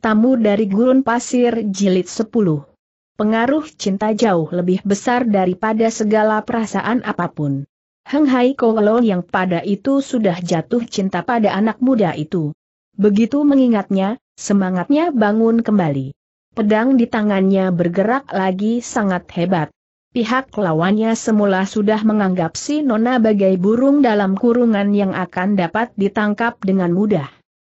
Tamu dari Gurun Pasir Jilid 10 Pengaruh cinta jauh lebih besar daripada segala perasaan apapun. Heng Hai Kowalo yang pada itu sudah jatuh cinta pada anak muda itu. Begitu mengingatnya, semangatnya bangun kembali. Pedang di tangannya bergerak lagi sangat hebat. Pihak lawannya semula sudah menganggap si Nona bagai burung dalam kurungan yang akan dapat ditangkap dengan mudah.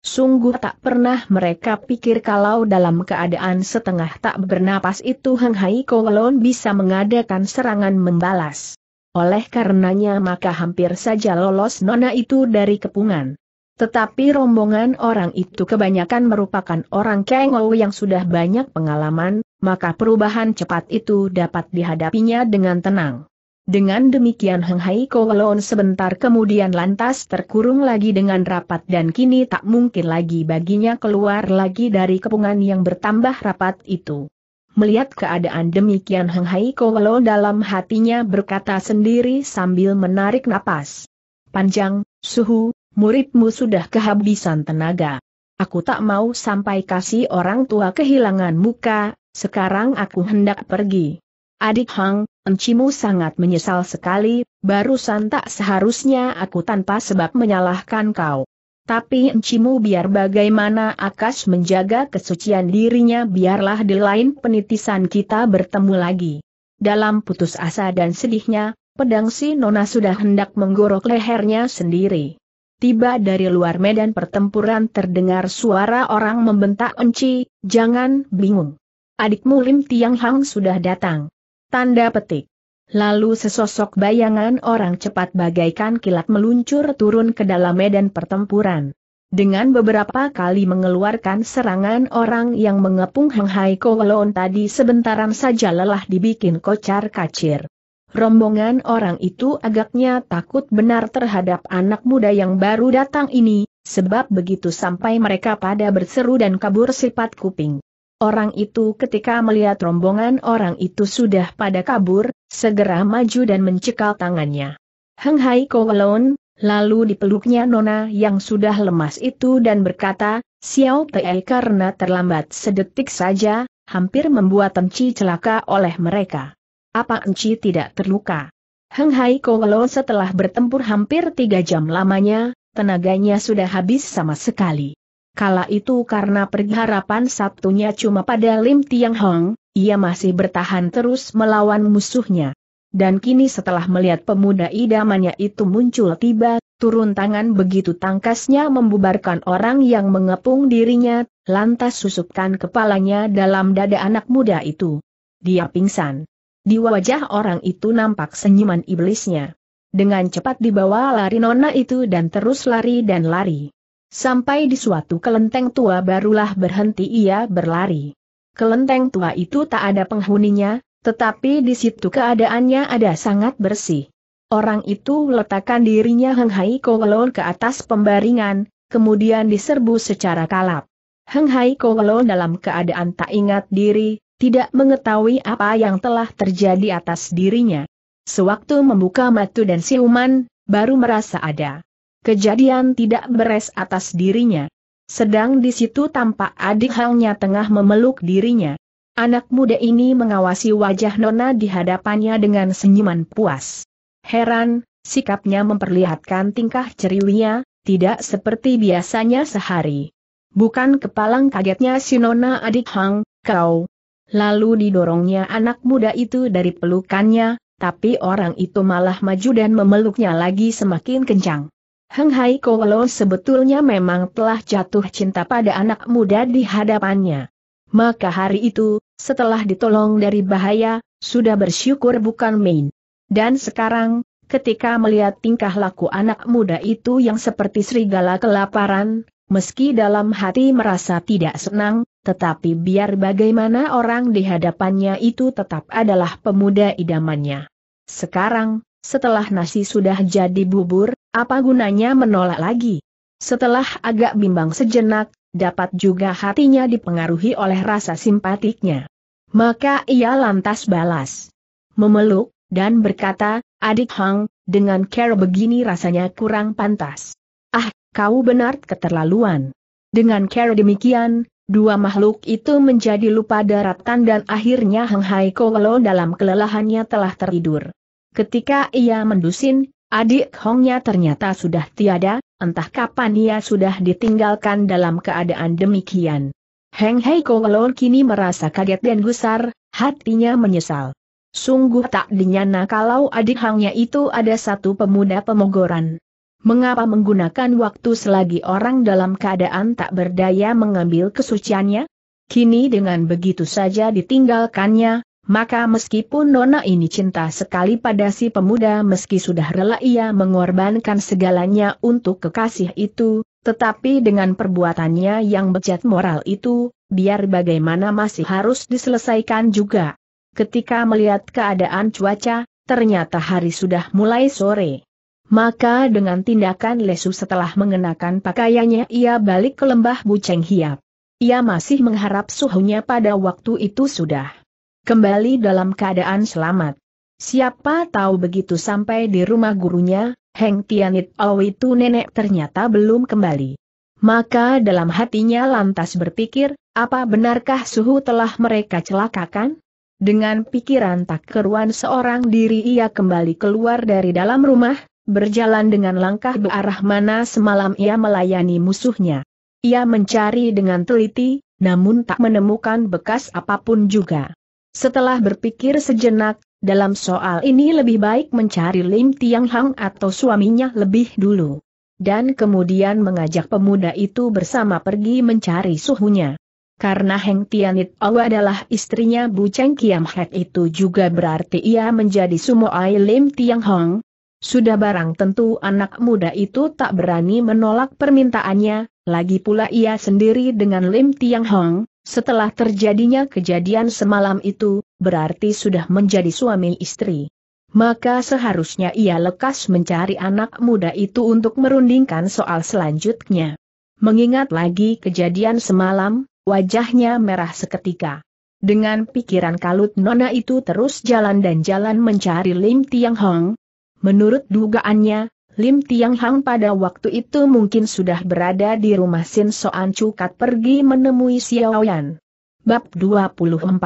Sungguh tak pernah mereka pikir kalau dalam keadaan setengah tak bernapas itu Heng Hai Kowalon bisa mengadakan serangan membalas. Oleh karenanya maka hampir saja lolos nona itu dari kepungan. Tetapi rombongan orang itu kebanyakan merupakan orang kengol yang sudah banyak pengalaman, maka perubahan cepat itu dapat dihadapinya dengan tenang. Dengan demikian Heng Hai Kowalon sebentar kemudian lantas terkurung lagi dengan rapat dan kini tak mungkin lagi baginya keluar lagi dari kepungan yang bertambah rapat itu. Melihat keadaan demikian Heng Hai Kowalon dalam hatinya berkata sendiri sambil menarik napas. Panjang, suhu, muridmu sudah kehabisan tenaga. Aku tak mau sampai kasih orang tua kehilangan muka, sekarang aku hendak pergi. Adik Hang, Encimu sangat menyesal sekali, barusan tak seharusnya aku tanpa sebab menyalahkan kau. Tapi encimu biar bagaimana Akas menjaga kesucian dirinya biarlah di lain penitisan kita bertemu lagi. Dalam putus asa dan sedihnya, pedang si Nona sudah hendak menggorok lehernya sendiri. Tiba dari luar medan pertempuran terdengar suara orang membentak enci, jangan bingung. Adikmu Lim Tiang Hang sudah datang. Tanda petik. Lalu sesosok bayangan orang cepat bagaikan kilat meluncur turun ke dalam medan pertempuran. Dengan beberapa kali mengeluarkan serangan orang yang mengepung Heng Hai Kowalon tadi sebentaran saja lelah dibikin kocar kacir. Rombongan orang itu agaknya takut benar terhadap anak muda yang baru datang ini, sebab begitu sampai mereka pada berseru dan kabur sifat kuping. Orang itu ketika melihat rombongan orang itu sudah pada kabur, segera maju dan mencekal tangannya. Heng Hai Kowalon, lalu dipeluknya Nona yang sudah lemas itu dan berkata, Xiao Pei karena terlambat sedetik saja, hampir membuat Enci celaka oleh mereka. Apa Enci tidak terluka? Heng Hai Kowalon setelah bertempur hampir tiga jam lamanya, tenaganya sudah habis sama sekali. Kala itu karena pergi harapan satunya cuma pada Lim Tiang Hong, ia masih bertahan terus melawan musuhnya. Dan kini setelah melihat pemuda idamannya itu muncul tiba, turun tangan begitu tangkasnya membubarkan orang yang mengepung dirinya, lantas susupkan kepalanya dalam dada anak muda itu. Dia pingsan. Di wajah orang itu nampak senyuman iblisnya. Dengan cepat dibawa lari nona itu dan terus lari dan lari. Sampai di suatu kelenteng tua barulah berhenti ia berlari. Kelenteng tua itu tak ada penghuninya, tetapi di situ keadaannya ada sangat bersih. Orang itu letakkan dirinya Heng Hai Kowelon ke atas pembaringan, kemudian diserbu secara kalap. Heng Hai Kowelon dalam keadaan tak ingat diri, tidak mengetahui apa yang telah terjadi atas dirinya. Sewaktu membuka matu dan siuman, baru merasa ada kejadian tidak beres atas dirinya. Sedang di situ tampak adik halnya tengah memeluk dirinya. Anak muda ini mengawasi wajah Nona di hadapannya dengan senyuman puas. Heran, sikapnya memperlihatkan tingkah ceria, tidak seperti biasanya sehari. Bukan kepalang kagetnya si Nona adik Hang, kau. Lalu didorongnya anak muda itu dari pelukannya, tapi orang itu malah maju dan memeluknya lagi semakin kencang. Heng Hai Kowalo sebetulnya memang telah jatuh cinta pada anak muda di hadapannya. Maka hari itu, setelah ditolong dari bahaya, sudah bersyukur bukan main. Dan sekarang, ketika melihat tingkah laku anak muda itu yang seperti serigala kelaparan, meski dalam hati merasa tidak senang, tetapi biar bagaimana orang di hadapannya itu tetap adalah pemuda idamannya. Sekarang, setelah nasi sudah jadi bubur, apa gunanya menolak lagi? Setelah agak bimbang sejenak, dapat juga hatinya dipengaruhi oleh rasa simpatiknya. Maka ia lantas balas. Memeluk, dan berkata, adik Hang, dengan care begini rasanya kurang pantas. Ah, kau benar keterlaluan. Dengan care demikian, dua makhluk itu menjadi lupa daratan dan akhirnya Hang Hai Kowelo dalam kelelahannya telah tertidur. Ketika ia mendusin, Adik Hongnya ternyata sudah tiada, entah kapan ia sudah ditinggalkan dalam keadaan demikian. Heng Hei Kowalon kini merasa kaget dan gusar, hatinya menyesal. Sungguh tak dinyana kalau adik Hongnya itu ada satu pemuda pemogoran. Mengapa menggunakan waktu selagi orang dalam keadaan tak berdaya mengambil kesuciannya? Kini dengan begitu saja ditinggalkannya, maka meskipun Nona ini cinta sekali pada si pemuda meski sudah rela ia mengorbankan segalanya untuk kekasih itu, tetapi dengan perbuatannya yang bejat moral itu, biar bagaimana masih harus diselesaikan juga. Ketika melihat keadaan cuaca, ternyata hari sudah mulai sore. Maka dengan tindakan lesu setelah mengenakan pakaiannya ia balik ke lembah Buceng Hiap. Ia masih mengharap suhunya pada waktu itu sudah kembali dalam keadaan selamat. Siapa tahu begitu sampai di rumah gurunya, Heng Tianit Ao itu nenek ternyata belum kembali. Maka dalam hatinya lantas berpikir, apa benarkah suhu telah mereka celakakan? Dengan pikiran tak keruan seorang diri ia kembali keluar dari dalam rumah, berjalan dengan langkah berarah mana semalam ia melayani musuhnya. Ia mencari dengan teliti, namun tak menemukan bekas apapun juga. Setelah berpikir sejenak, dalam soal ini lebih baik mencari Lim Tiang Hang atau suaminya lebih dulu. Dan kemudian mengajak pemuda itu bersama pergi mencari suhunya. Karena Heng Tianit Au adalah istrinya Bu Cheng Kiam Hek itu juga berarti ia menjadi sumoai Lim Tiang Hong. Sudah barang tentu anak muda itu tak berani menolak permintaannya, lagi pula ia sendiri dengan Lim Tiang Hong, setelah terjadinya kejadian semalam itu, berarti sudah menjadi suami istri. Maka seharusnya ia lekas mencari anak muda itu untuk merundingkan soal selanjutnya. Mengingat lagi kejadian semalam, wajahnya merah seketika. Dengan pikiran kalut Nona itu terus jalan dan jalan mencari Lim Tiang Hong. Menurut dugaannya, Lim Tiang Hang pada waktu itu mungkin sudah berada di rumah Sin Soan Cukat pergi menemui Xiao Yan. Bab 24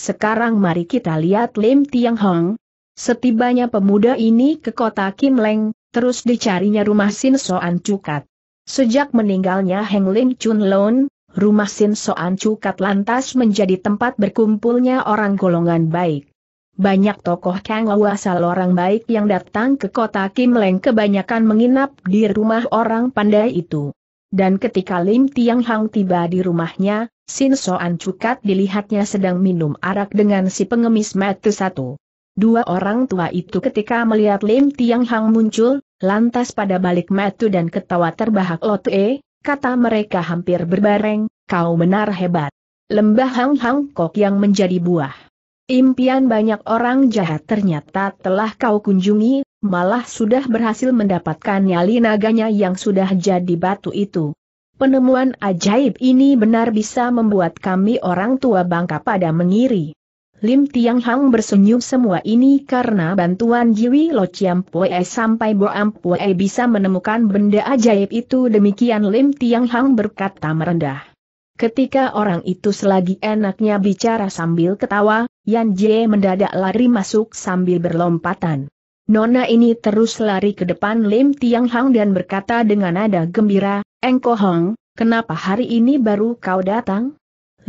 Sekarang mari kita lihat Lim Tiang Hang. Setibanya pemuda ini ke kota Kim Leng, terus dicarinya rumah Sin Soan Cukat. Sejak meninggalnya Heng Lim Chun Lon, rumah Sin Soan Cukat lantas menjadi tempat berkumpulnya orang golongan baik. Banyak tokoh Kang asal orang baik yang datang ke kota Kim Leng kebanyakan menginap di rumah orang pandai itu. Dan ketika Lim Tiang Hang tiba di rumahnya, Sin Soan Cukat dilihatnya sedang minum arak dengan si pengemis mati satu. Dua orang tua itu ketika melihat Lim Tiang Hang muncul, lantas pada balik metu dan ketawa terbahak lote, eh, kata mereka hampir berbareng, kau benar hebat. Lembah Hang Hang Kok yang menjadi buah. Impian banyak orang jahat ternyata telah kau kunjungi, malah sudah berhasil mendapatkan nyali naganya yang sudah jadi batu itu. Penemuan ajaib ini benar bisa membuat kami orang tua bangka pada mengiri. Lim Tiang Hang bersenyum semua ini karena bantuan Jiwi Lo Chiam Pue sampai Bo Am Pue bisa menemukan benda ajaib itu demikian Lim Tiang Hang berkata merendah. Ketika orang itu selagi enaknya bicara sambil ketawa, Yan Jie mendadak lari masuk sambil berlompatan. Nona ini terus lari ke depan Lim Tiang Hang dan berkata dengan nada gembira, Engko Hong, kenapa hari ini baru kau datang?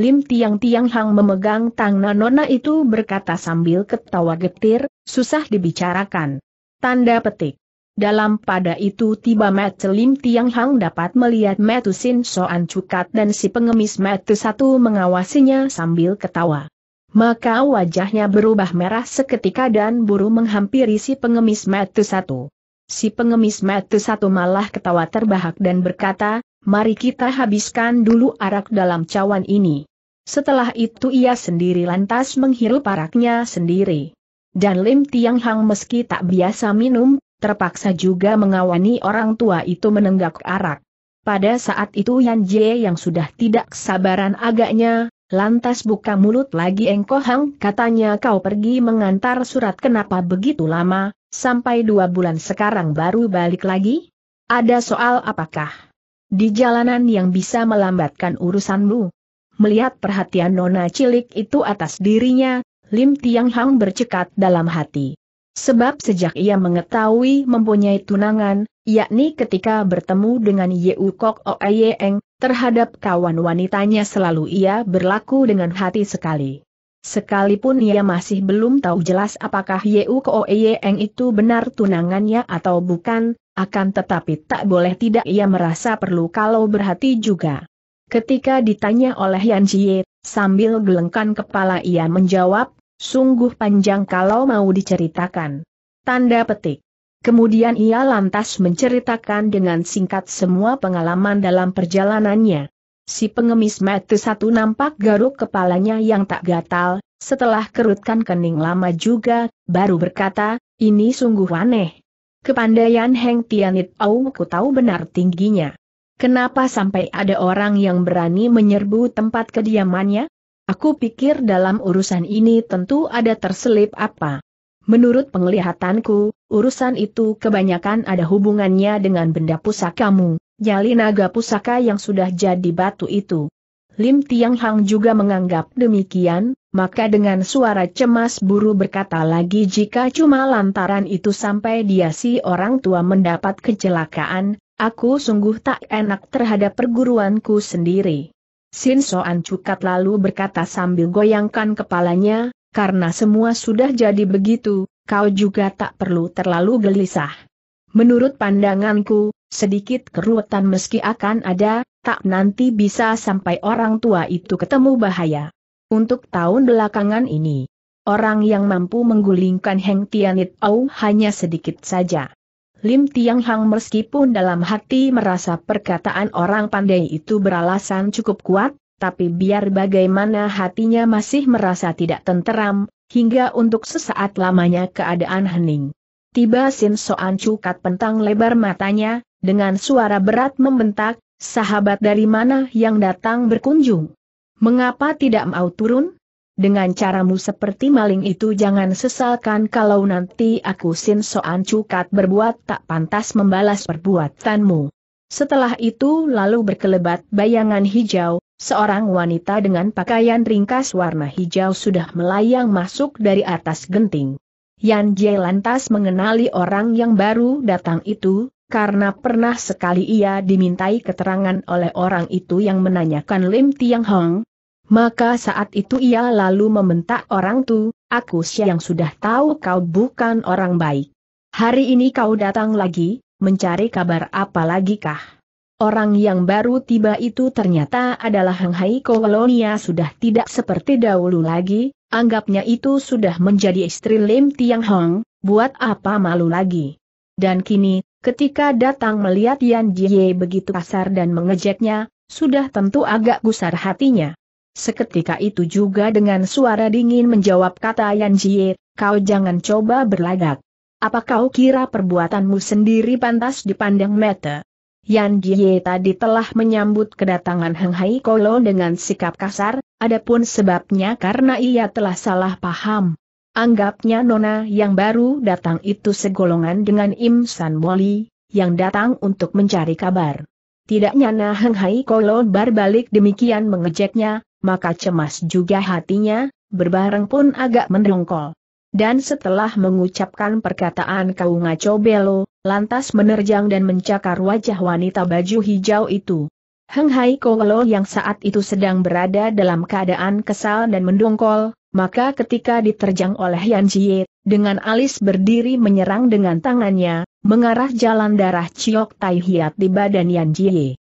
Lim Tiang Tiang Hang memegang tangan Nona itu berkata sambil ketawa getir, susah dibicarakan. Tanda petik. Dalam pada itu tiba Lim Tiang Hang dapat melihat Metusin Soan Cukat dan si pengemis Metu satu mengawasinya sambil ketawa. Maka wajahnya berubah merah seketika dan buru menghampiri si pengemis Metu satu. Si pengemis Metu satu malah ketawa terbahak dan berkata, mari kita habiskan dulu arak dalam cawan ini. Setelah itu ia sendiri lantas menghirup araknya sendiri. Dan Lim Tiang Hang meski tak biasa minum, terpaksa juga mengawani orang tua itu menenggak arak. Pada saat itu Yan Jie yang sudah tidak sabaran agaknya, lantas buka mulut lagi Engko Hang katanya kau pergi mengantar surat kenapa begitu lama, sampai dua bulan sekarang baru balik lagi? Ada soal apakah? Di jalanan yang bisa melambatkan urusanmu. Melihat perhatian nona cilik itu atas dirinya, Lim Tiang Hang bercekat dalam hati. Sebab sejak ia mengetahui mempunyai tunangan, yakni ketika bertemu dengan Yeu Kok Oeyeng, terhadap kawan wanitanya selalu ia berlaku dengan hati sekali. Sekalipun ia masih belum tahu jelas apakah Yeu Kok Oeyeng itu benar tunangannya atau bukan, akan tetapi tak boleh tidak ia merasa perlu kalau berhati juga. Ketika ditanya oleh Yan Jie, sambil gelengkan kepala ia menjawab, Sungguh panjang kalau mau diceritakan. Tanda petik. Kemudian ia lantas menceritakan dengan singkat semua pengalaman dalam perjalanannya. Si pengemis mati satu nampak garuk kepalanya yang tak gatal, setelah kerutkan kening lama juga, baru berkata, ini sungguh aneh. Kepandaian Heng Tianit Au ku tahu benar tingginya. Kenapa sampai ada orang yang berani menyerbu tempat kediamannya? Aku pikir dalam urusan ini tentu ada terselip apa. Menurut penglihatanku, urusan itu kebanyakan ada hubungannya dengan benda pusakamu, nyali naga pusaka yang sudah jadi batu itu. Lim Tiang Hang juga menganggap demikian, maka dengan suara cemas buru berkata lagi jika cuma lantaran itu sampai dia si orang tua mendapat kecelakaan, aku sungguh tak enak terhadap perguruanku sendiri. Sin Soan cukat lalu berkata sambil goyangkan kepalanya, karena semua sudah jadi begitu, kau juga tak perlu terlalu gelisah. Menurut pandanganku, sedikit keruwetan meski akan ada, tak nanti bisa sampai orang tua itu ketemu bahaya. Untuk tahun belakangan ini, orang yang mampu menggulingkan Heng Tianit Au hanya sedikit saja. Lim Tiang Hang meskipun dalam hati merasa perkataan orang pandai itu beralasan cukup kuat, tapi biar bagaimana hatinya masih merasa tidak tenteram, hingga untuk sesaat lamanya keadaan hening. Tiba Sin Soan cukat pentang lebar matanya, dengan suara berat membentak, sahabat dari mana yang datang berkunjung? Mengapa tidak mau turun? Dengan caramu seperti maling itu jangan sesalkan kalau nanti aku Sin Soan Cukat berbuat tak pantas membalas perbuatanmu. Setelah itu lalu berkelebat bayangan hijau, seorang wanita dengan pakaian ringkas warna hijau sudah melayang masuk dari atas genting. Yan Jie lantas mengenali orang yang baru datang itu, karena pernah sekali ia dimintai keterangan oleh orang itu yang menanyakan Lim Tiang Hong, maka saat itu ia lalu membentak orang tu, aku yang sudah tahu kau bukan orang baik. Hari ini kau datang lagi, mencari kabar apa lagi kah? Orang yang baru tiba itu ternyata adalah Hang Hai Kolonia sudah tidak seperti dahulu lagi, anggapnya itu sudah menjadi istri Lim Tiang Hong, buat apa malu lagi. Dan kini, ketika datang melihat Yan Jie begitu kasar dan mengejeknya, sudah tentu agak gusar hatinya. Seketika itu juga dengan suara dingin menjawab kata Yan Jie, kau jangan coba berlagak. Apa kau kira perbuatanmu sendiri pantas dipandang mata? Yan Jie tadi telah menyambut kedatangan Heng Hai Kolo dengan sikap kasar, adapun sebabnya karena ia telah salah paham. Anggapnya Nona yang baru datang itu segolongan dengan Im San Moli, yang datang untuk mencari kabar. Tidak nyana Heng Hai Kolo berbalik demikian mengejeknya, maka cemas juga hatinya, berbareng pun agak mendongkol. Dan setelah mengucapkan perkataan kau ngaco belo, lantas menerjang dan mencakar wajah wanita baju hijau itu. Heng Hai Lo yang saat itu sedang berada dalam keadaan kesal dan mendongkol, maka ketika diterjang oleh Yan Jie, dengan alis berdiri menyerang dengan tangannya, mengarah jalan darah Ciok Tai Hiat di badan Yan Jie.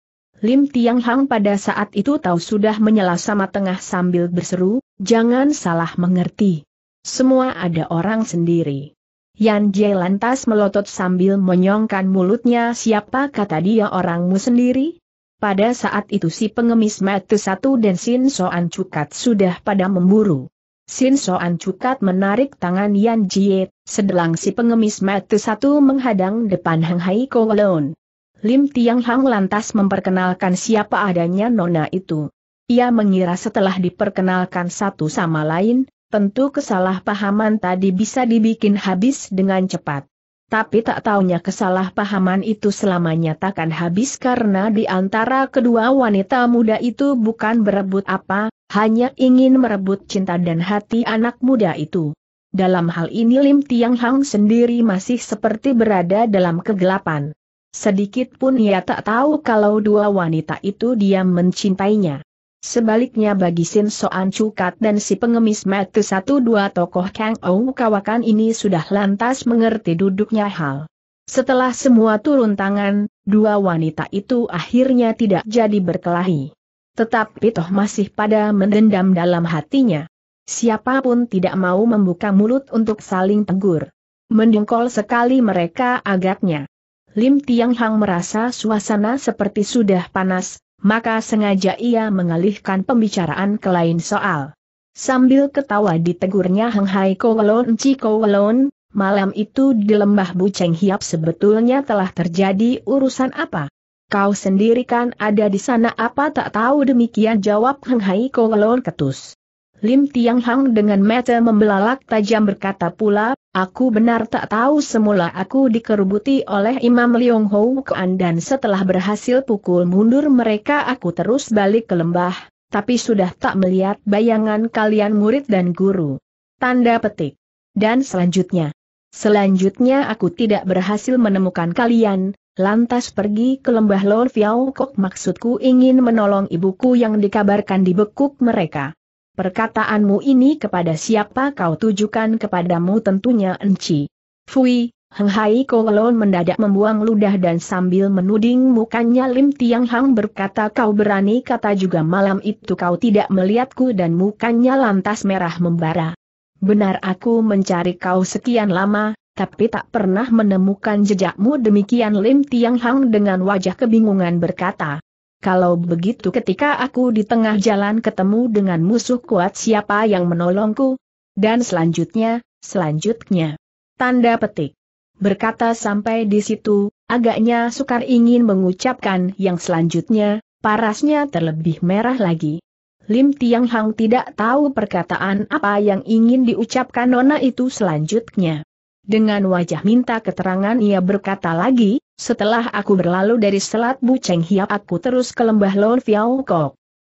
Lim Tiang Hang pada saat itu tahu sudah menyela sama tengah sambil berseru, jangan salah mengerti. Semua ada orang sendiri. Yan Jie lantas melotot sambil menyongkan mulutnya siapa kata dia orangmu sendiri? Pada saat itu si pengemis mati Satu dan Sin Soan Cukat sudah pada memburu. Sin Soan Cukat menarik tangan Yan Jie, sedelang si pengemis mati Satu menghadang depan Hang Hai Kowalon. Lim Tiang Hang lantas memperkenalkan siapa adanya nona itu. Ia mengira setelah diperkenalkan satu sama lain, tentu kesalahpahaman tadi bisa dibikin habis dengan cepat. Tapi tak taunya kesalahpahaman itu selamanya takkan habis karena di antara kedua wanita muda itu bukan berebut apa, hanya ingin merebut cinta dan hati anak muda itu. Dalam hal ini Lim Tiang Hang sendiri masih seperti berada dalam kegelapan. Sedikit pun ia tak tahu kalau dua wanita itu dia mencintainya. Sebaliknya bagi Sin Soan Cukat dan si pengemis mati satu dua tokoh Kang Ou Kawakan ini sudah lantas mengerti duduknya hal. Setelah semua turun tangan, dua wanita itu akhirnya tidak jadi berkelahi. Tetapi toh masih pada mendendam dalam hatinya. Siapapun tidak mau membuka mulut untuk saling tegur. Mendungkol sekali mereka agaknya. Lim Tiang Hang merasa suasana seperti sudah panas, maka sengaja ia mengalihkan pembicaraan ke lain soal. Sambil ketawa ditegurnya Hang Hai Kowalon Chi Kowalon, malam itu di lembah Buceng Hiap sebetulnya telah terjadi urusan apa? Kau sendiri kan ada di sana apa tak tahu demikian jawab Hang Hai Kowalon ketus. Lim Tiang Hang dengan mata membelalak tajam berkata pula, Aku benar tak tahu semula aku dikerubuti oleh Imam Leong Hou Kuan dan setelah berhasil pukul mundur mereka aku terus balik ke lembah, tapi sudah tak melihat bayangan kalian murid dan guru. Tanda petik. Dan selanjutnya. Selanjutnya aku tidak berhasil menemukan kalian, lantas pergi ke lembah Lor Kok maksudku ingin menolong ibuku yang dikabarkan dibekuk mereka. Perkataanmu ini kepada siapa kau tujukan kepadamu tentunya enci. Fui, henghai Hai mendadak membuang ludah dan sambil menuding mukanya Lim Tiang Hang berkata kau berani kata juga malam itu kau tidak melihatku dan mukanya lantas merah membara. Benar aku mencari kau sekian lama, tapi tak pernah menemukan jejakmu demikian Lim Tiang Hang dengan wajah kebingungan berkata. Kalau begitu ketika aku di tengah jalan ketemu dengan musuh kuat siapa yang menolongku? Dan selanjutnya, selanjutnya. Tanda petik. Berkata sampai di situ, agaknya sukar ingin mengucapkan yang selanjutnya, parasnya terlebih merah lagi. Lim Tiang Hang tidak tahu perkataan apa yang ingin diucapkan Nona itu selanjutnya. Dengan wajah minta keterangan ia berkata lagi, setelah aku berlalu dari Selat Buceng Hiap aku terus ke lembah Lon Fiao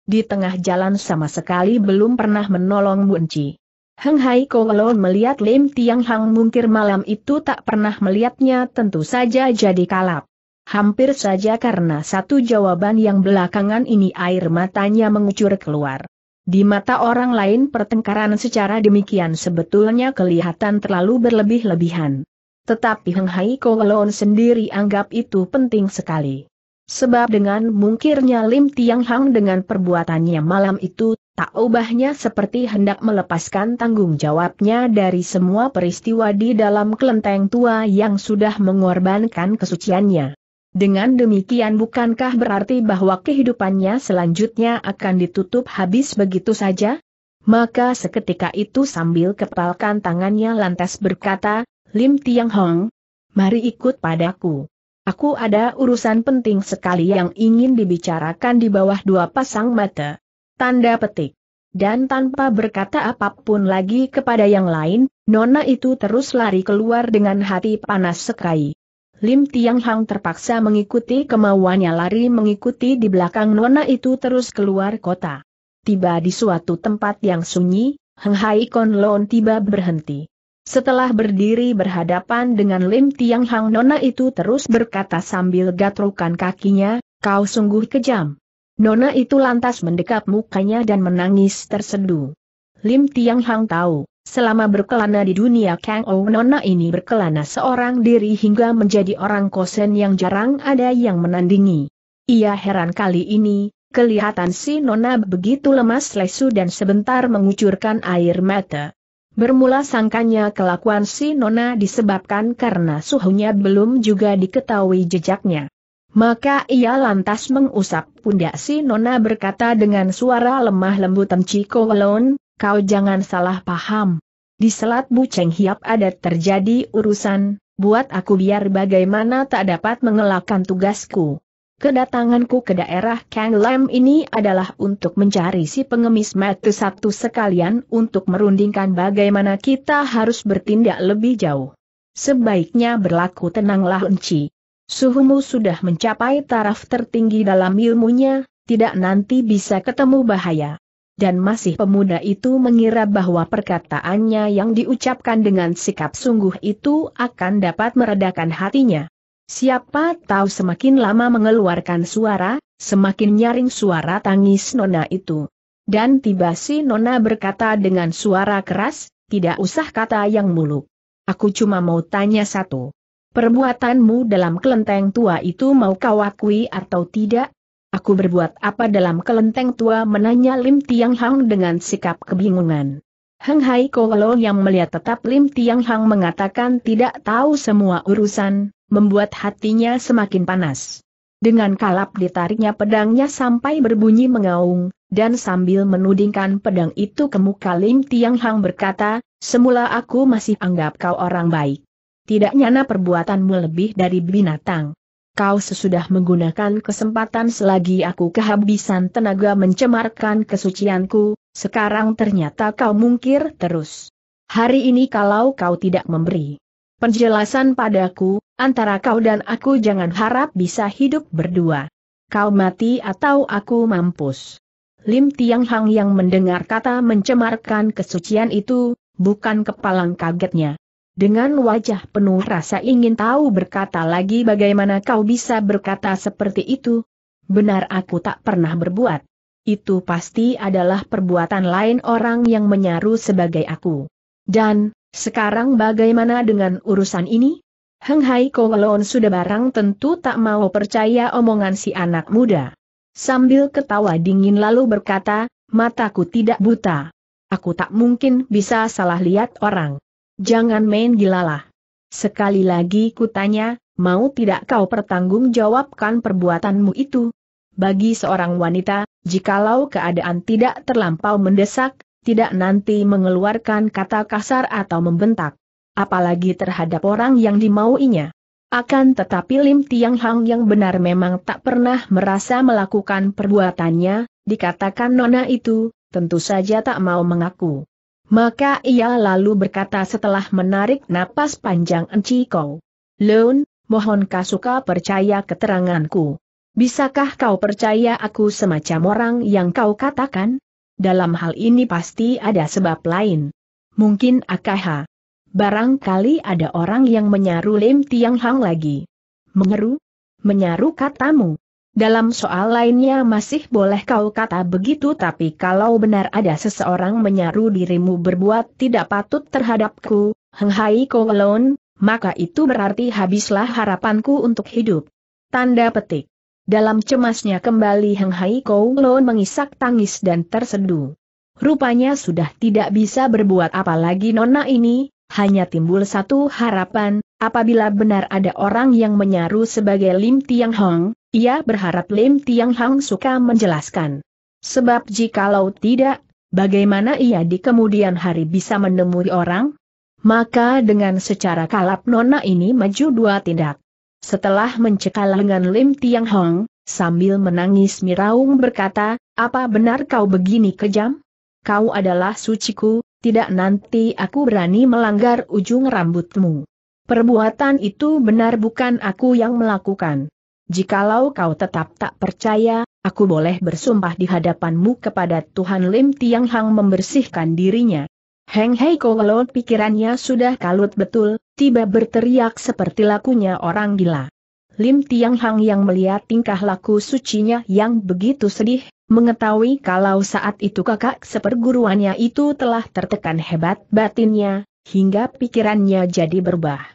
Di tengah jalan sama sekali belum pernah menolong Munci. Heng Hai Kowalon melihat Lim Tiang Hang mungkir malam itu tak pernah melihatnya tentu saja jadi kalap. Hampir saja karena satu jawaban yang belakangan ini air matanya mengucur keluar. Di mata orang lain pertengkaran secara demikian sebetulnya kelihatan terlalu berlebih-lebihan. Tetapi Heng Hai Kowalon sendiri anggap itu penting sekali. Sebab dengan mungkirnya Lim Tiang Hang dengan perbuatannya malam itu, tak ubahnya seperti hendak melepaskan tanggung jawabnya dari semua peristiwa di dalam kelenteng tua yang sudah mengorbankan kesuciannya. Dengan demikian bukankah berarti bahwa kehidupannya selanjutnya akan ditutup habis begitu saja? Maka seketika itu sambil kepalkan tangannya lantas berkata, Lim Tiang Hong, mari ikut padaku. Aku ada urusan penting sekali yang ingin dibicarakan di bawah dua pasang mata. Tanda petik. Dan tanpa berkata apapun lagi kepada yang lain, Nona itu terus lari keluar dengan hati panas sekali. Lim Tiang Hang terpaksa mengikuti kemauannya lari mengikuti di belakang nona itu terus keluar kota. Tiba di suatu tempat yang sunyi, Heng Hai Kon Lon tiba berhenti. Setelah berdiri berhadapan dengan Lim Tiang Hang nona itu terus berkata sambil gatrukan kakinya, kau sungguh kejam. Nona itu lantas mendekap mukanya dan menangis terseduh. Lim Tiang Hang tahu, Selama berkelana di dunia Kang oh Nona ini berkelana seorang diri hingga menjadi orang kosen yang jarang ada yang menandingi. Ia heran kali ini, kelihatan si Nona begitu lemas lesu dan sebentar mengucurkan air mata. Bermula sangkanya kelakuan si Nona disebabkan karena suhunya belum juga diketahui jejaknya. Maka ia lantas mengusap pundak si Nona berkata dengan suara lemah lembut Ciko Welon, kau jangan salah paham. Di Selat Buceng Hiap ada terjadi urusan, buat aku biar bagaimana tak dapat mengelakkan tugasku. Kedatanganku ke daerah Kang Lam ini adalah untuk mencari si pengemis mati satu sekalian untuk merundingkan bagaimana kita harus bertindak lebih jauh. Sebaiknya berlaku tenanglah Enci. Suhumu sudah mencapai taraf tertinggi dalam ilmunya, tidak nanti bisa ketemu bahaya dan masih pemuda itu mengira bahwa perkataannya yang diucapkan dengan sikap sungguh itu akan dapat meredakan hatinya. Siapa tahu semakin lama mengeluarkan suara, semakin nyaring suara tangis Nona itu. Dan tiba si Nona berkata dengan suara keras, tidak usah kata yang muluk. Aku cuma mau tanya satu. Perbuatanmu dalam kelenteng tua itu mau kau akui atau tidak? Aku berbuat apa dalam kelenteng tua menanya Lim Tiang Hang dengan sikap kebingungan. Heng Hai Kowalo yang melihat tetap Lim Tiang Hang mengatakan tidak tahu semua urusan, membuat hatinya semakin panas. Dengan kalap ditariknya pedangnya sampai berbunyi mengaung, dan sambil menudingkan pedang itu ke muka Lim Tiang Hang berkata, semula aku masih anggap kau orang baik. Tidak nyana perbuatanmu lebih dari binatang kau sesudah menggunakan kesempatan selagi aku kehabisan tenaga mencemarkan kesucianku, sekarang ternyata kau mungkir terus. Hari ini kalau kau tidak memberi penjelasan padaku, antara kau dan aku jangan harap bisa hidup berdua. Kau mati atau aku mampus. Lim Tiang Hang yang mendengar kata mencemarkan kesucian itu, bukan kepalang kagetnya. Dengan wajah penuh rasa ingin tahu berkata lagi bagaimana kau bisa berkata seperti itu? Benar aku tak pernah berbuat. Itu pasti adalah perbuatan lain orang yang menyaru sebagai aku. Dan, sekarang bagaimana dengan urusan ini? Heng Hai Kowalon sudah barang tentu tak mau percaya omongan si anak muda. Sambil ketawa dingin lalu berkata, mataku tidak buta. Aku tak mungkin bisa salah lihat orang. Jangan main gilalah. Sekali lagi kutanya, mau tidak kau pertanggungjawabkan perbuatanmu itu? Bagi seorang wanita, jikalau keadaan tidak terlampau mendesak, tidak nanti mengeluarkan kata kasar atau membentak. Apalagi terhadap orang yang dimauinya. Akan tetapi Lim Tiang Hang yang benar memang tak pernah merasa melakukan perbuatannya, dikatakan Nona itu, tentu saja tak mau mengaku. Maka ia lalu berkata setelah menarik napas panjang Enci Kou. Leun, mohon kasuka percaya keteranganku. Bisakah kau percaya aku semacam orang yang kau katakan? Dalam hal ini pasti ada sebab lain. Mungkin akaha. Barangkali ada orang yang menyaru Lim Tiang Hang lagi. Mengeru? Menyaru katamu. Dalam soal lainnya masih boleh kau kata begitu tapi kalau benar ada seseorang menyaru dirimu berbuat tidak patut terhadapku, Henghai Kowalon, maka itu berarti habislah harapanku untuk hidup. Tanda petik. Dalam cemasnya kembali Hai Kowalon mengisak tangis dan terseduh. Rupanya sudah tidak bisa berbuat apa lagi nona ini, hanya timbul satu harapan, apabila benar ada orang yang menyaru sebagai Lim Tiang Hong, ia berharap Lim Tiang Hang suka menjelaskan. Sebab jikalau tidak, bagaimana ia di kemudian hari bisa menemui orang? Maka dengan secara kalap Nona ini maju dua tindak. Setelah mencekal lengan Lim Tiang Hong, sambil menangis Miraung berkata, apa benar kau begini kejam? Kau adalah suciku, tidak nanti aku berani melanggar ujung rambutmu. Perbuatan itu benar bukan aku yang melakukan. Jikalau kau tetap tak percaya, aku boleh bersumpah di hadapanmu kepada Tuhan Lim Tiang Hang membersihkan dirinya. Heng Hei Kowalot pikirannya sudah kalut betul, tiba berteriak seperti lakunya orang gila. Lim Tiang Hang yang melihat tingkah laku sucinya yang begitu sedih, mengetahui kalau saat itu kakak seperguruannya itu telah tertekan hebat batinnya, hingga pikirannya jadi berbah.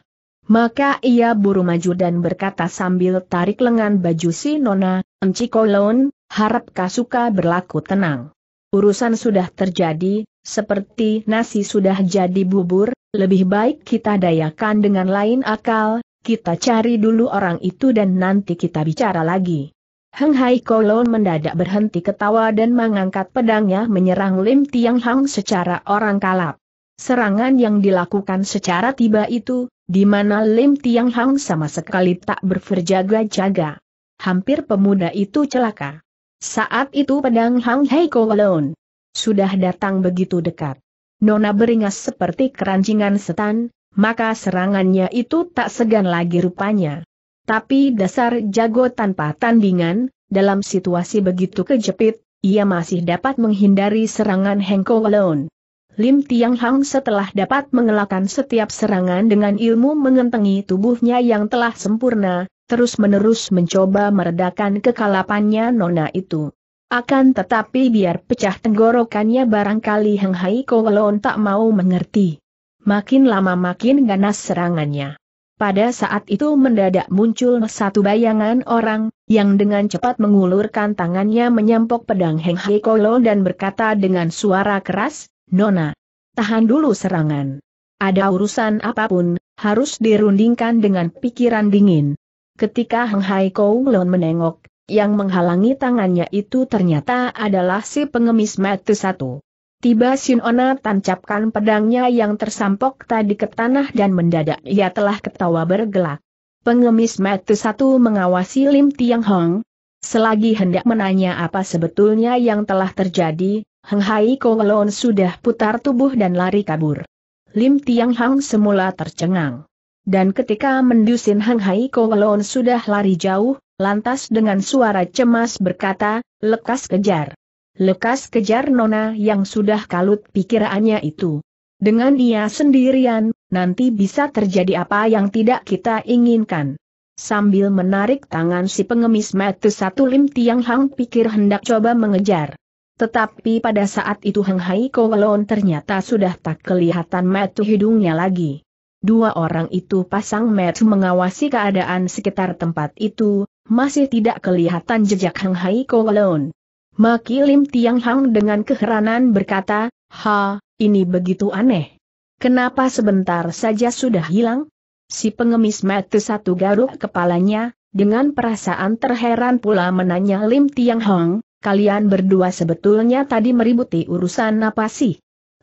Maka ia buru maju dan berkata sambil tarik lengan baju si Nona, Enciko kolon, harap Kasuka berlaku tenang. Urusan sudah terjadi, seperti nasi sudah jadi bubur, lebih baik kita dayakan dengan lain akal, kita cari dulu orang itu dan nanti kita bicara lagi. Heng Hai Kolon mendadak berhenti ketawa dan mengangkat pedangnya menyerang Lim Tiang Hang secara orang kalap. Serangan yang dilakukan secara tiba itu, di mana Lim Tiang Hang sama sekali tak berverjaga-jaga. Hampir pemuda itu celaka. Saat itu pedang Hang Hei Kowalon sudah datang begitu dekat. Nona beringas seperti keranjingan setan, maka serangannya itu tak segan lagi rupanya. Tapi dasar jago tanpa tandingan, dalam situasi begitu kejepit, ia masih dapat menghindari serangan Hengko Walon. Lim Tiang Hang setelah dapat mengelakkan setiap serangan dengan ilmu mengentengi tubuhnya yang telah sempurna, terus-menerus mencoba meredakan kekalapannya nona itu. Akan tetapi biar pecah tenggorokannya barangkali Heng Hai Kowalon tak mau mengerti. Makin lama makin ganas serangannya. Pada saat itu mendadak muncul satu bayangan orang, yang dengan cepat mengulurkan tangannya menyampok pedang Heng Hai Kowalon dan berkata dengan suara keras, Nona, tahan dulu serangan. Ada urusan apapun, harus dirundingkan dengan pikiran dingin. Ketika Heng Hai Leon menengok, yang menghalangi tangannya itu ternyata adalah si pengemis mati satu. Tiba Ona tancapkan pedangnya yang tersampok tadi ke tanah dan mendadak ia telah ketawa bergelak. Pengemis mati satu mengawasi Lim Tiang Hong. Selagi hendak menanya apa sebetulnya yang telah terjadi, Heng Hai Kowelon sudah putar tubuh dan lari kabur. Lim Tiang Hang semula tercengang. Dan ketika mendusin Heng Hai Kowelon sudah lari jauh, lantas dengan suara cemas berkata, lekas kejar. Lekas kejar Nona yang sudah kalut pikirannya itu. Dengan dia sendirian, nanti bisa terjadi apa yang tidak kita inginkan. Sambil menarik tangan si pengemis metu satu Lim Tiang Hang pikir hendak coba mengejar. Tetapi pada saat itu Heng Hai Kowalon ternyata sudah tak kelihatan metu hidungnya lagi. Dua orang itu pasang metu mengawasi keadaan sekitar tempat itu, masih tidak kelihatan jejak Heng Hai Kowalon. Maki Lim Tiang Hang dengan keheranan berkata, Ha, ini begitu aneh. Kenapa sebentar saja sudah hilang? Si pengemis metu satu garuk kepalanya, dengan perasaan terheran pula menanya Lim Tiang Hang, kalian berdua sebetulnya tadi meributi urusan apa sih?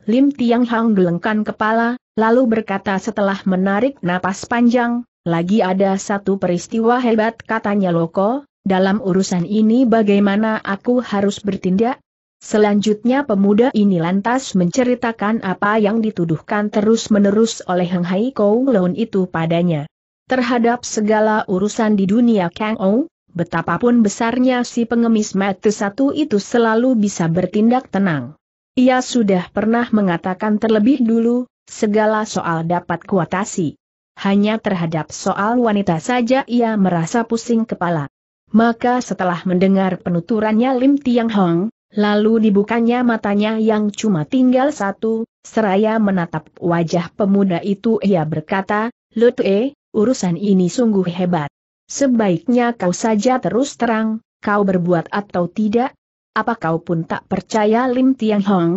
Lim Tiang Hang gelengkan kepala, lalu berkata setelah menarik napas panjang, lagi ada satu peristiwa hebat katanya Loko, dalam urusan ini bagaimana aku harus bertindak? Selanjutnya pemuda ini lantas menceritakan apa yang dituduhkan terus-menerus oleh Heng Hai Kou Lon itu padanya. Terhadap segala urusan di dunia Kang Ong, betapapun besarnya si pengemis mati satu itu selalu bisa bertindak tenang. Ia sudah pernah mengatakan terlebih dulu, segala soal dapat kuatasi. Hanya terhadap soal wanita saja ia merasa pusing kepala. Maka setelah mendengar penuturannya Lim Tiang Hong, lalu dibukanya matanya yang cuma tinggal satu, seraya menatap wajah pemuda itu ia berkata, Lutue, urusan ini sungguh hebat. Sebaiknya kau saja terus terang, kau berbuat atau tidak? Apa kau pun tak percaya Lim Tiang Hong?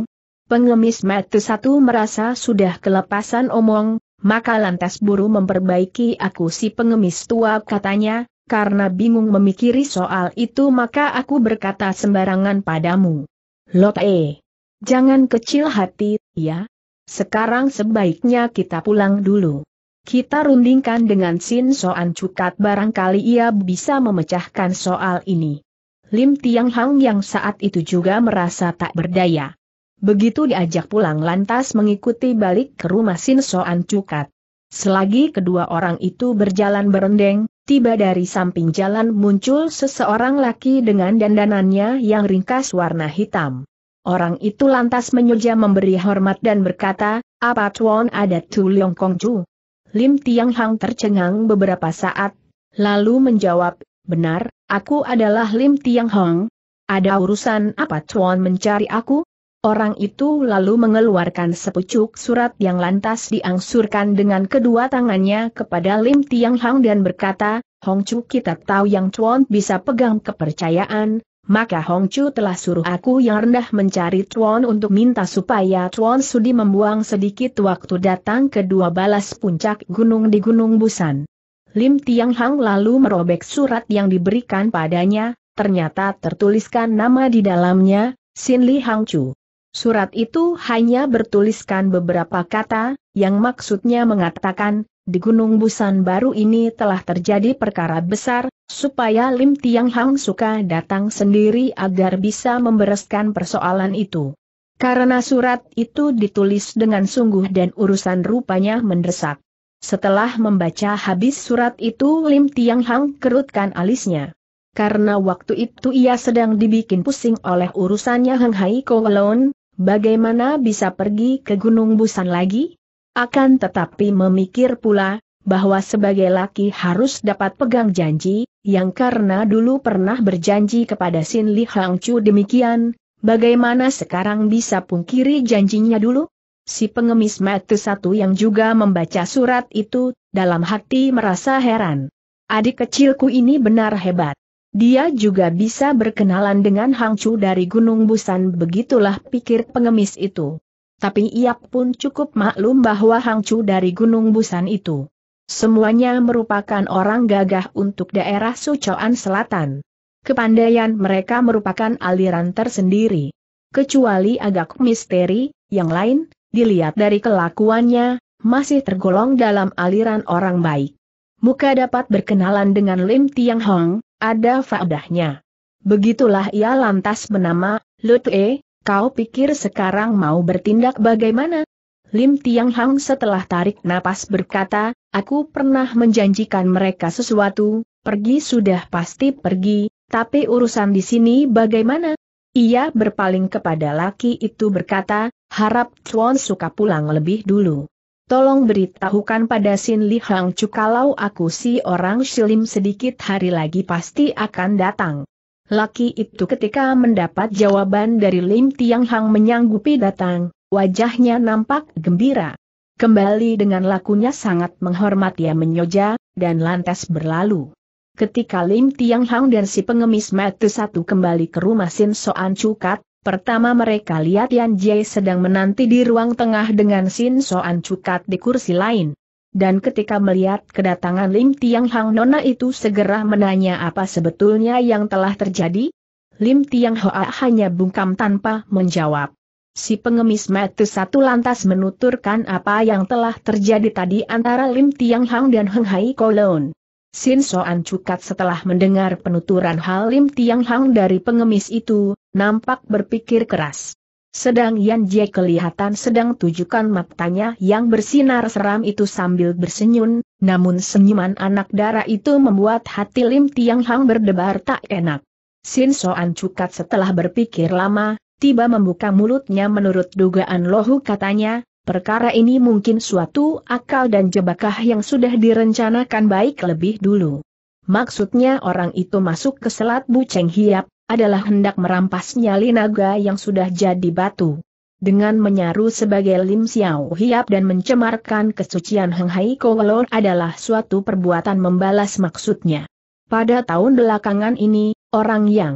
Pengemis mata satu merasa sudah kelepasan omong, maka lantas buru memperbaiki aku si pengemis tua katanya, karena bingung memikiri soal itu maka aku berkata sembarangan padamu. Lot E, jangan kecil hati, ya. Sekarang sebaiknya kita pulang dulu. Kita rundingkan dengan Sin Soan Cukat barangkali ia bisa memecahkan soal ini. Lim Tiang Hang yang saat itu juga merasa tak berdaya. Begitu diajak pulang lantas mengikuti balik ke rumah Sin Soan Cukat. Selagi kedua orang itu berjalan berendeng, tiba dari samping jalan muncul seseorang laki dengan dandanannya yang ringkas warna hitam. Orang itu lantas menyeja memberi hormat dan berkata, apa tuan ada tu Leong Kong Chu? Lim Tiang Hang tercengang beberapa saat, lalu menjawab, benar, aku adalah Lim Tiang Hang. Ada urusan apa Chuan mencari aku? Orang itu lalu mengeluarkan sepucuk surat yang lantas diangsurkan dengan kedua tangannya kepada Lim Tiang Hang dan berkata, Hong Chu kita tahu yang Chuan bisa pegang kepercayaan, maka Hong Chu telah suruh aku yang rendah mencari Tuan untuk minta supaya Tuan Sudi membuang sedikit waktu datang ke dua balas puncak gunung di Gunung Busan. Lim Tiang Hang lalu merobek surat yang diberikan padanya, ternyata tertuliskan nama di dalamnya, Sin Li Hang Chu. Surat itu hanya bertuliskan beberapa kata, yang maksudnya mengatakan, di Gunung Busan baru ini telah terjadi perkara besar, supaya Lim Tiang Hang suka datang sendiri agar bisa membereskan persoalan itu. Karena surat itu ditulis dengan sungguh dan urusan rupanya mendesak. Setelah membaca habis surat itu Lim Tiang Hang kerutkan alisnya. Karena waktu itu ia sedang dibikin pusing oleh urusannya Heng Hai Kowalon, bagaimana bisa pergi ke Gunung Busan lagi? Akan tetapi memikir pula, bahwa sebagai laki harus dapat pegang janji, yang karena dulu pernah berjanji kepada Sin Li Hang Chu demikian, bagaimana sekarang bisa pungkiri janjinya dulu? Si pengemis mata satu yang juga membaca surat itu, dalam hati merasa heran. Adik kecilku ini benar hebat. Dia juga bisa berkenalan dengan Hang Chu dari Gunung Busan begitulah pikir pengemis itu. Tapi ia pun cukup maklum bahwa Hang Chu dari Gunung Busan itu Semuanya merupakan orang gagah untuk daerah Sucoan Selatan. Kepandaian mereka merupakan aliran tersendiri. Kecuali agak misteri, yang lain, dilihat dari kelakuannya, masih tergolong dalam aliran orang baik. Muka dapat berkenalan dengan Lim Tiang Hong, ada faedahnya. Begitulah ia lantas bernama, E, kau pikir sekarang mau bertindak bagaimana? Lim Tiang Hang setelah tarik napas berkata, aku pernah menjanjikan mereka sesuatu, pergi sudah pasti pergi, tapi urusan di sini bagaimana? Ia berpaling kepada laki itu berkata, harap Chuan suka pulang lebih dulu. Tolong beritahukan pada Sin Li Hang Chu kalau aku si orang Shilim sedikit hari lagi pasti akan datang. Laki itu ketika mendapat jawaban dari Lim Tiang Hang menyanggupi datang, Wajahnya nampak gembira. Kembali dengan lakunya sangat menghormat ia menyoja, dan lantas berlalu. Ketika Lim Tiang Hang dan si pengemis mati satu kembali ke rumah Sin Soan Cukat, pertama mereka lihat Yan Jie sedang menanti di ruang tengah dengan Sin Soan Cukat di kursi lain. Dan ketika melihat kedatangan Lim Tiang Hang Nona itu segera menanya apa sebetulnya yang telah terjadi, Lim Tiang Hoa hanya bungkam tanpa menjawab. Si pengemis mati satu lantas menuturkan apa yang telah terjadi tadi antara Lim Tiang Hang dan Heng Hai Kolon. Sin Soan Cukat setelah mendengar penuturan hal Lim Tiang Hang dari pengemis itu, nampak berpikir keras. Sedang Yan Jie kelihatan sedang tujukan matanya yang bersinar seram itu sambil bersenyum, namun senyuman anak darah itu membuat hati Lim Tiang Hang berdebar tak enak. Sin Soan Cukat setelah berpikir lama, tiba membuka mulutnya menurut dugaan Lohu katanya, perkara ini mungkin suatu akal dan jebakah yang sudah direncanakan baik lebih dulu. Maksudnya orang itu masuk ke selat Buceng Hiap, adalah hendak merampas nyali naga yang sudah jadi batu. Dengan menyaru sebagai Lim Xiao Hiap dan mencemarkan kesucian Heng Hai Kowalor adalah suatu perbuatan membalas maksudnya. Pada tahun belakangan ini, orang yang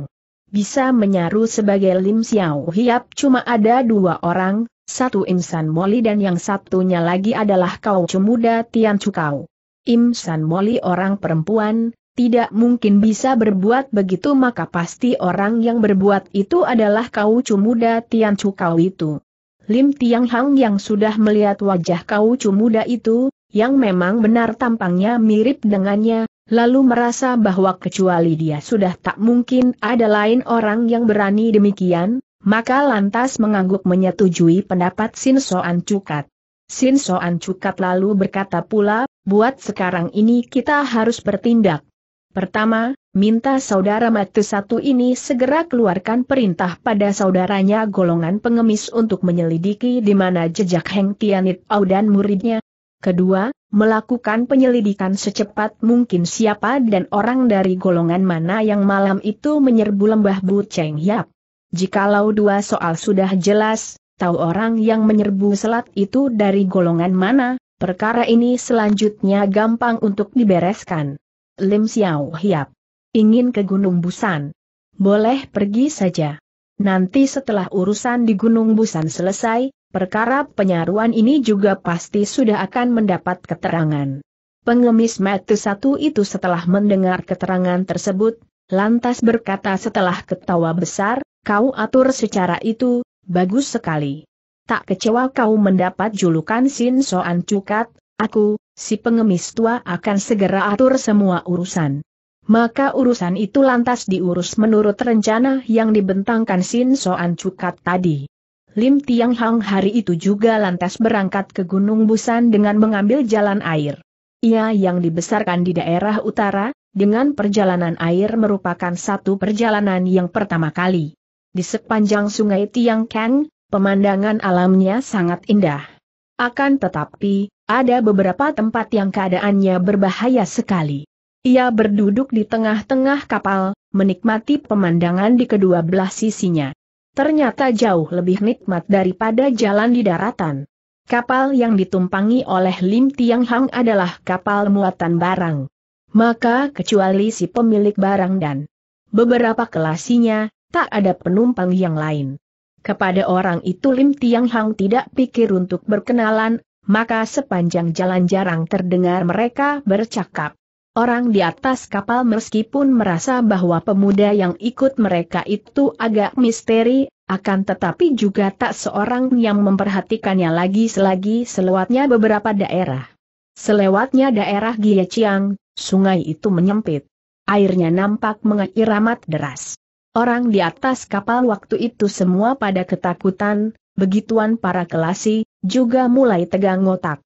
bisa menyaru sebagai Lim Xiao Hiap cuma ada dua orang, satu Im San Moli dan yang satunya lagi adalah kau cemuda Tian Cukau. Im San Moli orang perempuan, tidak mungkin bisa berbuat begitu maka pasti orang yang berbuat itu adalah kau cemuda Tian Cukau itu. Lim Tiang Hang yang sudah melihat wajah kau cemuda itu, yang memang benar tampangnya mirip dengannya, lalu merasa bahwa kecuali dia sudah tak mungkin ada lain orang yang berani demikian, maka lantas mengangguk menyetujui pendapat Sin Soan Cukat. Sin Soan Cukat lalu berkata pula, buat sekarang ini kita harus bertindak. Pertama, minta saudara mati satu ini segera keluarkan perintah pada saudaranya golongan pengemis untuk menyelidiki di mana jejak Heng Tianit Au dan muridnya, Kedua, melakukan penyelidikan secepat mungkin siapa dan orang dari golongan mana yang malam itu menyerbu lembah Bu Cheng Yap. Jikalau dua soal sudah jelas, tahu orang yang menyerbu selat itu dari golongan mana, perkara ini selanjutnya gampang untuk dibereskan. Lim Xiao Hiap. Ingin ke Gunung Busan. Boleh pergi saja. Nanti setelah urusan di Gunung Busan selesai, Perkara penyaruan ini juga pasti sudah akan mendapat keterangan. Pengemis mati satu itu setelah mendengar keterangan tersebut, lantas berkata setelah ketawa besar, kau atur secara itu, bagus sekali. Tak kecewa kau mendapat julukan Sin Soan Cukat, aku, si pengemis tua akan segera atur semua urusan. Maka urusan itu lantas diurus menurut rencana yang dibentangkan Sin Soan Cukat tadi. Lim Tiang Hang hari itu juga lantas berangkat ke Gunung Busan dengan mengambil jalan air. Ia yang dibesarkan di daerah utara, dengan perjalanan air merupakan satu perjalanan yang pertama kali. Di sepanjang sungai Tiang Kang, pemandangan alamnya sangat indah. Akan tetapi, ada beberapa tempat yang keadaannya berbahaya sekali. Ia berduduk di tengah-tengah kapal, menikmati pemandangan di kedua belah sisinya ternyata jauh lebih nikmat daripada jalan di daratan. Kapal yang ditumpangi oleh Lim Tiang Hang adalah kapal muatan barang. Maka kecuali si pemilik barang dan beberapa kelasinya, tak ada penumpang yang lain. Kepada orang itu Lim Tiang Hang tidak pikir untuk berkenalan, maka sepanjang jalan jarang terdengar mereka bercakap. Orang di atas kapal meskipun merasa bahwa pemuda yang ikut mereka itu agak misteri, akan tetapi juga tak seorang yang memperhatikannya lagi selagi selewatnya beberapa daerah. Selewatnya daerah Giaciang, sungai itu menyempit. Airnya nampak mengalir amat deras. Orang di atas kapal waktu itu semua pada ketakutan, begituan para kelasi, juga mulai tegang otak.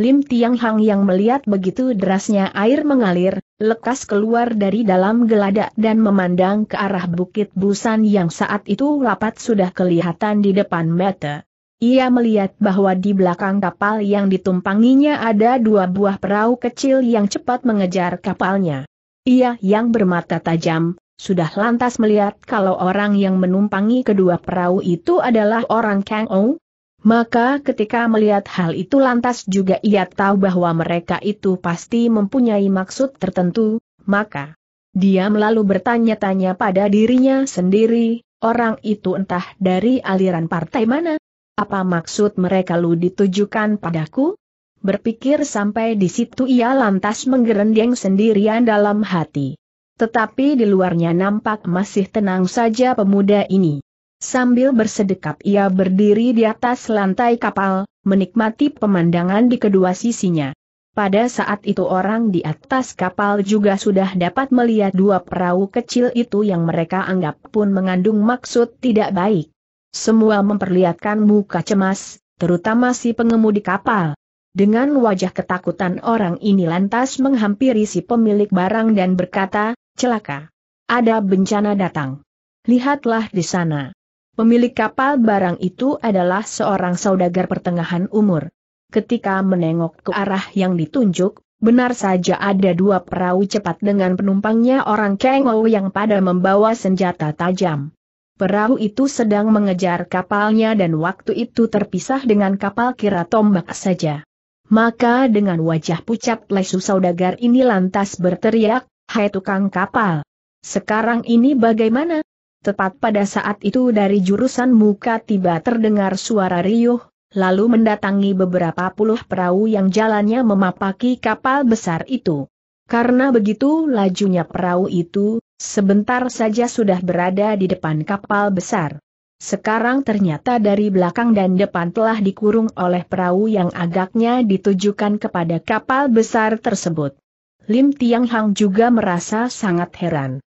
Lim Tiang Hang yang melihat begitu derasnya air mengalir, lekas keluar dari dalam geladak dan memandang ke arah bukit busan yang saat itu rapat sudah kelihatan di depan mata. Ia melihat bahwa di belakang kapal yang ditumpanginya ada dua buah perahu kecil yang cepat mengejar kapalnya. Ia yang bermata tajam, sudah lantas melihat kalau orang yang menumpangi kedua perahu itu adalah orang Kang Ong, maka ketika melihat hal itu lantas juga ia tahu bahwa mereka itu pasti mempunyai maksud tertentu, maka dia lalu bertanya-tanya pada dirinya sendiri, orang itu entah dari aliran partai mana? Apa maksud mereka lu ditujukan padaku? Berpikir sampai di situ ia lantas menggerendeng sendirian dalam hati. Tetapi di luarnya nampak masih tenang saja pemuda ini. Sambil bersedekap ia berdiri di atas lantai kapal, menikmati pemandangan di kedua sisinya. Pada saat itu orang di atas kapal juga sudah dapat melihat dua perahu kecil itu yang mereka anggap pun mengandung maksud tidak baik. Semua memperlihatkan muka cemas, terutama si pengemudi kapal. Dengan wajah ketakutan orang ini lantas menghampiri si pemilik barang dan berkata, celaka. Ada bencana datang. Lihatlah di sana. Pemilik kapal barang itu adalah seorang saudagar pertengahan umur. Ketika menengok ke arah yang ditunjuk, benar saja ada dua perahu cepat dengan penumpangnya orang Kengou yang pada membawa senjata tajam. Perahu itu sedang mengejar kapalnya dan waktu itu terpisah dengan kapal kira tombak saja. Maka dengan wajah pucat lesu saudagar ini lantas berteriak, Hai tukang kapal! Sekarang ini bagaimana? Tepat pada saat itu dari jurusan muka tiba terdengar suara riuh, lalu mendatangi beberapa puluh perahu yang jalannya memapaki kapal besar itu. Karena begitu lajunya perahu itu, sebentar saja sudah berada di depan kapal besar. Sekarang ternyata dari belakang dan depan telah dikurung oleh perahu yang agaknya ditujukan kepada kapal besar tersebut. Lim Tiang Hang juga merasa sangat heran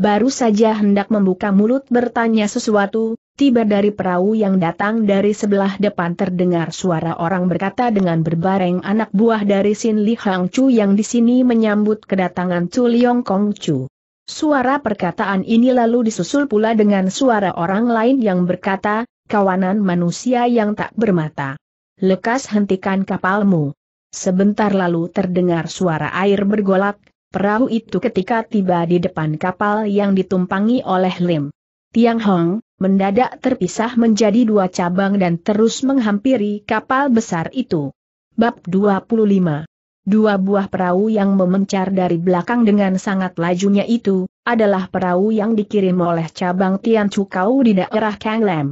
baru saja hendak membuka mulut bertanya sesuatu, tiba dari perahu yang datang dari sebelah depan terdengar suara orang berkata dengan berbareng anak buah dari Sin Li Hang Chu yang di sini menyambut kedatangan Chu Liong Kong Chu. Suara perkataan ini lalu disusul pula dengan suara orang lain yang berkata, kawanan manusia yang tak bermata. Lekas hentikan kapalmu. Sebentar lalu terdengar suara air bergolak, Perahu itu ketika tiba di depan kapal yang ditumpangi oleh Lim Tiang Hong, mendadak terpisah menjadi dua cabang dan terus menghampiri kapal besar itu. Bab 25 Dua buah perahu yang memencar dari belakang dengan sangat lajunya itu, adalah perahu yang dikirim oleh cabang Tian Chukau di daerah Kang Lam.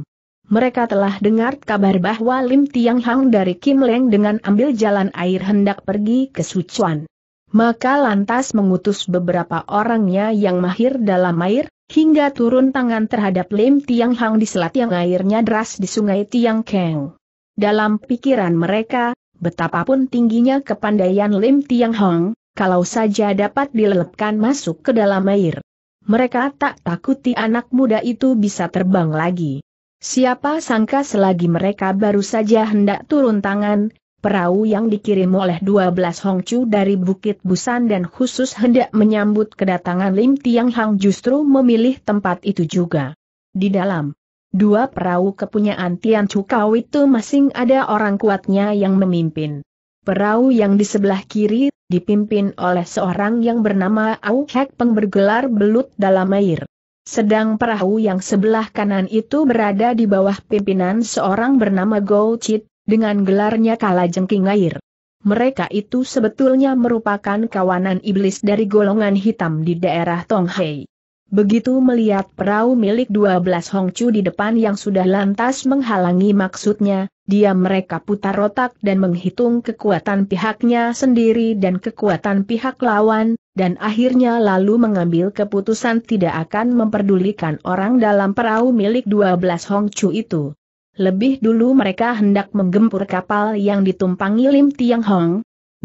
Mereka telah dengar kabar bahwa Lim Tiang Hang dari Kim Leng dengan ambil jalan air hendak pergi ke Sichuan. Maka lantas mengutus beberapa orangnya yang mahir dalam air, hingga turun tangan terhadap Lim Tiang Hang di selat yang airnya deras di sungai Tiang Keng. Dalam pikiran mereka, betapapun tingginya kepandaian Lim Tiang Hang, kalau saja dapat dilelepkan masuk ke dalam air. Mereka tak takuti anak muda itu bisa terbang lagi. Siapa sangka selagi mereka baru saja hendak turun tangan, Perahu yang dikirim oleh 12 Hongcu dari Bukit Busan dan khusus hendak menyambut kedatangan Lim Tiang Hang justru memilih tempat itu juga. Di dalam dua perahu kepunyaan Tian Chukau itu masing ada orang kuatnya yang memimpin. Perahu yang di sebelah kiri, dipimpin oleh seorang yang bernama Au Hek Peng bergelar belut dalam air. Sedang perahu yang sebelah kanan itu berada di bawah pimpinan seorang bernama Go Chit, dengan gelarnya Kalajengking Air. Mereka itu sebetulnya merupakan kawanan iblis dari golongan hitam di daerah Tonghei. Begitu melihat perahu milik 12 Hongchu di depan yang sudah lantas menghalangi maksudnya, dia mereka putar otak dan menghitung kekuatan pihaknya sendiri dan kekuatan pihak lawan, dan akhirnya lalu mengambil keputusan tidak akan memperdulikan orang dalam perahu milik 12 Hongchu itu. Lebih dulu mereka hendak menggempur kapal yang ditumpangi Lim Tiang Hong.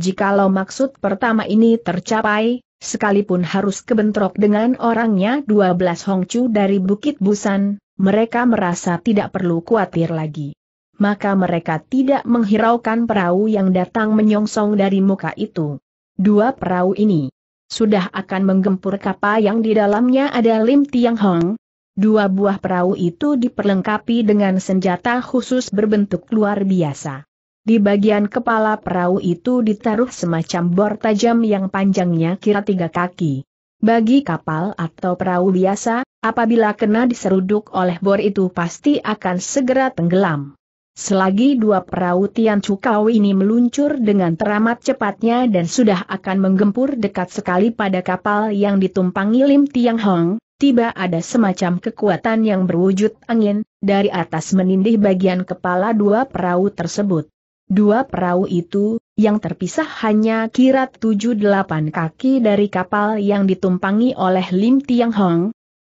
Jikalau maksud pertama ini tercapai, sekalipun harus kebentrok dengan orangnya 12 Chu dari Bukit Busan, mereka merasa tidak perlu khawatir lagi. Maka mereka tidak menghiraukan perahu yang datang menyongsong dari muka itu. Dua perahu ini sudah akan menggempur kapal yang di dalamnya ada Lim Tiang Hong, Dua buah perahu itu diperlengkapi dengan senjata khusus berbentuk luar biasa. Di bagian kepala perahu itu ditaruh semacam bor tajam yang panjangnya kira tiga kaki. Bagi kapal atau perahu biasa, apabila kena diseruduk oleh bor itu pasti akan segera tenggelam. Selagi dua perahu Tian Cukau ini meluncur dengan teramat cepatnya dan sudah akan menggempur dekat sekali pada kapal yang ditumpangi Lim Tiang Hong, tiba ada semacam kekuatan yang berwujud angin, dari atas menindih bagian kepala dua perahu tersebut. Dua perahu itu, yang terpisah hanya kira tujuh delapan kaki dari kapal yang ditumpangi oleh Lim Tiang Hong,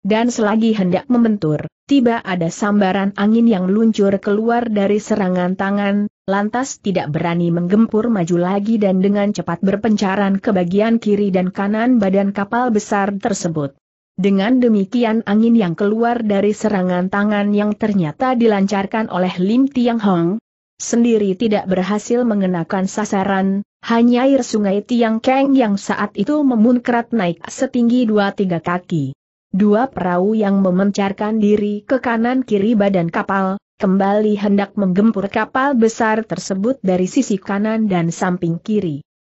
dan selagi hendak membentur, tiba ada sambaran angin yang luncur keluar dari serangan tangan, lantas tidak berani menggempur maju lagi dan dengan cepat berpencaran ke bagian kiri dan kanan badan kapal besar tersebut. Dengan demikian angin yang keluar dari serangan tangan yang ternyata dilancarkan oleh Lim Tiang Hong, sendiri tidak berhasil mengenakan sasaran, hanya air sungai Tiang Keng yang saat itu memunkrat naik setinggi dua tiga kaki. Dua perahu yang memencarkan diri ke kanan kiri badan kapal, kembali hendak menggempur kapal besar tersebut dari sisi kanan dan samping kiri.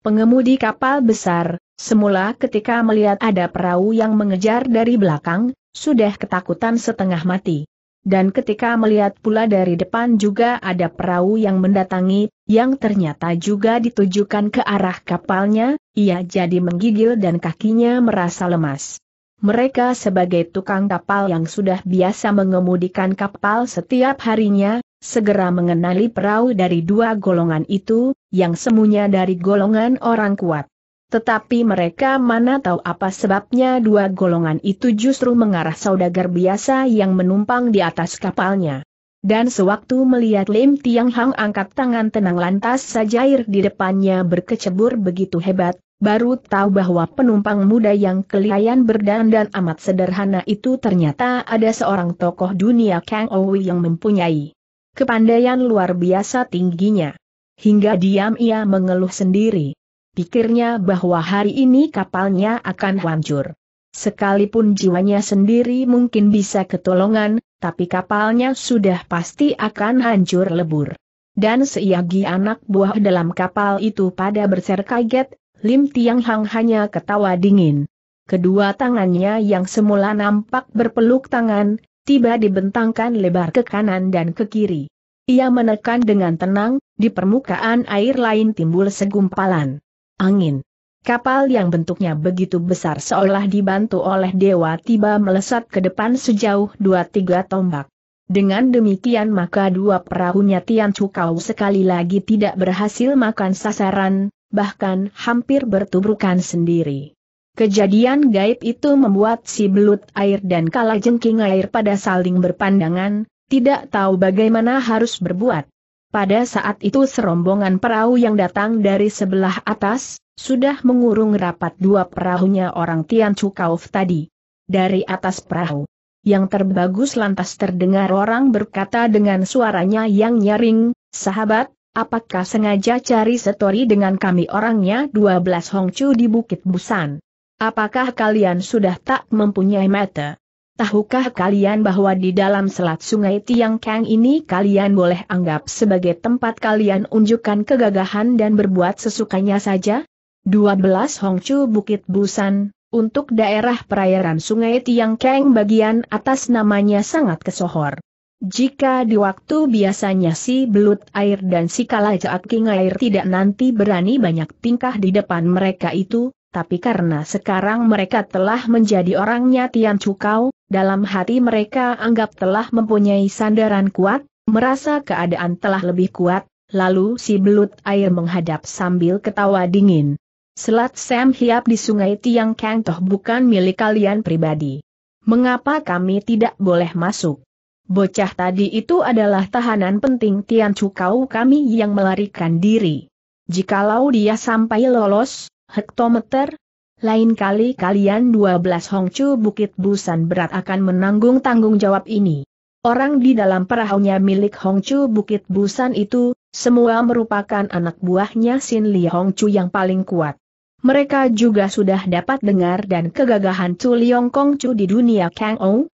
Pengemudi kapal besar, semula ketika melihat ada perahu yang mengejar dari belakang, sudah ketakutan setengah mati. Dan ketika melihat pula dari depan juga ada perahu yang mendatangi, yang ternyata juga ditujukan ke arah kapalnya, ia jadi menggigil dan kakinya merasa lemas. Mereka sebagai tukang kapal yang sudah biasa mengemudikan kapal setiap harinya, segera mengenali perahu dari dua golongan itu, yang semuanya dari golongan orang kuat. Tetapi mereka mana tahu apa sebabnya dua golongan itu justru mengarah saudagar biasa yang menumpang di atas kapalnya. Dan sewaktu melihat Lim Tiang Hang angkat tangan tenang lantas saja air di depannya berkecebur begitu hebat, baru tahu bahwa penumpang muda yang kelihayan berdandan amat sederhana itu ternyata ada seorang tokoh dunia Kang Owi yang mempunyai Kepandaian luar biasa tingginya. Hingga diam ia mengeluh sendiri. Pikirnya bahwa hari ini kapalnya akan hancur. Sekalipun jiwanya sendiri mungkin bisa ketolongan, tapi kapalnya sudah pasti akan hancur lebur. Dan seiyagi anak buah dalam kapal itu pada berser kaget, Lim Tiang Hang hanya ketawa dingin. Kedua tangannya yang semula nampak berpeluk tangan, tiba dibentangkan lebar ke kanan dan ke kiri. Ia menekan dengan tenang, di permukaan air lain timbul segumpalan. Angin. Kapal yang bentuknya begitu besar seolah dibantu oleh dewa tiba melesat ke depan sejauh dua tiga tombak. Dengan demikian maka dua perahunya Tian Cukau sekali lagi tidak berhasil makan sasaran, bahkan hampir bertubrukan sendiri. Kejadian gaib itu membuat si belut air dan kalajengking air pada saling berpandangan, tidak tahu bagaimana harus berbuat. Pada saat itu serombongan perahu yang datang dari sebelah atas, sudah mengurung rapat dua perahunya orang Tian Chukauf tadi. Dari atas perahu yang terbagus lantas terdengar orang berkata dengan suaranya yang nyaring, sahabat, apakah sengaja cari setori dengan kami orangnya 12 Hongchu di Bukit Busan? Apakah kalian sudah tak mempunyai mata? Tahukah kalian bahwa di dalam selat sungai Tiang Kang ini kalian boleh anggap sebagai tempat kalian unjukkan kegagahan dan berbuat sesukanya saja? 12 Hongchu Bukit Busan, untuk daerah perairan sungai Tiang Kang bagian atas namanya sangat kesohor. Jika di waktu biasanya si belut air dan si kalajaat king air tidak nanti berani banyak tingkah di depan mereka itu, tapi karena sekarang mereka telah menjadi orangnya Tian Cukau, dalam hati mereka anggap telah mempunyai sandaran kuat, merasa keadaan telah lebih kuat, lalu si belut air menghadap sambil ketawa dingin. Selat Sam Hiap di sungai Tiang Kang toh bukan milik kalian pribadi. Mengapa kami tidak boleh masuk? Bocah tadi itu adalah tahanan penting Tian Cukau kami yang melarikan diri. Jikalau dia sampai lolos, hektometer. Lain kali kalian 12 Hongcu Bukit Busan berat akan menanggung tanggung jawab ini. Orang di dalam perahunya milik Hongcu Bukit Busan itu, semua merupakan anak buahnya Sin Li Hongcu yang paling kuat. Mereka juga sudah dapat dengar dan kegagahan Chu Liong Chu di dunia Kang Ou,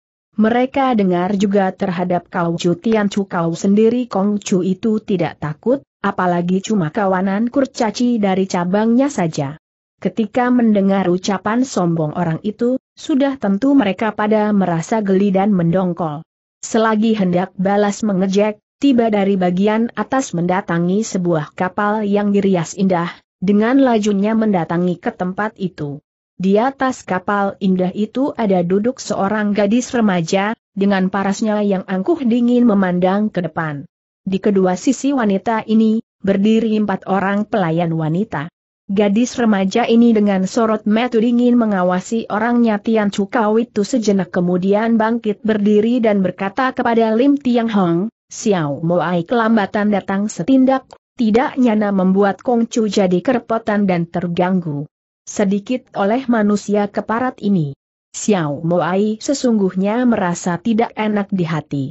mereka dengar juga terhadap Kau Chu Tian Chu Kau sendiri Kong Chu itu tidak takut, apalagi cuma kawanan kurcaci dari cabangnya saja. Ketika mendengar ucapan sombong orang itu, sudah tentu mereka pada merasa geli dan mendongkol. Selagi hendak balas mengejek, tiba dari bagian atas mendatangi sebuah kapal yang dirias indah, dengan lajunya mendatangi ke tempat itu. Di atas kapal indah itu ada duduk seorang gadis remaja, dengan parasnya yang angkuh dingin memandang ke depan. Di kedua sisi wanita ini, berdiri empat orang pelayan wanita. Gadis remaja ini dengan sorot metu dingin mengawasi orangnya Tian Chukau itu sejenak kemudian bangkit berdiri dan berkata kepada Lim Tiang Hong, Xiao Moai kelambatan datang setindak, tidak nyana membuat Kong Chu jadi kerepotan dan terganggu. Sedikit oleh manusia keparat ini. Xiao Moai sesungguhnya merasa tidak enak di hati.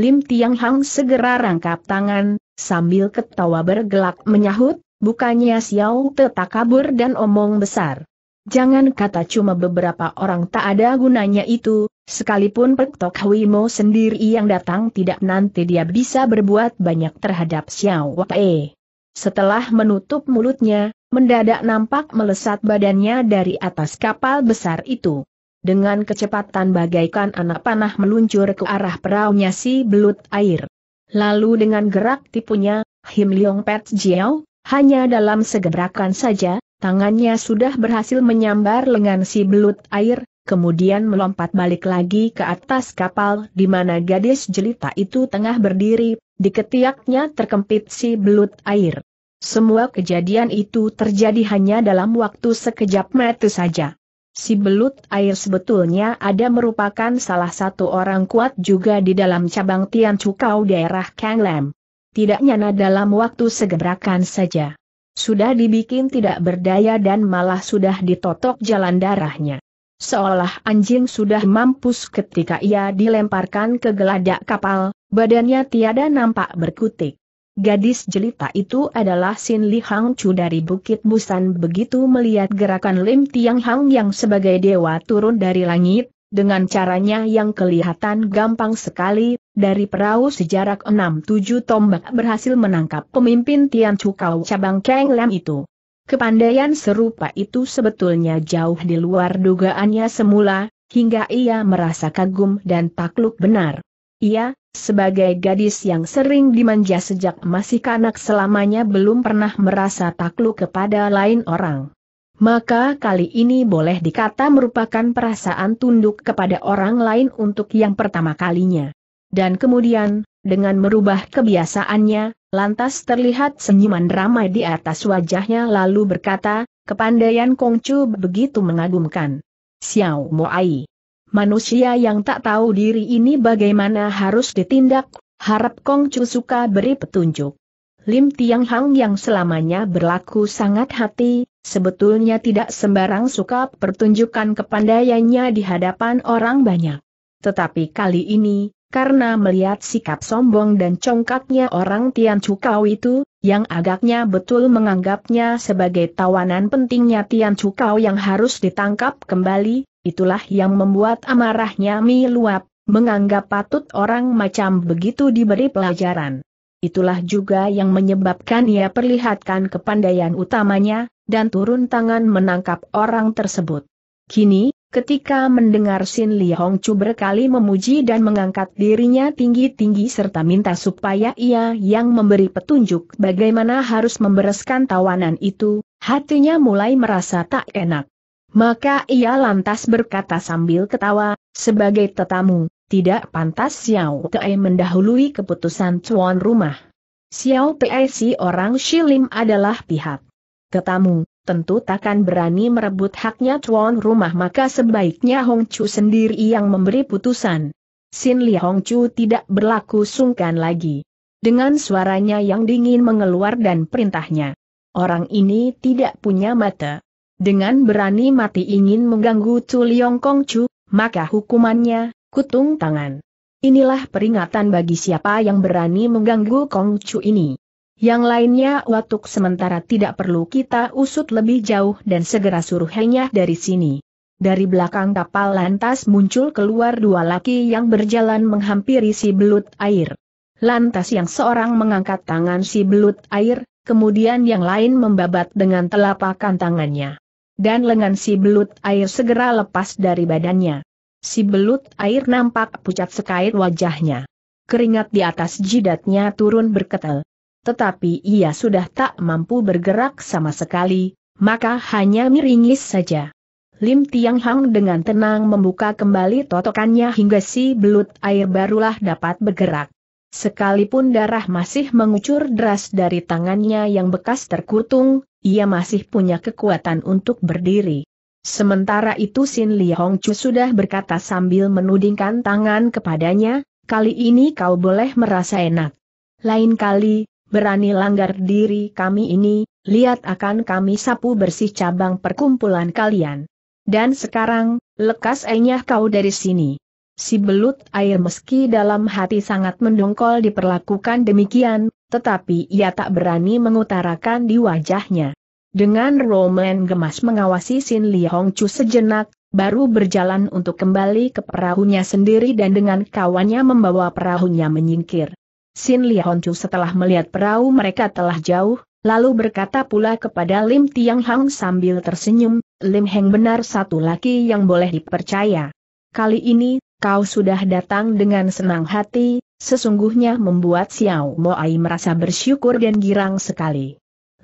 Lim Tiang Hong segera rangkap tangan, sambil ketawa bergelak menyahut, Bukannya Xiao Te kabur dan omong besar. Jangan kata cuma beberapa orang tak ada gunanya itu, sekalipun Pek Tok Huimo sendiri yang datang tidak nanti dia bisa berbuat banyak terhadap Xiao Wei. Setelah menutup mulutnya, mendadak nampak melesat badannya dari atas kapal besar itu. Dengan kecepatan bagaikan anak panah meluncur ke arah peraunya si belut air. Lalu dengan gerak tipunya, Him Leong Pet Jiao, hanya dalam segerakan saja, tangannya sudah berhasil menyambar lengan si belut air, kemudian melompat balik lagi ke atas kapal di mana gadis jelita itu tengah berdiri, di ketiaknya terkempit si belut air. Semua kejadian itu terjadi hanya dalam waktu sekejap mata saja. Si belut air sebetulnya ada merupakan salah satu orang kuat juga di dalam cabang Tian Cukau daerah Kang Lam tidak nyana dalam waktu segebrakan saja. Sudah dibikin tidak berdaya dan malah sudah ditotok jalan darahnya. Seolah anjing sudah mampus ketika ia dilemparkan ke geladak kapal, badannya tiada nampak berkutik. Gadis jelita itu adalah Sin Li Hang Chu dari Bukit Busan begitu melihat gerakan Lim Tiang Hang yang sebagai dewa turun dari langit, dengan caranya yang kelihatan gampang sekali, dari perahu sejarak 6-7 tombak berhasil menangkap pemimpin Tian Chukau cabang Kang Lam itu. Kepandaian serupa itu sebetulnya jauh di luar dugaannya semula, hingga ia merasa kagum dan takluk benar. Ia, sebagai gadis yang sering dimanja sejak masih kanak selamanya belum pernah merasa takluk kepada lain orang maka kali ini boleh dikata merupakan perasaan tunduk kepada orang lain untuk yang pertama kalinya. Dan kemudian, dengan merubah kebiasaannya, lantas terlihat senyuman ramai di atas wajahnya lalu berkata, kepandaian Kongcu begitu mengagumkan. Xiao Moai. Manusia yang tak tahu diri ini bagaimana harus ditindak, harap Kongcu suka beri petunjuk. Lim Tiang Hang yang selamanya berlaku sangat hati, sebetulnya tidak sembarang suka pertunjukan kepandaiannya di hadapan orang banyak. Tetapi kali ini, karena melihat sikap sombong dan congkaknya orang Tian Cukau itu, yang agaknya betul menganggapnya sebagai tawanan pentingnya Tian Cukau yang harus ditangkap kembali, itulah yang membuat amarahnya meluap, menganggap patut orang macam begitu diberi pelajaran. Itulah juga yang menyebabkan ia perlihatkan kepandaian utamanya, dan turun tangan menangkap orang tersebut. Kini, ketika mendengar Sin Li Hong Chu berkali memuji dan mengangkat dirinya tinggi-tinggi serta minta supaya ia yang memberi petunjuk bagaimana harus membereskan tawanan itu, hatinya mulai merasa tak enak. Maka ia lantas berkata sambil ketawa, sebagai tetamu, tidak pantas Xiao Tei mendahului keputusan tuan rumah. Xiao Tei si orang Shilim adalah pihak ketamu, tentu takkan berani merebut haknya tuan rumah maka sebaiknya Hong Chu sendiri yang memberi putusan. Sin Li Hong Chu tidak berlaku sungkan lagi. Dengan suaranya yang dingin mengeluar dan perintahnya. Orang ini tidak punya mata. Dengan berani mati ingin mengganggu Chu Liong Kong Chu, maka hukumannya, Kutung tangan. Inilah peringatan bagi siapa yang berani mengganggu Kongcu ini. Yang lainnya watuk sementara tidak perlu kita usut lebih jauh dan segera suruhnya dari sini. Dari belakang kapal lantas muncul keluar dua laki yang berjalan menghampiri si belut air. Lantas yang seorang mengangkat tangan si belut air, kemudian yang lain membabat dengan telapakan tangannya. Dan lengan si belut air segera lepas dari badannya. Si belut air nampak pucat sekait wajahnya. Keringat di atas jidatnya turun berketel. Tetapi ia sudah tak mampu bergerak sama sekali, maka hanya miringis saja. Lim Tiang Hang dengan tenang membuka kembali totokannya hingga si belut air barulah dapat bergerak. Sekalipun darah masih mengucur deras dari tangannya yang bekas terkutung, ia masih punya kekuatan untuk berdiri. Sementara itu Sin Li Hong Chu sudah berkata sambil menudingkan tangan kepadanya, kali ini kau boleh merasa enak. Lain kali, berani langgar diri kami ini, lihat akan kami sapu bersih cabang perkumpulan kalian. Dan sekarang, lekas enyah kau dari sini. Si belut air meski dalam hati sangat mendongkol diperlakukan demikian, tetapi ia tak berani mengutarakan di wajahnya. Dengan Roman gemas mengawasi Sin Li Hong Chu sejenak, baru berjalan untuk kembali ke perahunya sendiri dan dengan kawannya membawa perahunya menyingkir. Sin Li Hong Chu setelah melihat perahu mereka telah jauh, lalu berkata pula kepada Lim Tiang Hang sambil tersenyum, Lim Heng benar satu laki yang boleh dipercaya. Kali ini, kau sudah datang dengan senang hati, sesungguhnya membuat Xiao Mo Ai merasa bersyukur dan girang sekali.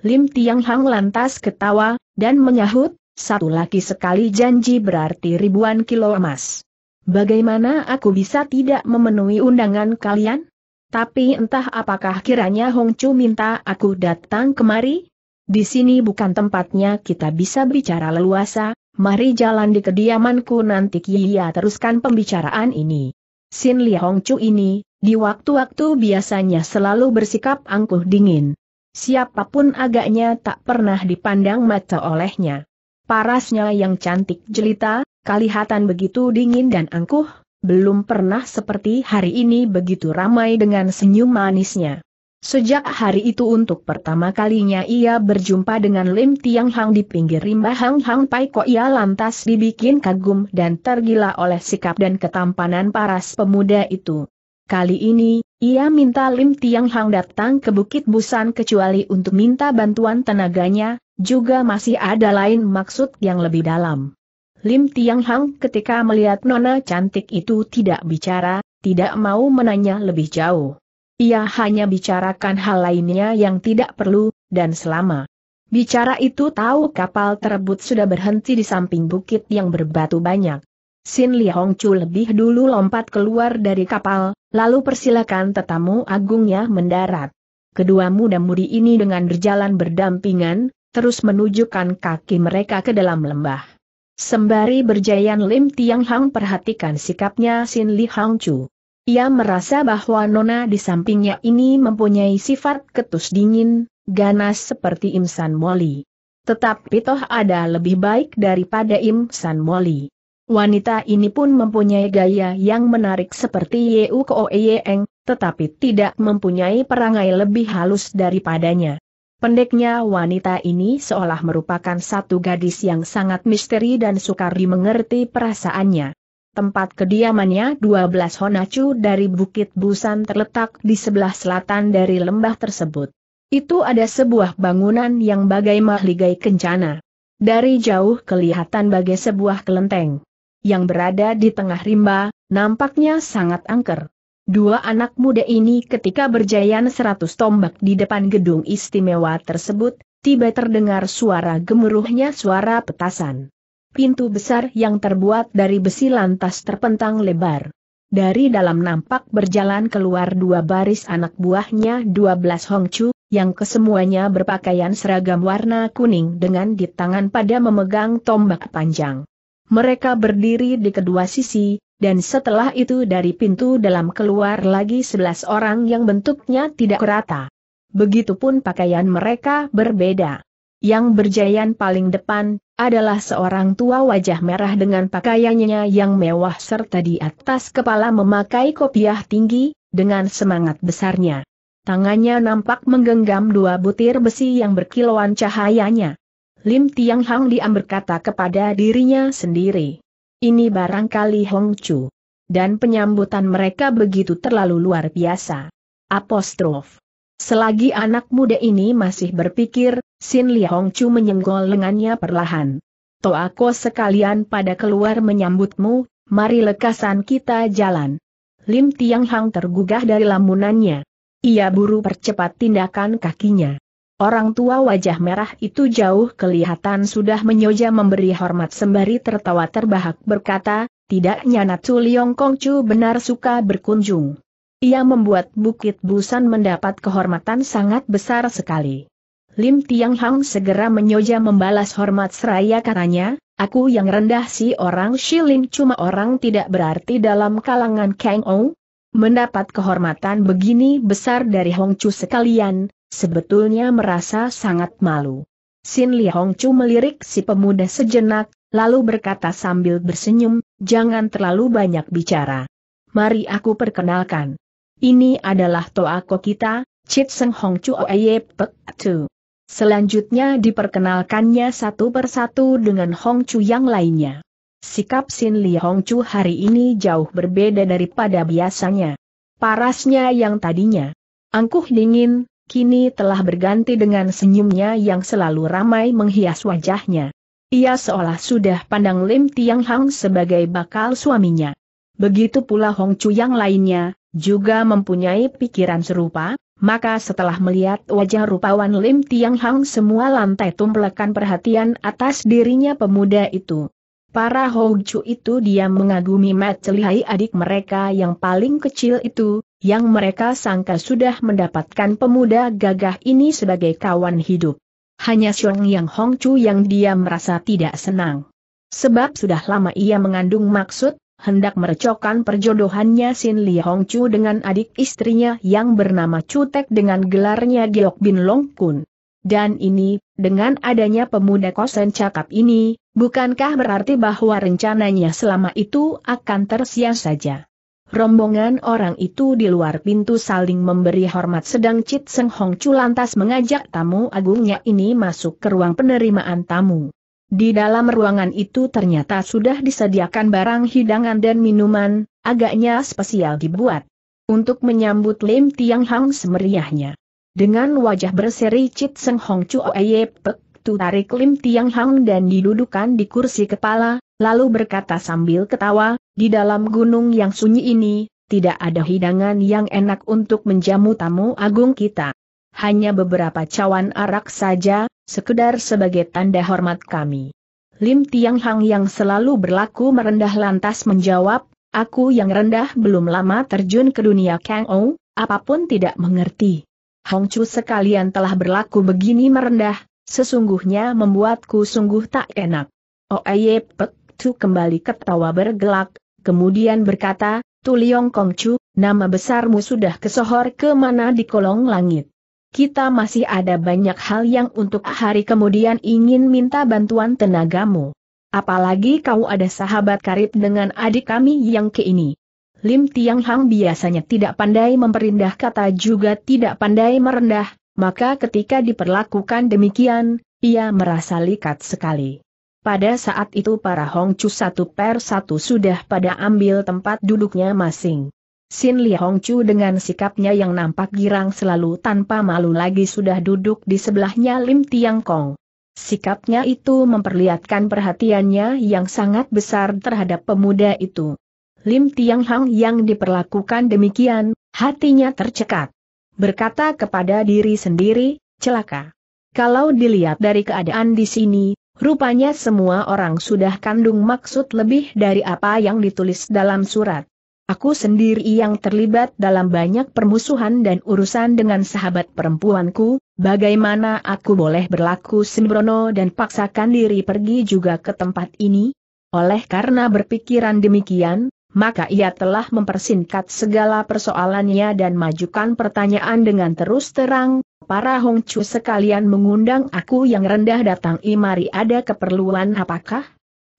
Lim Tiang Hang lantas ketawa, dan menyahut, satu laki sekali janji berarti ribuan kilo emas. Bagaimana aku bisa tidak memenuhi undangan kalian? Tapi entah apakah kiranya Hong Chu minta aku datang kemari? Di sini bukan tempatnya kita bisa bicara leluasa, mari jalan di kediamanku nanti Kia teruskan pembicaraan ini. Sin Li Hong Chu ini, di waktu-waktu biasanya selalu bersikap angkuh dingin. Siapapun agaknya tak pernah dipandang mata olehnya. Parasnya yang cantik jelita, kelihatan begitu dingin dan angkuh, belum pernah seperti hari ini begitu ramai dengan senyum manisnya. Sejak hari itu untuk pertama kalinya ia berjumpa dengan Lim Tiang Hang di pinggir rimba Hang Hang Pai Kok ia lantas dibikin kagum dan tergila oleh sikap dan ketampanan paras pemuda itu. Kali ini, ia minta Lim Tiang Hang datang ke Bukit Busan kecuali untuk minta bantuan tenaganya, juga masih ada lain maksud yang lebih dalam. Lim Tiang Hang ketika melihat nona cantik itu tidak bicara, tidak mau menanya lebih jauh. Ia hanya bicarakan hal lainnya yang tidak perlu, dan selama bicara itu tahu kapal terebut sudah berhenti di samping bukit yang berbatu banyak. Sin Li Hongcu lebih dulu lompat keluar dari kapal, lalu persilakan tetamu agungnya mendarat. Kedua muda-mudi ini dengan berjalan berdampingan, terus menunjukkan kaki mereka ke dalam lembah. Sembari berjayan Lim Tiang Hang perhatikan sikapnya Sin Li Hongcu. Ia merasa bahwa nona di sampingnya ini mempunyai sifat ketus dingin, ganas seperti Im San Moli. Tetapi toh ada lebih baik daripada Im San Moli. Wanita ini pun mempunyai gaya yang menarik seperti Yeu Ko e tetapi tidak mempunyai perangai lebih halus daripadanya. Pendeknya wanita ini seolah merupakan satu gadis yang sangat misteri dan sukar dimengerti perasaannya. Tempat kediamannya 12 Honacu dari Bukit Busan terletak di sebelah selatan dari lembah tersebut. Itu ada sebuah bangunan yang bagai mahligai kencana. Dari jauh kelihatan bagai sebuah kelenteng yang berada di tengah rimba, nampaknya sangat angker. Dua anak muda ini ketika berjayan seratus tombak di depan gedung istimewa tersebut, tiba terdengar suara gemuruhnya suara petasan. Pintu besar yang terbuat dari besi lantas terpentang lebar. Dari dalam nampak berjalan keluar dua baris anak buahnya dua belas Hongcu, yang kesemuanya berpakaian seragam warna kuning dengan di tangan pada memegang tombak panjang. Mereka berdiri di kedua sisi, dan setelah itu dari pintu dalam keluar lagi sebelas orang yang bentuknya tidak rata. Begitupun pakaian mereka berbeda. Yang berjayan paling depan, adalah seorang tua wajah merah dengan pakaiannya yang mewah serta di atas kepala memakai kopiah tinggi, dengan semangat besarnya. Tangannya nampak menggenggam dua butir besi yang berkilauan cahayanya. Lim Tiang Hang Liam berkata kepada dirinya sendiri. Ini barangkali Hong Chu. Dan penyambutan mereka begitu terlalu luar biasa. Apostrof. Selagi anak muda ini masih berpikir, Sin Li Hong Chu menyenggol lengannya perlahan. Toako sekalian pada keluar menyambutmu, mari lekasan kita jalan. Lim Tiang Hang tergugah dari lamunannya. Ia buru percepat tindakan kakinya. Orang tua wajah merah itu jauh kelihatan sudah menyoja memberi hormat sembari tertawa terbahak berkata, tidaknya Natu Liong Kongcu benar suka berkunjung. Ia membuat Bukit Busan mendapat kehormatan sangat besar sekali. Lim Tiang Hang segera menyoja membalas hormat seraya katanya, Aku yang rendah si orang Shilin cuma orang tidak berarti dalam kalangan Kang Ou. Mendapat kehormatan begini besar dari Hong Chu sekalian, sebetulnya merasa sangat malu. Sin Li Hongcu melirik si pemuda sejenak, lalu berkata sambil bersenyum, jangan terlalu banyak bicara. Mari aku perkenalkan. Ini adalah Toa Toako kita, Chit Seng Hongcu Oye Pek Tu. Selanjutnya diperkenalkannya satu persatu dengan Hongcu yang lainnya. Sikap Sin Li Hongcu hari ini jauh berbeda daripada biasanya. Parasnya yang tadinya angkuh dingin, kini telah berganti dengan senyumnya yang selalu ramai menghias wajahnya. Ia seolah sudah pandang Lim Tiang Hang sebagai bakal suaminya. Begitu pula Hong Chu yang lainnya, juga mempunyai pikiran serupa, maka setelah melihat wajah rupawan Lim Tiang Hang semua lantai tumplekan perhatian atas dirinya pemuda itu. Para Hongchu itu diam mengagumi Matelihai adik mereka yang paling kecil itu, yang mereka sangka sudah mendapatkan pemuda gagah ini sebagai kawan hidup. Hanya Xiong Yang Hongchu yang dia merasa tidak senang. Sebab sudah lama ia mengandung maksud, hendak merecokkan perjodohannya Sin Li Hongchu dengan adik istrinya yang bernama Cutek dengan gelarnya Giok Bin Long Kun. Dan ini, dengan adanya pemuda kosen cakap ini, Bukankah berarti bahwa rencananya selama itu akan tersia saja? Rombongan orang itu di luar pintu saling memberi hormat sedang Cit Seng Hong Chu lantas mengajak tamu agungnya ini masuk ke ruang penerimaan tamu. Di dalam ruangan itu ternyata sudah disediakan barang hidangan dan minuman, agaknya spesial dibuat. Untuk menyambut Lim Tiang Hang semeriahnya. Dengan wajah berseri Cit Seng Hong Chu Oye Pek itu tarik Lim Tiang Hang dan didudukan di kursi kepala, lalu berkata sambil ketawa, di dalam gunung yang sunyi ini, tidak ada hidangan yang enak untuk menjamu tamu agung kita. Hanya beberapa cawan arak saja, sekedar sebagai tanda hormat kami. Lim Tiang Hang yang selalu berlaku merendah lantas menjawab, aku yang rendah belum lama terjun ke dunia Kang Ou, apapun tidak mengerti. Hong Chu sekalian telah berlaku begini merendah, Sesungguhnya membuatku sungguh tak enak. Oeye oh, Pek Tu kembali ketawa bergelak, kemudian berkata, Kong Chu, nama besarmu sudah kesohor ke mana di kolong langit. Kita masih ada banyak hal yang untuk hari kemudian ingin minta bantuan tenagamu. Apalagi kau ada sahabat karib dengan adik kami yang ke ini. Lim Tiang Hang biasanya tidak pandai memperindah kata juga tidak pandai merendah, maka ketika diperlakukan demikian, ia merasa likat sekali. Pada saat itu para Hongcu satu per satu sudah pada ambil tempat duduknya masing. Sin Li Hongcu dengan sikapnya yang nampak girang selalu tanpa malu lagi sudah duduk di sebelahnya Lim Tiang Kong. Sikapnya itu memperlihatkan perhatiannya yang sangat besar terhadap pemuda itu. Lim Tiang Hang yang diperlakukan demikian, hatinya tercekat berkata kepada diri sendiri, celaka. Kalau dilihat dari keadaan di sini, rupanya semua orang sudah kandung maksud lebih dari apa yang ditulis dalam surat. Aku sendiri yang terlibat dalam banyak permusuhan dan urusan dengan sahabat perempuanku, bagaimana aku boleh berlaku sembrono dan paksakan diri pergi juga ke tempat ini? Oleh karena berpikiran demikian, maka ia telah mempersingkat segala persoalannya dan majukan pertanyaan dengan terus terang, para Hongcu sekalian mengundang aku yang rendah datang imari ada keperluan apakah?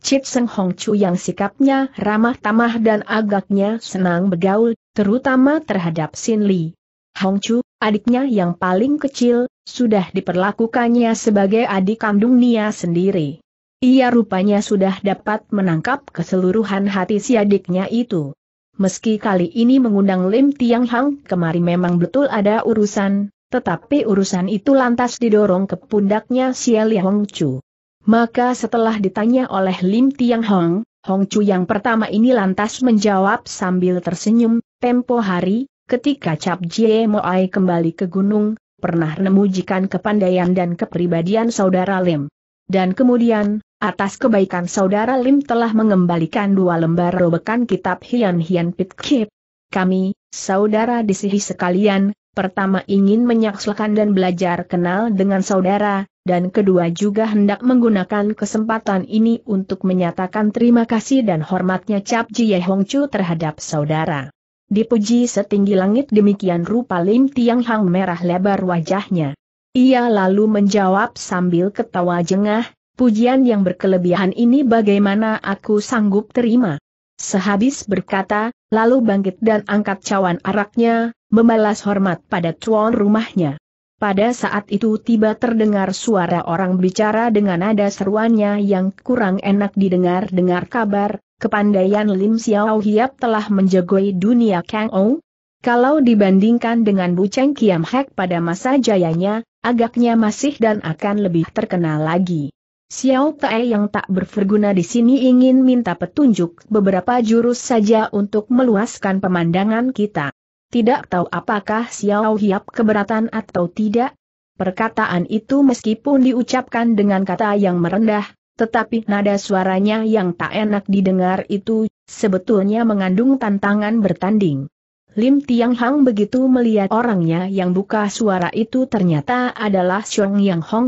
Chit Seng Hongcu yang sikapnya ramah tamah dan agaknya senang bergaul, terutama terhadap Sin Li. Hongcu, adiknya yang paling kecil, sudah diperlakukannya sebagai adik kandung Nia sendiri. Ia rupanya sudah dapat menangkap keseluruhan hati si adiknya itu. Meski kali ini mengundang Lim Tiang Hang kemari memang betul ada urusan, tetapi urusan itu lantas didorong ke pundaknya Si Liang Chu. Maka setelah ditanya oleh Lim Tiang Hong, Hong Chu yang pertama ini lantas menjawab sambil tersenyum, tempo hari, ketika Cap Jie Moai kembali ke gunung, pernah memujikan kepandaian dan kepribadian saudara Lim. Dan kemudian, Atas kebaikan saudara Lim telah mengembalikan dua lembar robekan kitab Hian Hian Pit Kip. Kami, saudara di sini sekalian, pertama ingin menyaksikan dan belajar kenal dengan saudara, dan kedua juga hendak menggunakan kesempatan ini untuk menyatakan terima kasih dan hormatnya Cap Jie Hong Chu terhadap saudara. Dipuji setinggi langit demikian rupa Lim Tiang Hang merah lebar wajahnya. Ia lalu menjawab sambil ketawa jengah, Pujian yang berkelebihan ini bagaimana aku sanggup terima? Sehabis berkata, lalu bangkit dan angkat cawan araknya, membalas hormat pada tuan rumahnya. Pada saat itu tiba terdengar suara orang bicara dengan nada seruannya yang kurang enak didengar-dengar kabar, kepandaian Lim Xiao Hiap telah menjagoi dunia Kang Ou. Kalau dibandingkan dengan Bu Cheng Kiam Hek pada masa jayanya, agaknya masih dan akan lebih terkenal lagi. Xiao Tae yang tak berguna di sini ingin minta petunjuk beberapa jurus saja untuk meluaskan pemandangan kita. Tidak tahu apakah Xiao Hiap keberatan atau tidak. Perkataan itu meskipun diucapkan dengan kata yang merendah, tetapi nada suaranya yang tak enak didengar itu sebetulnya mengandung tantangan bertanding. Lim Tiang Hang begitu melihat orangnya yang buka suara itu ternyata adalah Xiong Yang Hong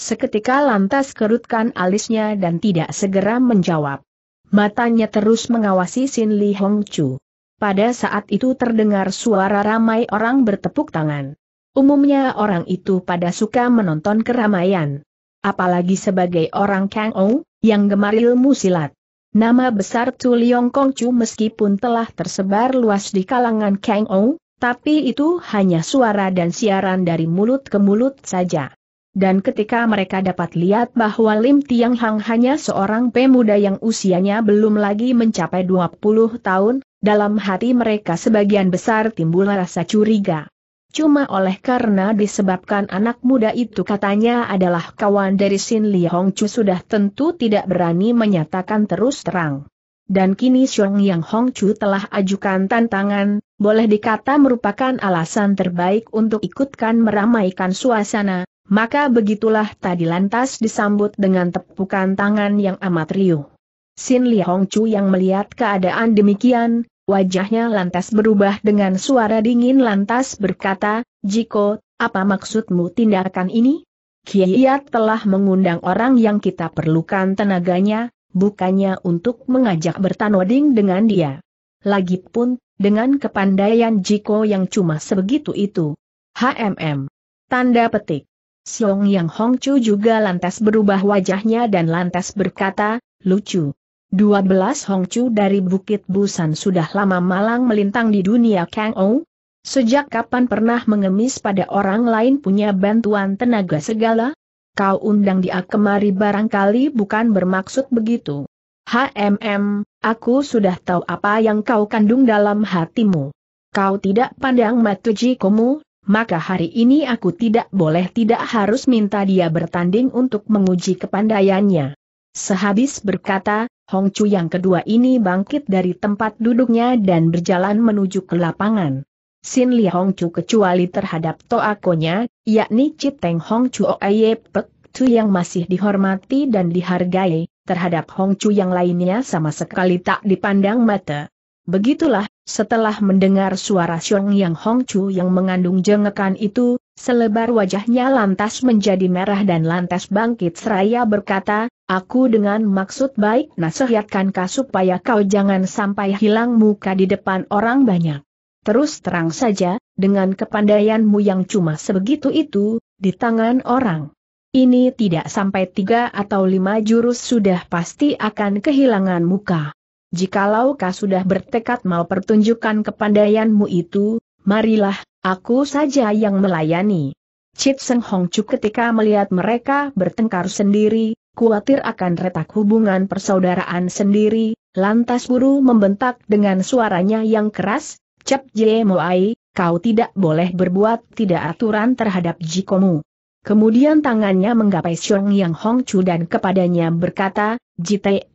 Seketika lantas kerutkan alisnya dan tidak segera menjawab. Matanya terus mengawasi Sin Li Hong Chu. Pada saat itu terdengar suara ramai orang bertepuk tangan. Umumnya orang itu pada suka menonton keramaian. Apalagi sebagai orang Kang Ou, yang gemar ilmu silat. Nama besar Tu Liong Kong Chu meskipun telah tersebar luas di kalangan Kang Ou, tapi itu hanya suara dan siaran dari mulut ke mulut saja. Dan ketika mereka dapat lihat bahwa Lim Tiang Hang hanya seorang pemuda yang usianya belum lagi mencapai 20 tahun, dalam hati mereka sebagian besar timbul rasa curiga. Cuma oleh karena disebabkan anak muda itu katanya adalah kawan dari Sin Li Hong Chu sudah tentu tidak berani menyatakan terus terang. Dan kini Xiong Yang Hong Chu telah ajukan tantangan, boleh dikata merupakan alasan terbaik untuk ikutkan meramaikan suasana, maka begitulah tadi lantas disambut dengan tepukan tangan yang amat riuh. Sin Li Hong Chu yang melihat keadaan demikian, wajahnya lantas berubah dengan suara dingin lantas berkata, Jiko, apa maksudmu tindakan ini? Kiyat telah mengundang orang yang kita perlukan tenaganya, bukannya untuk mengajak bertanoding dengan dia. Lagipun, dengan kepandaian Jiko yang cuma sebegitu itu. HMM. Tanda petik. Siong Yang Hongcu juga lantas berubah wajahnya dan lantas berkata, lucu. 12 Hongcu dari Bukit Busan sudah lama malang melintang di dunia Kang Ou. Sejak kapan pernah mengemis pada orang lain punya bantuan tenaga segala? Kau undang dia kemari barangkali bukan bermaksud begitu. HMM, aku sudah tahu apa yang kau kandung dalam hatimu. Kau tidak pandang matuji kamu? maka hari ini aku tidak boleh tidak harus minta dia bertanding untuk menguji kepandaiannya. Sehabis berkata, Hong Chu yang kedua ini bangkit dari tempat duduknya dan berjalan menuju ke lapangan. Sin Li Hong Chu kecuali terhadap toakonya, yakni Citeng Hong Chu Oye Pek Tu yang masih dihormati dan dihargai, terhadap Hong Chu yang lainnya sama sekali tak dipandang mata. Begitulah, setelah mendengar suara Xiong Yang Hong Chu yang mengandung jengekan itu, selebar wajahnya lantas menjadi merah dan lantas bangkit seraya berkata, Aku dengan maksud baik nasihatkan kau supaya kau jangan sampai hilang muka di depan orang banyak. Terus terang saja, dengan kepandaianmu yang cuma sebegitu itu, di tangan orang. Ini tidak sampai tiga atau lima jurus sudah pasti akan kehilangan muka jikalau kau sudah bertekad mau pertunjukkan kepandaianmu itu, marilah, aku saja yang melayani. Chit Seng Hong Chu ketika melihat mereka bertengkar sendiri, khawatir akan retak hubungan persaudaraan sendiri, lantas buru membentak dengan suaranya yang keras, Cep Jie Moai, kau tidak boleh berbuat tidak aturan terhadap jikomu. Kemudian tangannya menggapai Xiong Yang Hong Chu dan kepadanya berkata, Jite,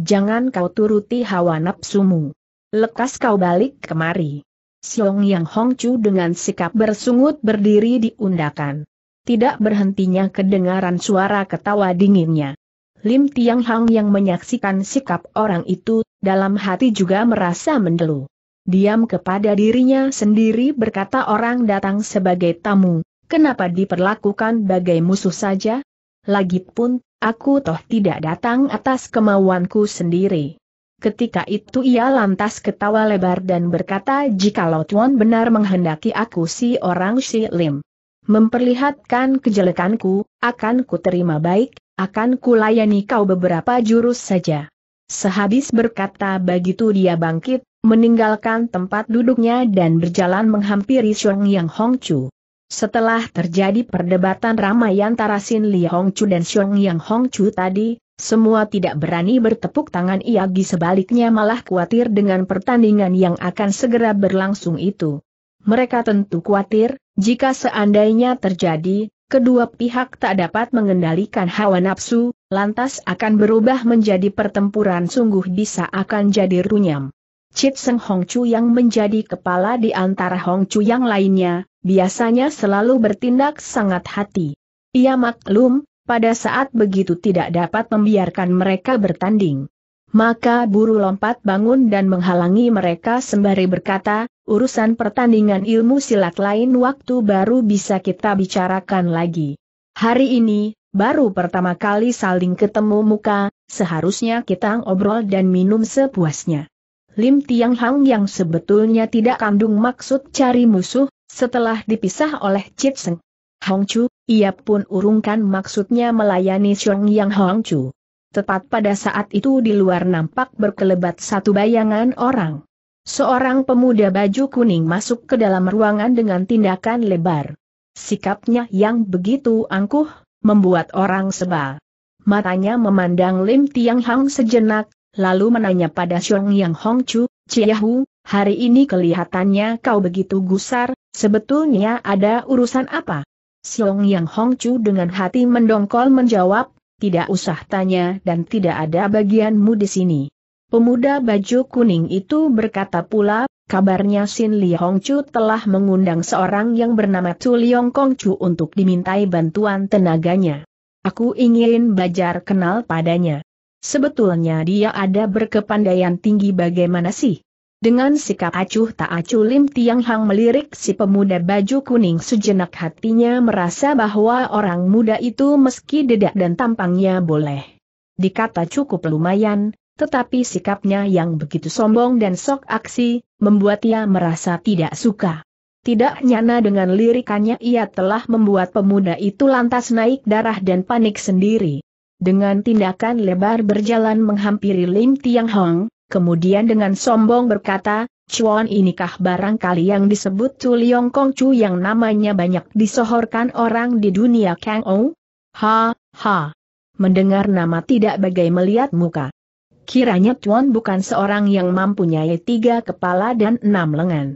Jangan kau turuti hawa nafsumu. Lekas kau balik kemari. Siong Yang Hongcu dengan sikap bersungut berdiri di undakan. Tidak berhentinya kedengaran suara ketawa dinginnya. Lim Tiang Hang yang menyaksikan sikap orang itu, dalam hati juga merasa mendelu. Diam kepada dirinya sendiri berkata orang datang sebagai tamu, kenapa diperlakukan bagai musuh saja? Lagi pun, aku toh tidak datang atas kemauanku sendiri. Ketika itu ia lantas ketawa lebar dan berkata jikalau Tuan benar menghendaki aku si orang si Lim. Memperlihatkan kejelekanku, akan ku terima baik, akan ku layani kau beberapa jurus saja. Sehabis berkata begitu dia bangkit, meninggalkan tempat duduknya dan berjalan menghampiri Shuang Yang Hongchu. Setelah terjadi perdebatan ramai antara Sin Li Hong Chu dan Xiong Yang Hong Chu tadi, semua tidak berani bertepuk tangan Iagi sebaliknya malah khawatir dengan pertandingan yang akan segera berlangsung itu. Mereka tentu khawatir, jika seandainya terjadi, kedua pihak tak dapat mengendalikan hawa nafsu, lantas akan berubah menjadi pertempuran sungguh bisa akan jadi runyam. Chit Seng Hong Chu yang menjadi kepala di antara Hong Chu yang lainnya, biasanya selalu bertindak sangat hati. Ia maklum, pada saat begitu tidak dapat membiarkan mereka bertanding. Maka buru lompat bangun dan menghalangi mereka sembari berkata, urusan pertandingan ilmu silat lain waktu baru bisa kita bicarakan lagi. Hari ini, Baru pertama kali saling ketemu muka, seharusnya kita ngobrol dan minum sepuasnya. Lim Tiang Hang yang sebetulnya tidak kandung maksud cari musuh, setelah dipisah oleh Chit Seng. Hong Chu, ia pun urungkan maksudnya melayani Xiong Yang Hong Chu. Tepat pada saat itu di luar nampak berkelebat satu bayangan orang. Seorang pemuda baju kuning masuk ke dalam ruangan dengan tindakan lebar. Sikapnya yang begitu angkuh, membuat orang sebal. Matanya memandang Lim Tiang Hang sejenak, lalu menanya pada Xiong Yang Hong Chu, Ciahu, hari ini kelihatannya kau begitu gusar, sebetulnya ada urusan apa? Xiong Yang Hong Chu dengan hati mendongkol menjawab, tidak usah tanya dan tidak ada bagianmu di sini. Pemuda baju kuning itu berkata pula, kabarnya Sin Li Hong Chu telah mengundang seorang yang bernama Chu Liong Kong Chu untuk dimintai bantuan tenaganya. Aku ingin belajar kenal padanya. Sebetulnya dia ada berkepandaian tinggi bagaimana sih? Dengan sikap acuh tak acuh Lim Tiang Hang melirik si pemuda baju kuning sejenak hatinya merasa bahwa orang muda itu meski dedak dan tampangnya boleh. Dikata cukup lumayan, tetapi sikapnya yang begitu sombong dan sok aksi, membuat ia merasa tidak suka. Tidak nyana dengan lirikannya ia telah membuat pemuda itu lantas naik darah dan panik sendiri. Dengan tindakan lebar berjalan menghampiri Lim Tiang Hong, kemudian dengan sombong berkata, Chuan inikah barangkali yang disebut Tu Liong Kong Chu yang namanya banyak disohorkan orang di dunia Kang Ou? Ha, ha. Mendengar nama tidak bagai melihat muka. Kiranya Chuan bukan seorang yang mempunyai tiga kepala dan enam lengan.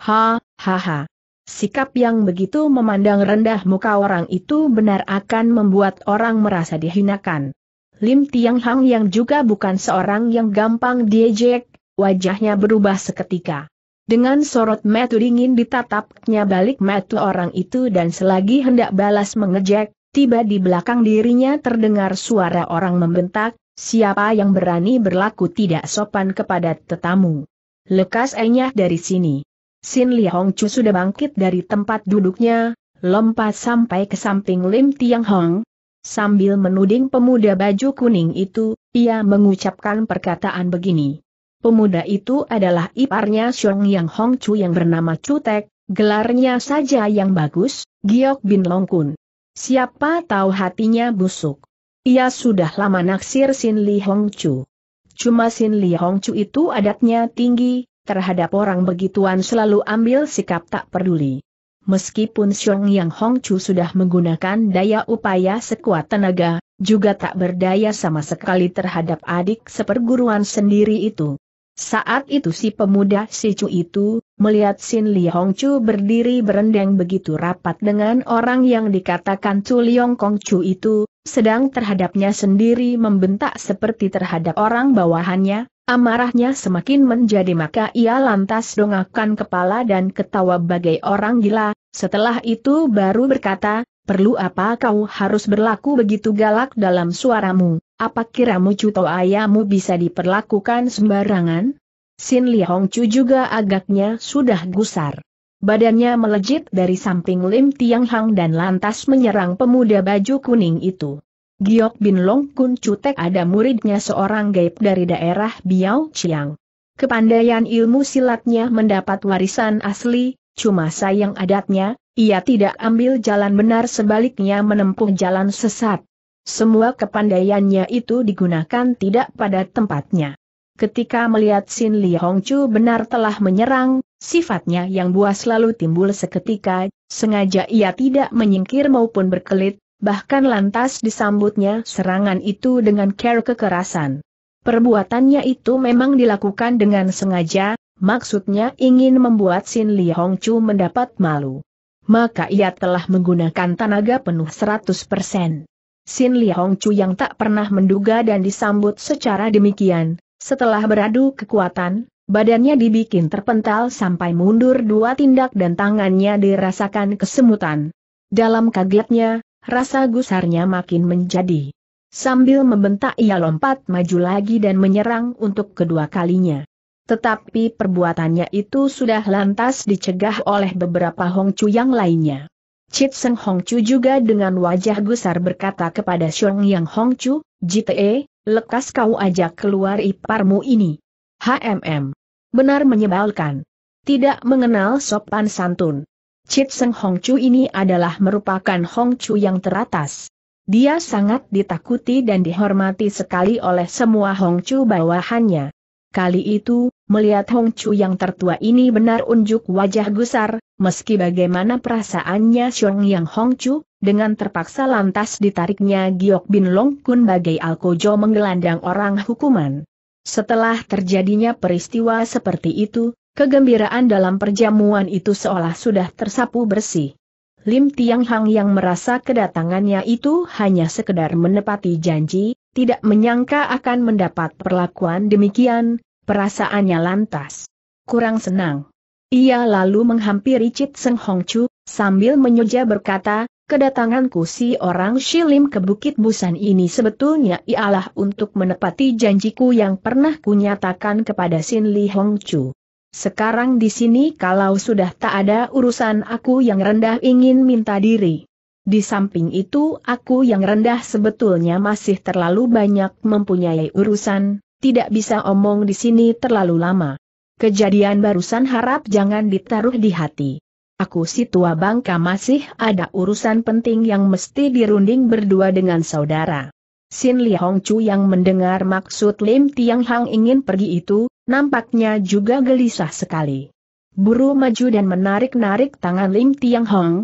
Ha, ha ha. Sikap yang begitu memandang rendah muka orang itu benar akan membuat orang merasa dihinakan. Lim Tiang Hang yang juga bukan seorang yang gampang diejek, wajahnya berubah seketika. Dengan sorot metu dingin ditatapnya balik metu orang itu dan selagi hendak balas mengejek, tiba di belakang dirinya terdengar suara orang membentak, siapa yang berani berlaku tidak sopan kepada tetamu. Lekas enyah dari sini. Sin Li Hong Chu sudah bangkit dari tempat duduknya, lompat sampai ke samping Lim Tiang Hong. Sambil menuding pemuda baju kuning itu, ia mengucapkan perkataan begini. Pemuda itu adalah iparnya Xiong Yang Hong Chu yang bernama Chu Cutek, gelarnya saja yang bagus, Giok Bin Long Kun. Siapa tahu hatinya busuk. Ia sudah lama naksir Sin Li Hong Chu. Cuma Sin Li Hong Chu itu adatnya tinggi, terhadap orang begituan selalu ambil sikap tak peduli. Meskipun Xiong Yang Hong Chu sudah menggunakan daya upaya sekuat tenaga, juga tak berdaya sama sekali terhadap adik seperguruan sendiri itu. Saat itu si pemuda si Chu itu, melihat Sin Li Hong Chu berdiri berendeng begitu rapat dengan orang yang dikatakan Chu Liong Kong Chu itu, sedang terhadapnya sendiri membentak seperti terhadap orang bawahannya, Amarahnya semakin menjadi maka ia lantas dongakkan kepala dan ketawa bagai orang gila, setelah itu baru berkata, perlu apa kau harus berlaku begitu galak dalam suaramu, apa kiramu cuto ayamu bisa diperlakukan sembarangan? Sin Hong Chu juga agaknya sudah gusar. Badannya melejit dari samping Lim Tiang Hang dan lantas menyerang pemuda baju kuning itu. Giok Bin Long Kun Cutek ada muridnya seorang gaib dari daerah Biao Chiang. Kepandaian ilmu silatnya mendapat warisan asli, cuma sayang adatnya, ia tidak ambil jalan benar sebaliknya menempuh jalan sesat. Semua kepandaiannya itu digunakan tidak pada tempatnya. Ketika melihat Sin Li Hongchu benar telah menyerang, sifatnya yang buas selalu timbul seketika, sengaja ia tidak menyingkir maupun berkelit, Bahkan lantas disambutnya serangan itu dengan care kekerasan. Perbuatannya itu memang dilakukan dengan sengaja, maksudnya ingin membuat Sin Li Chu mendapat malu. Maka ia telah menggunakan tenaga penuh 100%. Sin Li Chu yang tak pernah menduga dan disambut secara demikian, setelah beradu kekuatan, badannya dibikin terpental sampai mundur dua tindak dan tangannya dirasakan kesemutan. Dalam kagetnya, Rasa gusarnya makin menjadi. Sambil membentak ia lompat maju lagi dan menyerang untuk kedua kalinya. Tetapi perbuatannya itu sudah lantas dicegah oleh beberapa Hongcu yang lainnya. Chit Seng Hongcu juga dengan wajah gusar berkata kepada Xiong Yang Hongcu, JTE, lekas kau ajak keluar iparmu ini. HMM. Benar menyebalkan. Tidak mengenal sopan santun. Chit Seng Hong Chu ini adalah merupakan Hong Chu yang teratas. Dia sangat ditakuti dan dihormati sekali oleh semua Hong Chu bawahannya. Kali itu, melihat Hong Chu yang tertua ini benar unjuk wajah gusar, meski bagaimana perasaannya Xiong Yang Hong Chu, dengan terpaksa lantas ditariknya Giok Bin Long Kun bagai Alkojo menggelandang orang hukuman. Setelah terjadinya peristiwa seperti itu, Kegembiraan dalam perjamuan itu seolah sudah tersapu bersih. Lim Tiang Hang yang merasa kedatangannya itu hanya sekedar menepati janji, tidak menyangka akan mendapat perlakuan demikian, perasaannya lantas kurang senang. Ia lalu menghampiri Cit Seng Hong Chu, sambil menyuja berkata, kedatanganku si orang Shilim ke Bukit Busan ini sebetulnya ialah untuk menepati janjiku yang pernah kunyatakan kepada Sin Li Hong Chu. Sekarang di sini kalau sudah tak ada urusan aku yang rendah ingin minta diri. Di samping itu aku yang rendah sebetulnya masih terlalu banyak mempunyai urusan, tidak bisa omong di sini terlalu lama. Kejadian barusan harap jangan ditaruh di hati. Aku si tua bangka masih ada urusan penting yang mesti dirunding berdua dengan saudara. Sin Li Hong Chu yang mendengar maksud Lim Tiang Hang ingin pergi itu, nampaknya juga gelisah sekali. Buru maju dan menarik-narik tangan Lim Tiang Hong.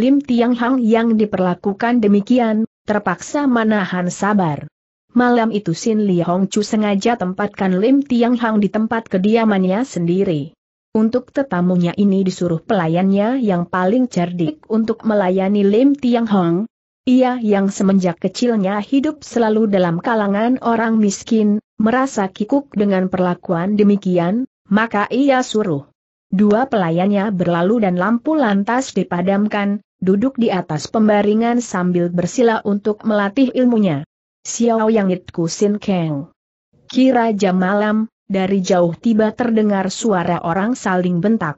Lim Tiang Hang yang diperlakukan demikian, terpaksa menahan sabar. Malam itu Sin Li Hong Chu sengaja tempatkan Lim Tiang Hang di tempat kediamannya sendiri. Untuk tetamunya ini disuruh pelayannya yang paling cerdik untuk melayani Lim Tiang Hong, ia yang semenjak kecilnya hidup selalu dalam kalangan orang miskin, merasa kikuk dengan perlakuan demikian, maka ia suruh. Dua pelayannya berlalu dan lampu lantas dipadamkan, duduk di atas pembaringan sambil bersila untuk melatih ilmunya. Xiao Yang It Kusin Keng. Kira jam malam, dari jauh tiba terdengar suara orang saling bentak.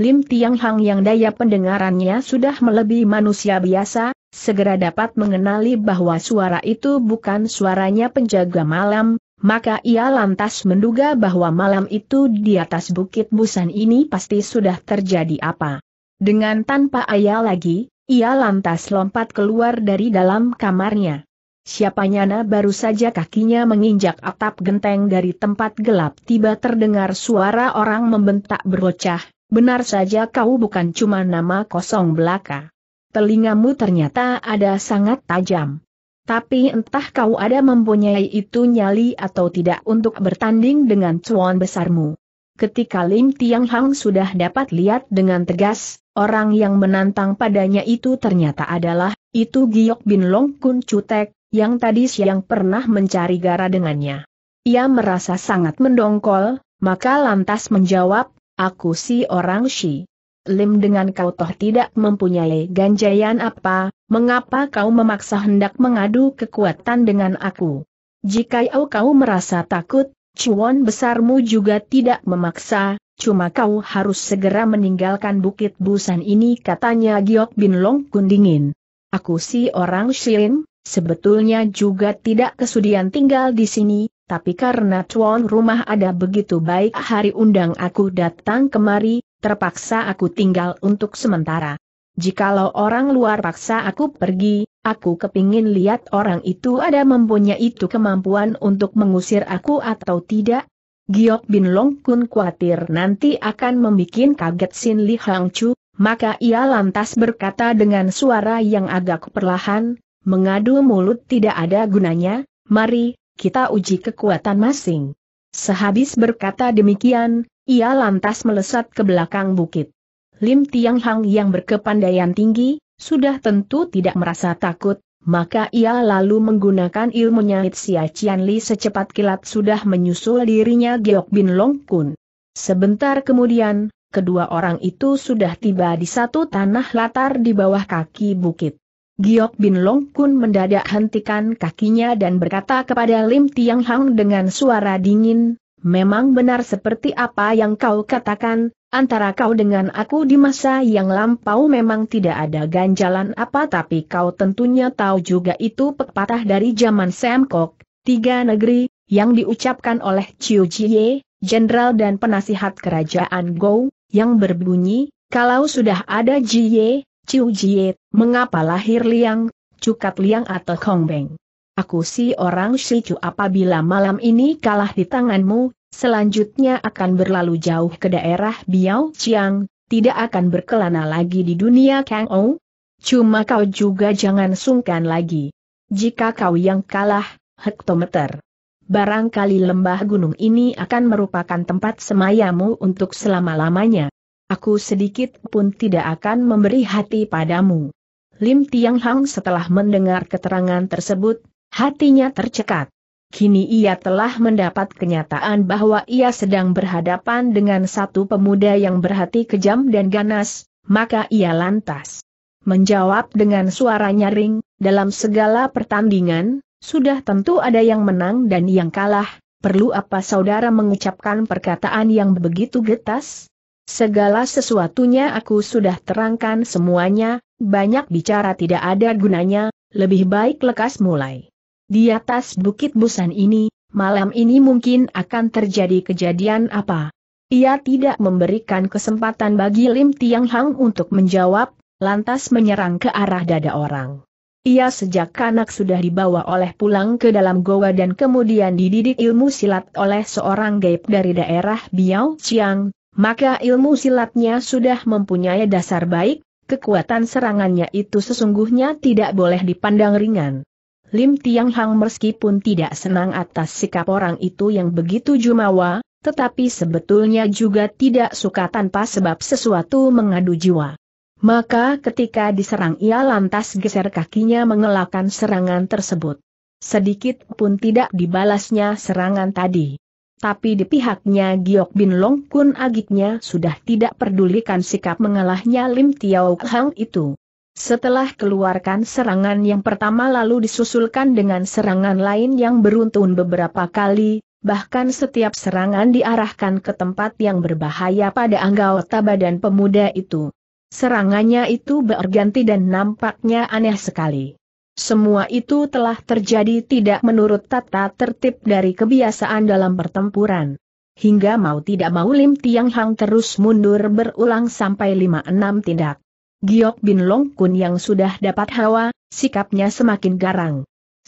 Lim Tiang Hang yang daya pendengarannya sudah melebihi manusia biasa, segera dapat mengenali bahwa suara itu bukan suaranya penjaga malam, maka ia lantas menduga bahwa malam itu di atas bukit busan ini pasti sudah terjadi apa. Dengan tanpa ayah lagi, ia lantas lompat keluar dari dalam kamarnya. Siapa nyana baru saja kakinya menginjak atap genteng dari tempat gelap tiba terdengar suara orang membentak berocah, benar saja kau bukan cuma nama kosong belaka telingamu ternyata ada sangat tajam. Tapi entah kau ada mempunyai itu nyali atau tidak untuk bertanding dengan cuan besarmu. Ketika Lim Tiang Hang sudah dapat lihat dengan tegas, orang yang menantang padanya itu ternyata adalah, itu Giok Bin Long Kun Cutek, yang tadi siang pernah mencari gara dengannya. Ia merasa sangat mendongkol, maka lantas menjawab, aku si orang Shi. Lim dengan kau toh tidak mempunyai ganjayan apa, mengapa kau memaksa hendak mengadu kekuatan dengan aku? Jika kau merasa takut, cuan besarmu juga tidak memaksa, cuma kau harus segera meninggalkan bukit busan ini katanya Giok Bin Long Kundingin. Aku si orang Shin, sebetulnya juga tidak kesudian tinggal di sini, tapi karena tuan rumah ada begitu baik hari undang aku datang kemari, terpaksa aku tinggal untuk sementara. Jikalau orang luar paksa aku pergi, aku kepingin lihat orang itu ada mempunyai itu kemampuan untuk mengusir aku atau tidak. Giok Bin Long Kun khawatir nanti akan membuat kaget Sin Li Hang Chu, maka ia lantas berkata dengan suara yang agak perlahan, mengadu mulut tidak ada gunanya, mari, kita uji kekuatan masing. Sehabis berkata demikian, ia lantas melesat ke belakang bukit. Lim Tiang Hang yang berkepandaian tinggi, sudah tentu tidak merasa takut, maka ia lalu menggunakan ilmunya Sia Cian Li secepat kilat sudah menyusul dirinya Geok Bin Long Kun. Sebentar kemudian, kedua orang itu sudah tiba di satu tanah latar di bawah kaki bukit. Giok Bin Long Kun mendadak hentikan kakinya dan berkata kepada Lim Tiang Hang dengan suara dingin, memang benar seperti apa yang kau katakan, antara kau dengan aku di masa yang lampau memang tidak ada ganjalan apa tapi kau tentunya tahu juga itu pepatah dari zaman Semkok, tiga negeri, yang diucapkan oleh Chiu Jie, jenderal dan penasihat kerajaan Go, yang berbunyi, kalau sudah ada Jie, Chiu Jie, mengapa lahir Liang, Cukat Liang atau Kongbeng aku si orang Shichu apabila malam ini kalah di tanganmu, selanjutnya akan berlalu jauh ke daerah Biao Chiang, tidak akan berkelana lagi di dunia Kang Ou. Cuma kau juga jangan sungkan lagi. Jika kau yang kalah, hektometer. Barangkali lembah gunung ini akan merupakan tempat semayamu untuk selama-lamanya. Aku sedikit pun tidak akan memberi hati padamu. Lim Tiang Hang setelah mendengar keterangan tersebut, Hatinya tercekat. Kini ia telah mendapat kenyataan bahwa ia sedang berhadapan dengan satu pemuda yang berhati kejam dan ganas, maka ia lantas menjawab dengan suara nyaring, dalam segala pertandingan, sudah tentu ada yang menang dan yang kalah, perlu apa saudara mengucapkan perkataan yang begitu getas? Segala sesuatunya aku sudah terangkan semuanya, banyak bicara tidak ada gunanya, lebih baik lekas mulai. Di atas bukit busan ini, malam ini mungkin akan terjadi kejadian apa. Ia tidak memberikan kesempatan bagi Lim Tiang Hang untuk menjawab, lantas menyerang ke arah dada orang. Ia sejak kanak sudah dibawa oleh pulang ke dalam goa dan kemudian dididik ilmu silat oleh seorang gaib dari daerah Biao Chiang, maka ilmu silatnya sudah mempunyai dasar baik, kekuatan serangannya itu sesungguhnya tidak boleh dipandang ringan. Lim Tiang Hang meskipun tidak senang atas sikap orang itu yang begitu jumawa, tetapi sebetulnya juga tidak suka tanpa sebab sesuatu mengadu jiwa. Maka ketika diserang ia lantas geser kakinya mengelakkan serangan tersebut. Sedikit pun tidak dibalasnya serangan tadi. Tapi di pihaknya Giok Bin Long Kun agitnya sudah tidak pedulikan sikap mengalahnya Lim Tiao Hang itu. Setelah keluarkan serangan yang pertama lalu disusulkan dengan serangan lain yang beruntun beberapa kali, bahkan setiap serangan diarahkan ke tempat yang berbahaya pada anggota badan pemuda itu. Serangannya itu berganti dan nampaknya aneh sekali. Semua itu telah terjadi tidak menurut tata tertib dari kebiasaan dalam pertempuran. Hingga mau tidak mau Lim Tiang Hang terus mundur berulang sampai 5-6 tindak. Giok Bin Long Kun yang sudah dapat hawa, sikapnya semakin garang.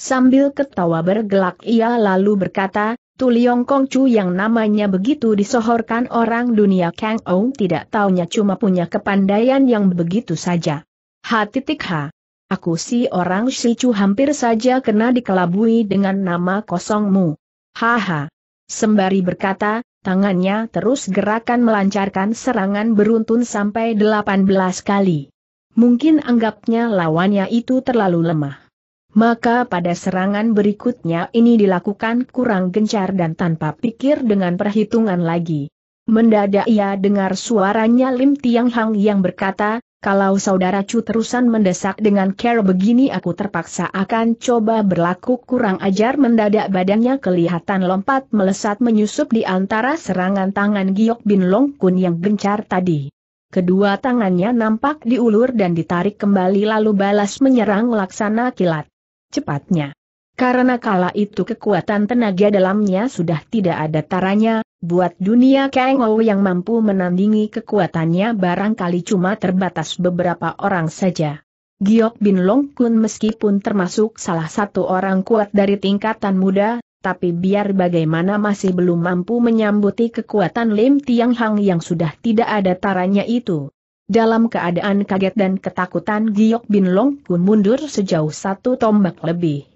Sambil ketawa bergelak ia lalu berkata, Tu Liong Kong Chu yang namanya begitu disohorkan orang dunia Kang Ou tidak taunya cuma punya kepandaian yang begitu saja. Ha titik ha. Aku si orang si Chu hampir saja kena dikelabui dengan nama kosongmu. Haha. Sembari berkata, tangannya terus gerakan melancarkan serangan beruntun sampai 18 kali. Mungkin anggapnya lawannya itu terlalu lemah. Maka pada serangan berikutnya ini dilakukan kurang gencar dan tanpa pikir dengan perhitungan lagi. Mendadak ia dengar suaranya Lim Tiang Hang yang berkata, kalau saudara Chu terusan mendesak dengan care begini aku terpaksa akan coba berlaku kurang ajar mendadak badannya kelihatan lompat melesat menyusup di antara serangan tangan Giok Bin Long Kun yang gencar tadi. Kedua tangannya nampak diulur dan ditarik kembali lalu balas menyerang laksana kilat. Cepatnya. Karena kala itu kekuatan tenaga dalamnya sudah tidak ada taranya, Buat dunia Kang Ou yang mampu menandingi kekuatannya barangkali cuma terbatas beberapa orang saja. Giok Bin Long Kun meskipun termasuk salah satu orang kuat dari tingkatan muda, tapi biar bagaimana masih belum mampu menyambuti kekuatan Lim Tiang Hang yang sudah tidak ada taranya itu. Dalam keadaan kaget dan ketakutan Giok Bin Long Kun mundur sejauh satu tombak lebih.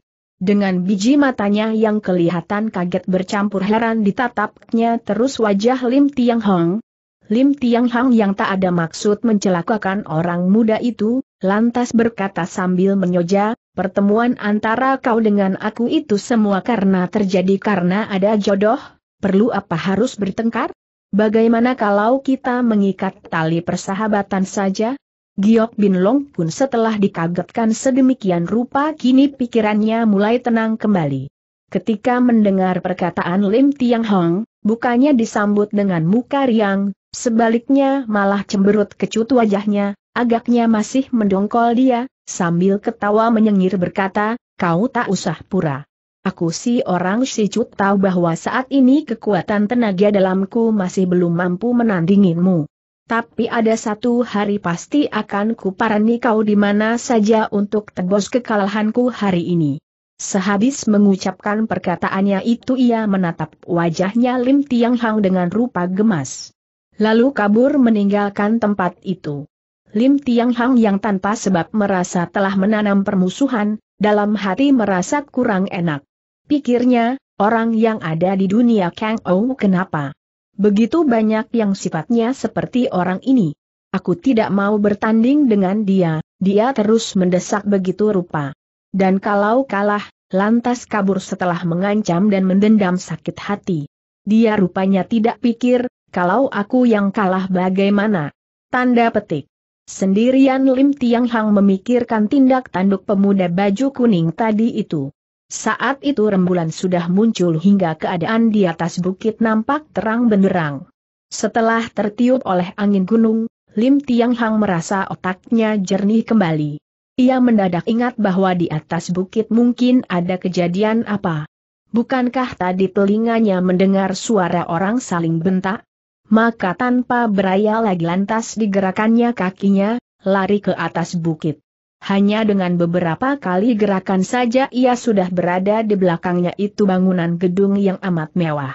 Dengan biji matanya yang kelihatan kaget bercampur heran ditatapnya terus wajah Lim Tiang Hong. Lim Tiang Hong yang tak ada maksud mencelakakan orang muda itu, lantas berkata sambil menyoja, pertemuan antara kau dengan aku itu semua karena terjadi karena ada jodoh, perlu apa harus bertengkar? Bagaimana kalau kita mengikat tali persahabatan saja? Giok Bin Long pun setelah dikagetkan sedemikian rupa kini pikirannya mulai tenang kembali. Ketika mendengar perkataan Lim Tiang Hong, bukannya disambut dengan muka riang, sebaliknya malah cemberut kecut wajahnya, agaknya masih mendongkol dia, sambil ketawa menyengir berkata, kau tak usah pura. Aku si orang si cut tahu bahwa saat ini kekuatan tenaga dalamku masih belum mampu menandinginmu. Tapi ada satu hari pasti akan kuparani kau di mana saja untuk tebus kekalahanku hari ini. Sehabis mengucapkan perkataannya itu ia menatap wajahnya Lim Tiang Hang dengan rupa gemas. Lalu kabur meninggalkan tempat itu. Lim Tiang Hang yang tanpa sebab merasa telah menanam permusuhan, dalam hati merasa kurang enak. Pikirnya, orang yang ada di dunia Kang Ou kenapa? Begitu banyak yang sifatnya seperti orang ini. Aku tidak mau bertanding dengan dia, dia terus mendesak begitu rupa. Dan kalau kalah, lantas kabur setelah mengancam dan mendendam sakit hati. Dia rupanya tidak pikir, kalau aku yang kalah bagaimana? Tanda petik. Sendirian Lim Tiang Hang memikirkan tindak tanduk pemuda baju kuning tadi itu. Saat itu rembulan sudah muncul hingga keadaan di atas bukit nampak terang benderang. Setelah tertiup oleh angin gunung, Lim Tiang Hang merasa otaknya jernih kembali. Ia mendadak ingat bahwa di atas bukit mungkin ada kejadian apa. Bukankah tadi telinganya mendengar suara orang saling bentak? Maka tanpa beraya lagi lantas digerakannya kakinya, lari ke atas bukit. Hanya dengan beberapa kali gerakan saja ia sudah berada di belakangnya itu bangunan gedung yang amat mewah.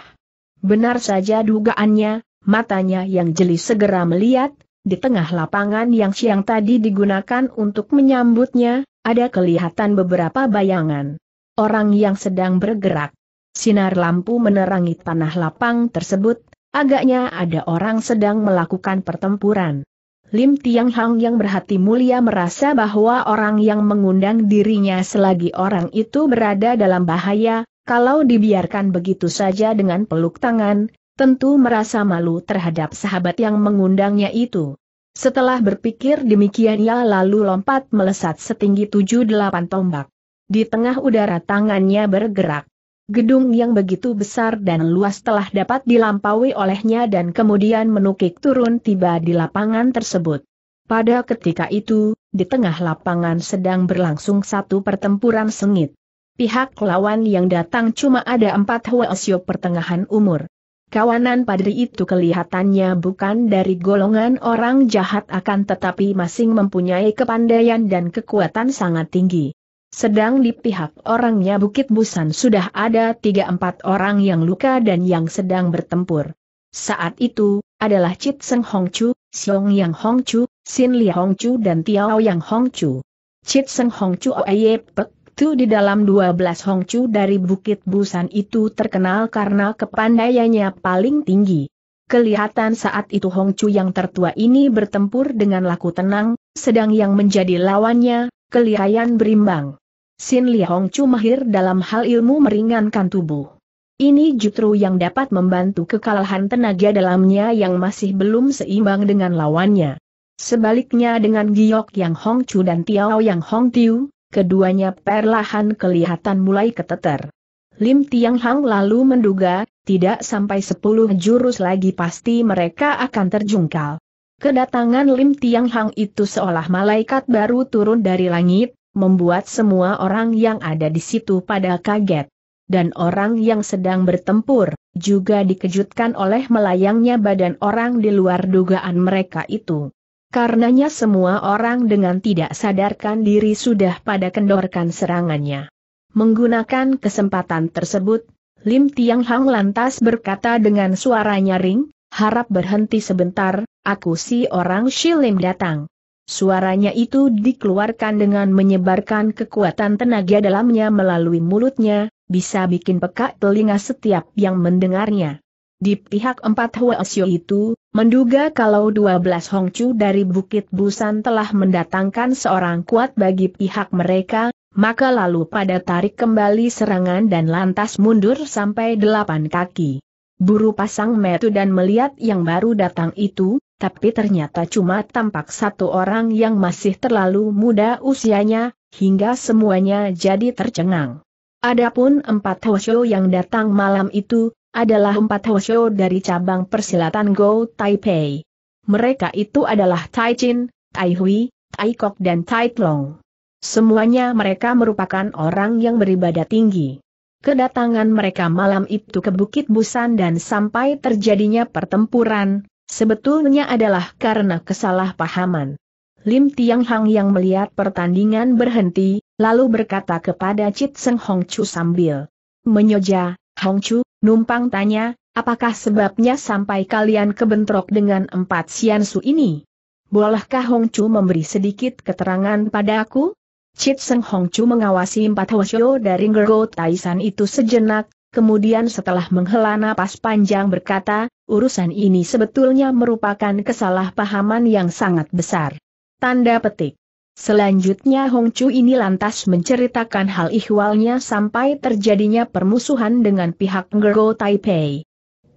Benar saja dugaannya, matanya yang jeli segera melihat, di tengah lapangan yang siang tadi digunakan untuk menyambutnya, ada kelihatan beberapa bayangan. Orang yang sedang bergerak. Sinar lampu menerangi tanah lapang tersebut, agaknya ada orang sedang melakukan pertempuran. Lim Tiang Hang yang berhati mulia merasa bahwa orang yang mengundang dirinya selagi orang itu berada dalam bahaya, kalau dibiarkan begitu saja dengan peluk tangan, tentu merasa malu terhadap sahabat yang mengundangnya itu. Setelah berpikir demikian ia lalu lompat melesat setinggi tujuh delapan tombak. Di tengah udara tangannya bergerak. Gedung yang begitu besar dan luas telah dapat dilampaui olehnya dan kemudian menukik turun tiba di lapangan tersebut. Pada ketika itu, di tengah lapangan sedang berlangsung satu pertempuran sengit. Pihak lawan yang datang cuma ada empat Huasyo pertengahan umur. Kawanan padri itu kelihatannya bukan dari golongan orang jahat akan tetapi masing mempunyai kepandaian dan kekuatan sangat tinggi. Sedang di pihak orangnya Bukit Busan sudah ada tiga empat orang yang luka dan yang sedang bertempur. Saat itu, adalah Chit Seng Hong Chu, Xiong Yang Hong Chu, Sin Li Hong Chu dan Tiao Yang Hong Chu. Chit Seng Hong Chu Oye Pek Tu di dalam 12 Hong Chu dari Bukit Busan itu terkenal karena kepandaiannya paling tinggi. Kelihatan saat itu Hong Chu yang tertua ini bertempur dengan laku tenang, sedang yang menjadi lawannya, Kelihayan berimbang. Sin Chu mahir dalam hal ilmu meringankan tubuh. Ini justru yang dapat membantu kekalahan tenaga dalamnya yang masih belum seimbang dengan lawannya. Sebaliknya dengan Giok Yang Hong Chu dan Tiao Yang Hong Tiu, keduanya perlahan kelihatan mulai keteter. Lim Tiang Hang lalu menduga, tidak sampai sepuluh jurus lagi pasti mereka akan terjungkal. Kedatangan Lim Tiang Hang itu seolah malaikat baru turun dari langit, membuat semua orang yang ada di situ pada kaget. Dan orang yang sedang bertempur, juga dikejutkan oleh melayangnya badan orang di luar dugaan mereka itu. Karenanya semua orang dengan tidak sadarkan diri sudah pada kendorkan serangannya. Menggunakan kesempatan tersebut, Lim Tiang Hang lantas berkata dengan suara nyaring, harap berhenti sebentar, aku si orang Shilim datang. Suaranya itu dikeluarkan dengan menyebarkan kekuatan tenaga dalamnya melalui mulutnya, bisa bikin peka telinga setiap yang mendengarnya. Di pihak empat Huasyo itu, menduga kalau 12 Hongcu dari Bukit Busan telah mendatangkan seorang kuat bagi pihak mereka, maka lalu pada tarik kembali serangan dan lantas mundur sampai delapan kaki. Buru pasang metu dan melihat yang baru datang itu, tapi ternyata cuma tampak satu orang yang masih terlalu muda usianya, hingga semuanya jadi tercengang. Adapun empat Hosyo yang datang malam itu, adalah empat Hosyo dari cabang persilatan Go Taipei. Mereka itu adalah Tai Chin, Tai Hui, Tai Kok dan Tai Long. Semuanya mereka merupakan orang yang beribadah tinggi. Kedatangan mereka malam itu ke Bukit Busan dan sampai terjadinya pertempuran, sebetulnya adalah karena kesalahpahaman. Lim Tiang Hang yang melihat pertandingan berhenti, lalu berkata kepada Cit Seng Hong Chu sambil menyoja, Hong Chu, numpang tanya, apakah sebabnya sampai kalian kebentrok dengan empat siansu ini? Bolehkah Hong Chu memberi sedikit keterangan padaku? Chit Seng Hong Chu mengawasi empat hwasyo dari Ngergo Taisan itu sejenak, kemudian setelah menghela napas panjang berkata, urusan ini sebetulnya merupakan kesalahpahaman yang sangat besar. Tanda petik. Selanjutnya Hong Chu ini lantas menceritakan hal ihwalnya sampai terjadinya permusuhan dengan pihak Ngergo Taipei.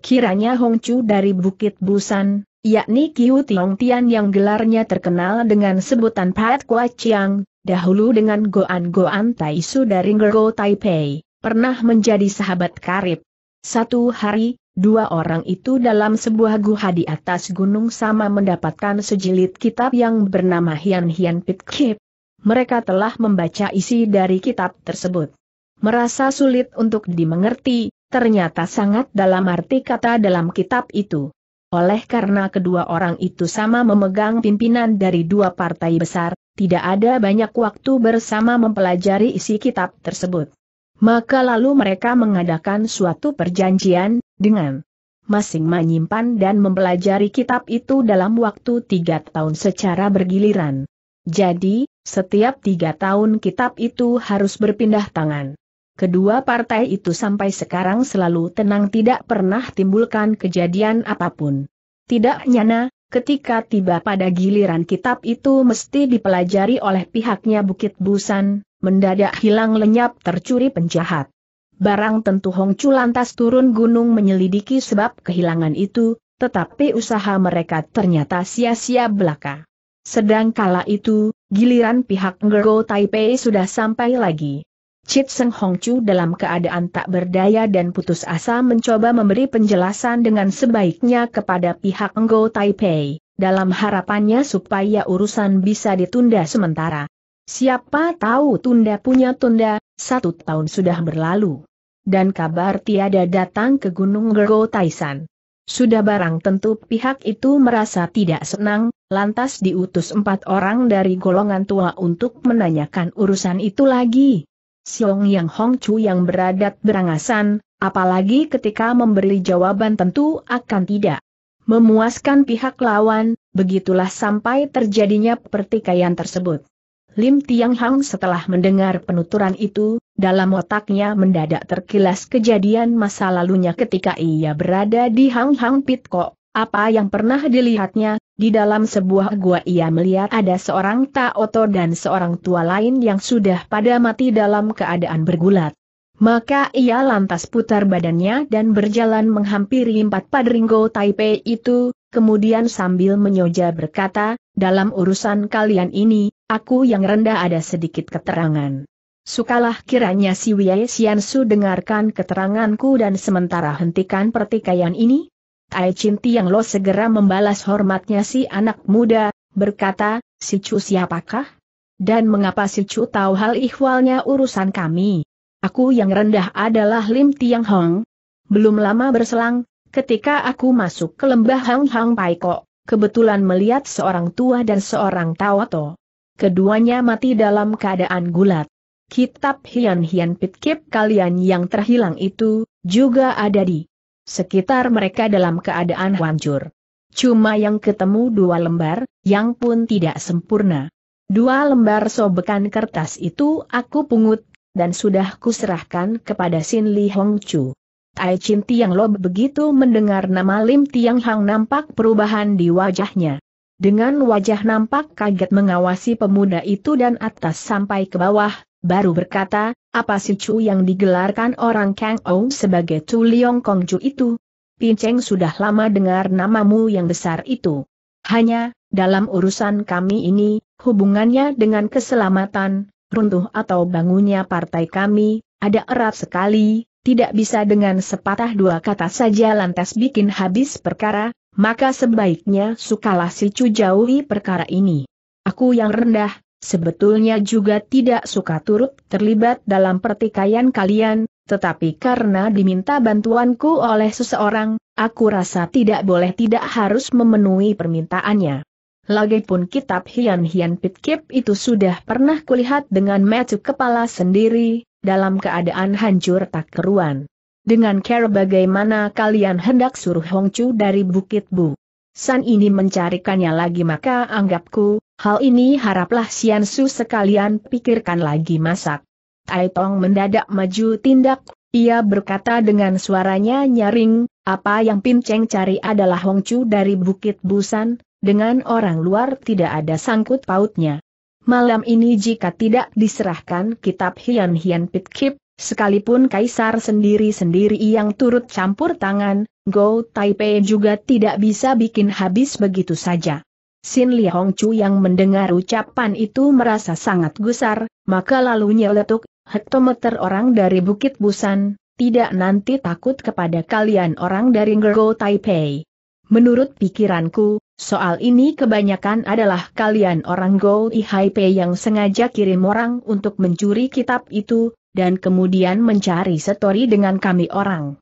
Kiranya Hong Chu dari Bukit Busan, yakni Kiu Tiong Tian yang gelarnya terkenal dengan sebutan Pat Kua Chiang, dahulu dengan Goan Goan Tai Su dari Ngergo Taipei, pernah menjadi sahabat karib. Satu hari, dua orang itu dalam sebuah guha di atas gunung sama mendapatkan sejilid kitab yang bernama Hian Hian Pit Kip. Mereka telah membaca isi dari kitab tersebut. Merasa sulit untuk dimengerti, ternyata sangat dalam arti kata dalam kitab itu. Oleh karena kedua orang itu sama memegang pimpinan dari dua partai besar, tidak ada banyak waktu bersama mempelajari isi kitab tersebut. Maka lalu mereka mengadakan suatu perjanjian, dengan masing menyimpan dan mempelajari kitab itu dalam waktu tiga tahun secara bergiliran. Jadi, setiap tiga tahun kitab itu harus berpindah tangan. Kedua partai itu sampai sekarang selalu tenang tidak pernah timbulkan kejadian apapun. Tidak nyana, ketika tiba pada giliran kitab itu mesti dipelajari oleh pihaknya Bukit Busan, mendadak hilang lenyap tercuri penjahat. Barang tentu Hong Chu lantas turun gunung menyelidiki sebab kehilangan itu, tetapi usaha mereka ternyata sia-sia belaka. Sedang kala itu, giliran pihak Ngergo Taipei sudah sampai lagi. Chit Seng Hong Chu dalam keadaan tak berdaya dan putus asa mencoba memberi penjelasan dengan sebaiknya kepada pihak Ngo Taipei, dalam harapannya supaya urusan bisa ditunda sementara. Siapa tahu tunda punya tunda, satu tahun sudah berlalu. Dan kabar tiada datang ke Gunung Gergo Taisan. Sudah barang tentu pihak itu merasa tidak senang, lantas diutus empat orang dari golongan tua untuk menanyakan urusan itu lagi. Xiong Yang Hong Chu yang beradat berangasan, apalagi ketika memberi jawaban tentu akan tidak memuaskan pihak lawan, begitulah sampai terjadinya pertikaian tersebut. Lim Tiang Hang setelah mendengar penuturan itu, dalam otaknya mendadak terkilas kejadian masa lalunya ketika ia berada di Hang Hang Pitko, apa yang pernah dilihatnya, di dalam sebuah gua ia melihat ada seorang Taoto dan seorang tua lain yang sudah pada mati dalam keadaan bergulat. Maka ia lantas putar badannya dan berjalan menghampiri empat padringgo Taipei itu, kemudian sambil menyoja berkata, dalam urusan kalian ini, aku yang rendah ada sedikit keterangan. Sukalah kiranya si Wei Xiansu dengarkan keteranganku dan sementara hentikan pertikaian ini, Ai Chin Tiang Lo segera membalas hormatnya si anak muda, berkata, si Chu siapakah? Dan mengapa si Chu tahu hal ihwalnya urusan kami? Aku yang rendah adalah Lim Tiang Hong. Belum lama berselang, ketika aku masuk ke lembah Hang Hang Pai Kok, kebetulan melihat seorang tua dan seorang tawato. Keduanya mati dalam keadaan gulat. Kitab Hian Hian Pitkip kalian yang terhilang itu, juga ada di Sekitar mereka dalam keadaan hancur. Cuma yang ketemu dua lembar, yang pun tidak sempurna. Dua lembar sobekan kertas itu aku pungut, dan sudah kuserahkan kepada Sin Li Hong Chu. Tai Chin Tiang Lo begitu mendengar nama Lim Tiang Hang nampak perubahan di wajahnya. Dengan wajah nampak kaget mengawasi pemuda itu dan atas sampai ke bawah, baru berkata, apa si Chu yang digelarkan orang Kang Ou sebagai Chu Liong Kong Chu itu? Pinceng sudah lama dengar namamu yang besar itu. Hanya, dalam urusan kami ini, hubungannya dengan keselamatan, runtuh atau bangunnya partai kami, ada erat sekali, tidak bisa dengan sepatah dua kata saja lantas bikin habis perkara, maka sebaiknya sukalah si Chu jauhi perkara ini. Aku yang rendah, sebetulnya juga tidak suka turut terlibat dalam pertikaian kalian, tetapi karena diminta bantuanku oleh seseorang, aku rasa tidak boleh tidak harus memenuhi permintaannya. Lagipun kitab Hian Hian Pitkip itu sudah pernah kulihat dengan metu kepala sendiri, dalam keadaan hancur tak keruan. Dengan care bagaimana kalian hendak suruh Hongcu dari Bukit Bu. San ini mencarikannya lagi maka anggapku, hal ini haraplah Sian Su sekalian pikirkan lagi masak. Tai Tong mendadak maju tindak, ia berkata dengan suaranya nyaring, apa yang Pin Cheng cari adalah Hong Chu dari Bukit Busan, dengan orang luar tidak ada sangkut pautnya. Malam ini jika tidak diserahkan kitab Hian Hian Pit Kip, sekalipun kaisar sendiri-sendiri yang turut campur tangan, Go Taipei juga tidak bisa bikin habis begitu saja. Sin Li Hong Chu yang mendengar ucapan itu merasa sangat gusar, maka lalu nyeletuk, hektometer orang dari Bukit Busan, tidak nanti takut kepada kalian orang dari Go Taipei. Menurut pikiranku, soal ini kebanyakan adalah kalian orang Go Taipei yang sengaja kirim orang untuk mencuri kitab itu, dan kemudian mencari setori dengan kami orang.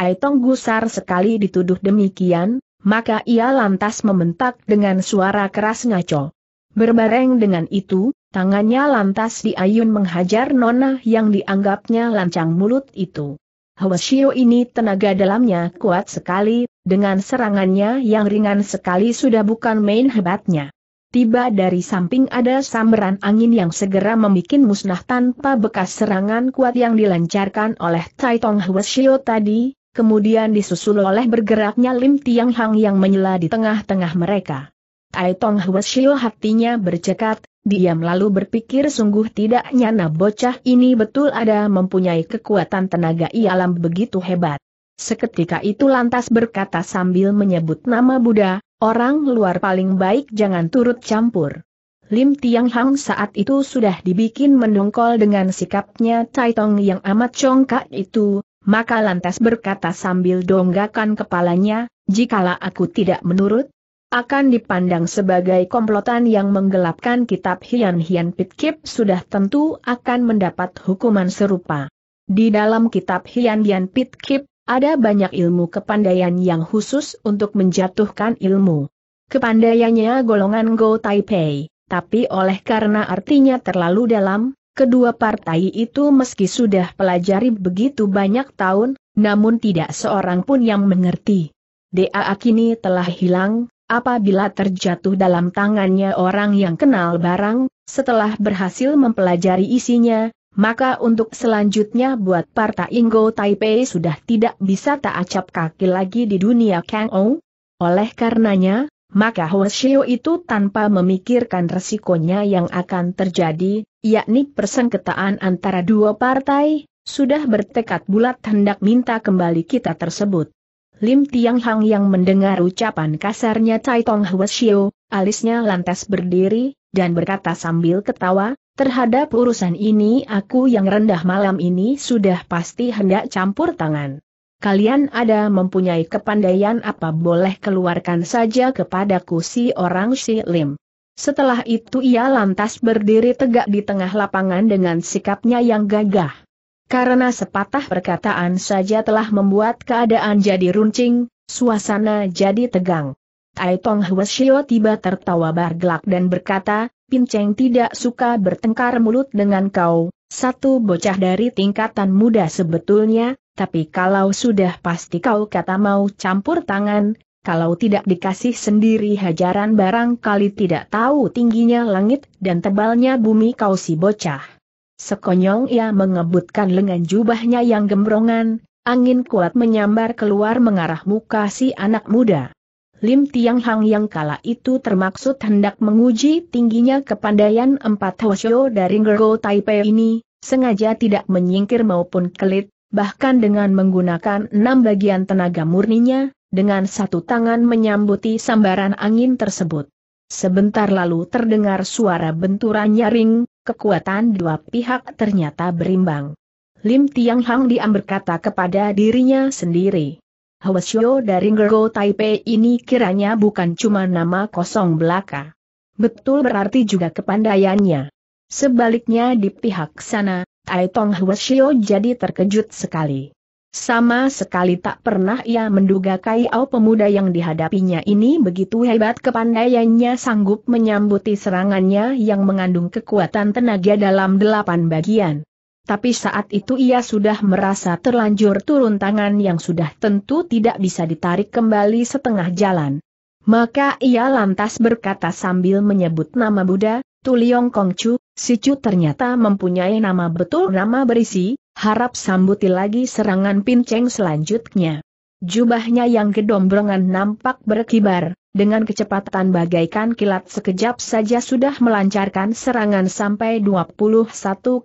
Tong gusar sekali dituduh demikian, maka ia lantas membentak dengan suara keras ngaco. Berbareng dengan itu, tangannya lantas diayun menghajar nona yang dianggapnya lancang mulut itu. Hwasio ini tenaga dalamnya kuat sekali, dengan serangannya yang ringan sekali sudah bukan main hebatnya. Tiba dari samping ada samberan angin yang segera membuat musnah tanpa bekas serangan kuat yang dilancarkan oleh Taitong Hwasio tadi, kemudian disusul oleh bergeraknya Lim Tiang Hang yang menyela di tengah-tengah mereka. Ai Tong Hwasyo hatinya bercekat, diam lalu berpikir sungguh tidak nyana bocah ini betul ada mempunyai kekuatan tenaga alam begitu hebat. Seketika itu lantas berkata sambil menyebut nama Buddha, orang luar paling baik jangan turut campur. Lim Tiang Hang saat itu sudah dibikin mendongkol dengan sikapnya Tai Tong yang amat congkak itu, maka lantas berkata sambil donggakan kepalanya, "Jikalau aku tidak menurut, akan dipandang sebagai komplotan yang menggelapkan kitab Hian Hian Pitkip sudah tentu akan mendapat hukuman serupa. Di dalam kitab Hian Hian Pitkip, ada banyak ilmu kepandaian yang khusus untuk menjatuhkan ilmu. Kepandaiannya golongan Go Taipei, tapi oleh karena artinya terlalu dalam, Kedua partai itu meski sudah pelajari begitu banyak tahun, namun tidak seorang pun yang mengerti. DAA kini telah hilang, apabila terjatuh dalam tangannya orang yang kenal barang, setelah berhasil mempelajari isinya, maka untuk selanjutnya buat partai Ingo Taipei sudah tidak bisa tak acap kaki lagi di dunia Kang Ou. Oleh karenanya, maka Hoshio itu tanpa memikirkan resikonya yang akan terjadi, yakni persengketaan antara dua partai, sudah bertekad bulat hendak minta kembali kita tersebut. Lim Tiang Hang yang mendengar ucapan kasarnya Tai Tong Hwasio, alisnya lantas berdiri, dan berkata sambil ketawa, terhadap urusan ini aku yang rendah malam ini sudah pasti hendak campur tangan kalian ada mempunyai kepandaian apa boleh keluarkan saja kepadaku si orang si Lim. Setelah itu ia lantas berdiri tegak di tengah lapangan dengan sikapnya yang gagah. Karena sepatah perkataan saja telah membuat keadaan jadi runcing, suasana jadi tegang. Tai Tong Shio tiba tertawa gelak dan berkata, Pinceng tidak suka bertengkar mulut dengan kau, satu bocah dari tingkatan muda sebetulnya, tapi kalau sudah pasti kau kata mau campur tangan, kalau tidak dikasih sendiri hajaran barangkali tidak tahu tingginya langit dan tebalnya bumi kau si bocah. Sekonyong ia mengebutkan lengan jubahnya yang gembrongan, angin kuat menyambar keluar mengarah muka si anak muda. Lim Tiang Hang yang kala itu termaksud hendak menguji tingginya kepandaian empat Hwasyo dari Gergo Taipei ini, sengaja tidak menyingkir maupun kelit, bahkan dengan menggunakan enam bagian tenaga murninya, dengan satu tangan menyambuti sambaran angin tersebut. Sebentar lalu terdengar suara benturan nyaring, kekuatan dua pihak ternyata berimbang. Lim Tiang Hang diam berkata kepada dirinya sendiri. Hwasyo dari Ngergo Taipei ini kiranya bukan cuma nama kosong belaka. Betul berarti juga kepandaiannya. Sebaliknya di pihak sana, Tai Tong jadi terkejut sekali. Sama sekali tak pernah ia menduga Kai Ao pemuda yang dihadapinya ini begitu hebat kepandaiannya sanggup menyambuti serangannya yang mengandung kekuatan tenaga dalam delapan bagian tapi saat itu ia sudah merasa terlanjur turun tangan yang sudah tentu tidak bisa ditarik kembali setengah jalan. Maka ia lantas berkata sambil menyebut nama Buddha, Tuliong Kongcu, si Chu ternyata mempunyai nama betul nama berisi, harap sambuti lagi serangan pinceng selanjutnya. Jubahnya yang gedombrongan nampak berkibar, dengan kecepatan bagaikan kilat sekejap saja sudah melancarkan serangan sampai 21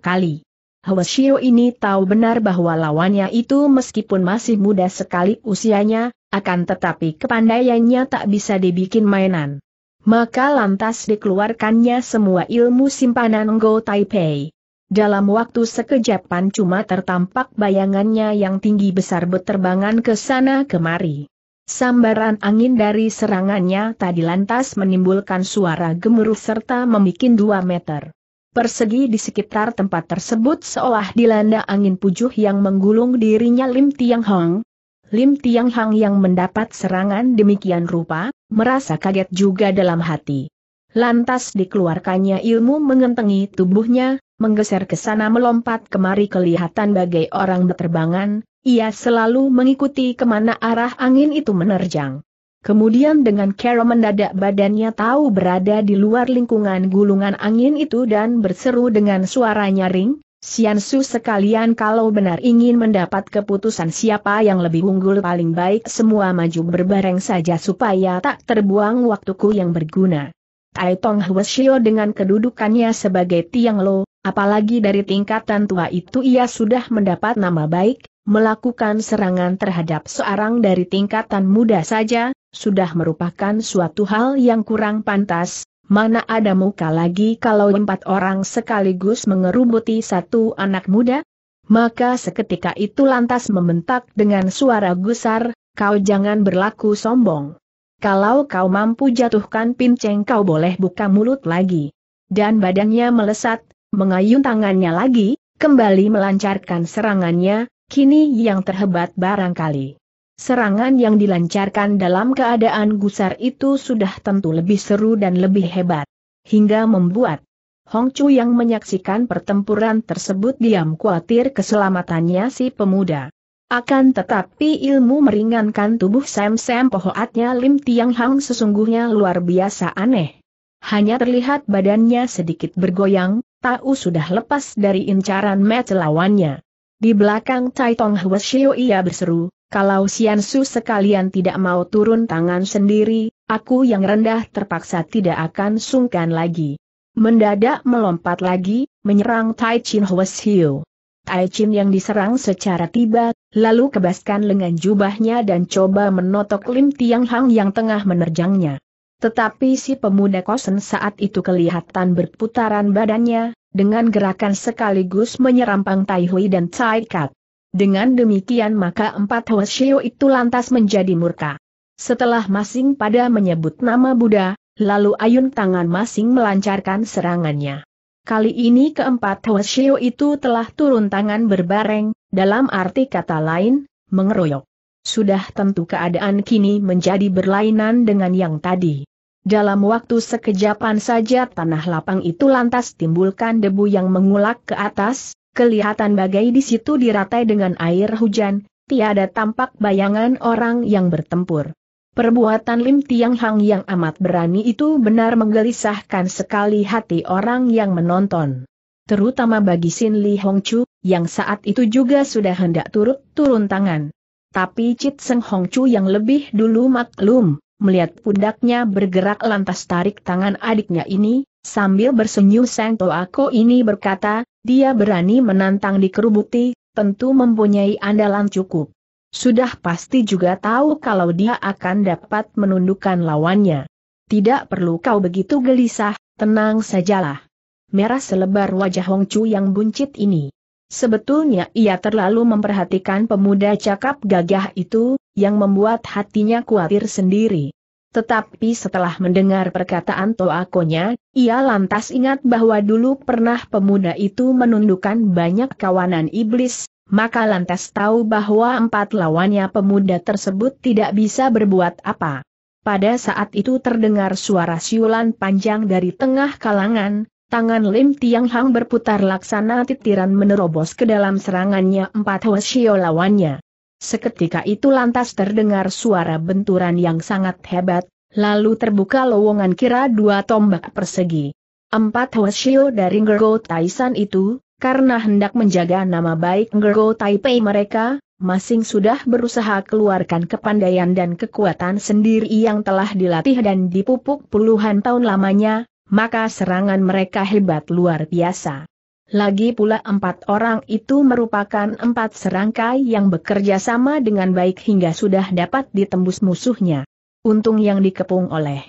kali. Shio ini tahu benar bahwa lawannya itu meskipun masih muda sekali usianya, akan tetapi kepandaiannya tak bisa dibikin mainan. Maka lantas dikeluarkannya semua ilmu simpanan Go Taipei. Dalam waktu sekejapan cuma tertampak bayangannya yang tinggi besar berterbangan ke sana kemari. Sambaran angin dari serangannya tadi lantas menimbulkan suara gemuruh serta membuat dua meter. Persegi di sekitar tempat tersebut seolah dilanda angin pujuh yang menggulung dirinya Lim Tiang Hang. Lim Tiang Hang yang mendapat serangan demikian rupa, merasa kaget juga dalam hati. Lantas dikeluarkannya ilmu mengentengi tubuhnya, menggeser ke sana melompat kemari kelihatan bagai orang berterbangan, ia selalu mengikuti kemana arah angin itu menerjang. Kemudian dengan cara mendadak badannya tahu berada di luar lingkungan gulungan angin itu dan berseru dengan suara nyaring, Siansu sekalian kalau benar ingin mendapat keputusan siapa yang lebih unggul paling baik semua maju berbareng saja supaya tak terbuang waktuku yang berguna. Tai Tong Shio dengan kedudukannya sebagai Tiang Lo, apalagi dari tingkatan tua itu ia sudah mendapat nama baik, melakukan serangan terhadap seorang dari tingkatan muda saja, sudah merupakan suatu hal yang kurang pantas, mana ada muka lagi kalau empat orang sekaligus mengerubuti satu anak muda? Maka seketika itu lantas membentak dengan suara gusar, kau jangan berlaku sombong. Kalau kau mampu jatuhkan pinceng kau boleh buka mulut lagi. Dan badannya melesat, mengayun tangannya lagi, kembali melancarkan serangannya, kini yang terhebat barangkali. Serangan yang dilancarkan dalam keadaan gusar itu sudah tentu lebih seru dan lebih hebat. Hingga membuat Hong Chu yang menyaksikan pertempuran tersebut diam khawatir keselamatannya si pemuda. Akan tetapi ilmu meringankan tubuh Sam-Sam pohoatnya Lim Tiang Hang sesungguhnya luar biasa aneh. Hanya terlihat badannya sedikit bergoyang, tahu sudah lepas dari incaran match lawannya. Di belakang Tai Tong Shio ia berseru, kalau Sian Su sekalian tidak mau turun tangan sendiri, aku yang rendah terpaksa tidak akan sungkan lagi. Mendadak melompat lagi, menyerang Tai Chin Hwa Shio. Tai Chin yang diserang secara tiba, lalu kebaskan lengan jubahnya dan coba menotok Lim Tiang Hang yang tengah menerjangnya. Tetapi si pemuda kosen saat itu kelihatan berputaran badannya, dengan gerakan sekaligus menyerampang Tai Hui dan Cai Kat. Dengan demikian maka empat Hoshio itu lantas menjadi murka. Setelah masing pada menyebut nama Buddha, lalu ayun tangan masing melancarkan serangannya. Kali ini keempat Hoshio itu telah turun tangan berbareng, dalam arti kata lain, mengeroyok. Sudah tentu keadaan kini menjadi berlainan dengan yang tadi. Dalam waktu sekejapan saja tanah lapang itu lantas timbulkan debu yang mengulak ke atas, kelihatan bagai di situ diratai dengan air hujan, tiada tampak bayangan orang yang bertempur. Perbuatan Lim Tiang Hang yang amat berani itu benar menggelisahkan sekali hati orang yang menonton. Terutama bagi Sin Li Hong Chu, yang saat itu juga sudah hendak turut turun tangan. Tapi Chit Seng Hong Chu yang lebih dulu maklum, Melihat pundaknya bergerak lantas tarik tangan adiknya ini, sambil bersenyum Sang Toako ini berkata, dia berani menantang di dikerubuti, tentu mempunyai andalan cukup. Sudah pasti juga tahu kalau dia akan dapat menundukkan lawannya. Tidak perlu kau begitu gelisah, tenang sajalah. Merah selebar wajah Hong Chu yang buncit ini. Sebetulnya ia terlalu memperhatikan pemuda cakap gagah itu, yang membuat hatinya khawatir sendiri. Tetapi setelah mendengar perkataan Toakonya, ia lantas ingat bahwa dulu pernah pemuda itu menundukkan banyak kawanan iblis, maka lantas tahu bahwa empat lawannya pemuda tersebut tidak bisa berbuat apa. Pada saat itu terdengar suara siulan panjang dari tengah kalangan, tangan Lim Tiang Hang berputar laksana titiran menerobos ke dalam serangannya empat hwasyo lawannya. Seketika itu lantas terdengar suara benturan yang sangat hebat, lalu terbuka lowongan kira dua tombak persegi. Empat Hoshio dari Ngergo Taisan itu, karena hendak menjaga nama baik Ngergo Taipei mereka, masing sudah berusaha keluarkan kepandaian dan kekuatan sendiri yang telah dilatih dan dipupuk puluhan tahun lamanya, maka serangan mereka hebat luar biasa. Lagi pula empat orang itu merupakan empat serangkai yang bekerja sama dengan baik hingga sudah dapat ditembus musuhnya. Untung yang dikepung oleh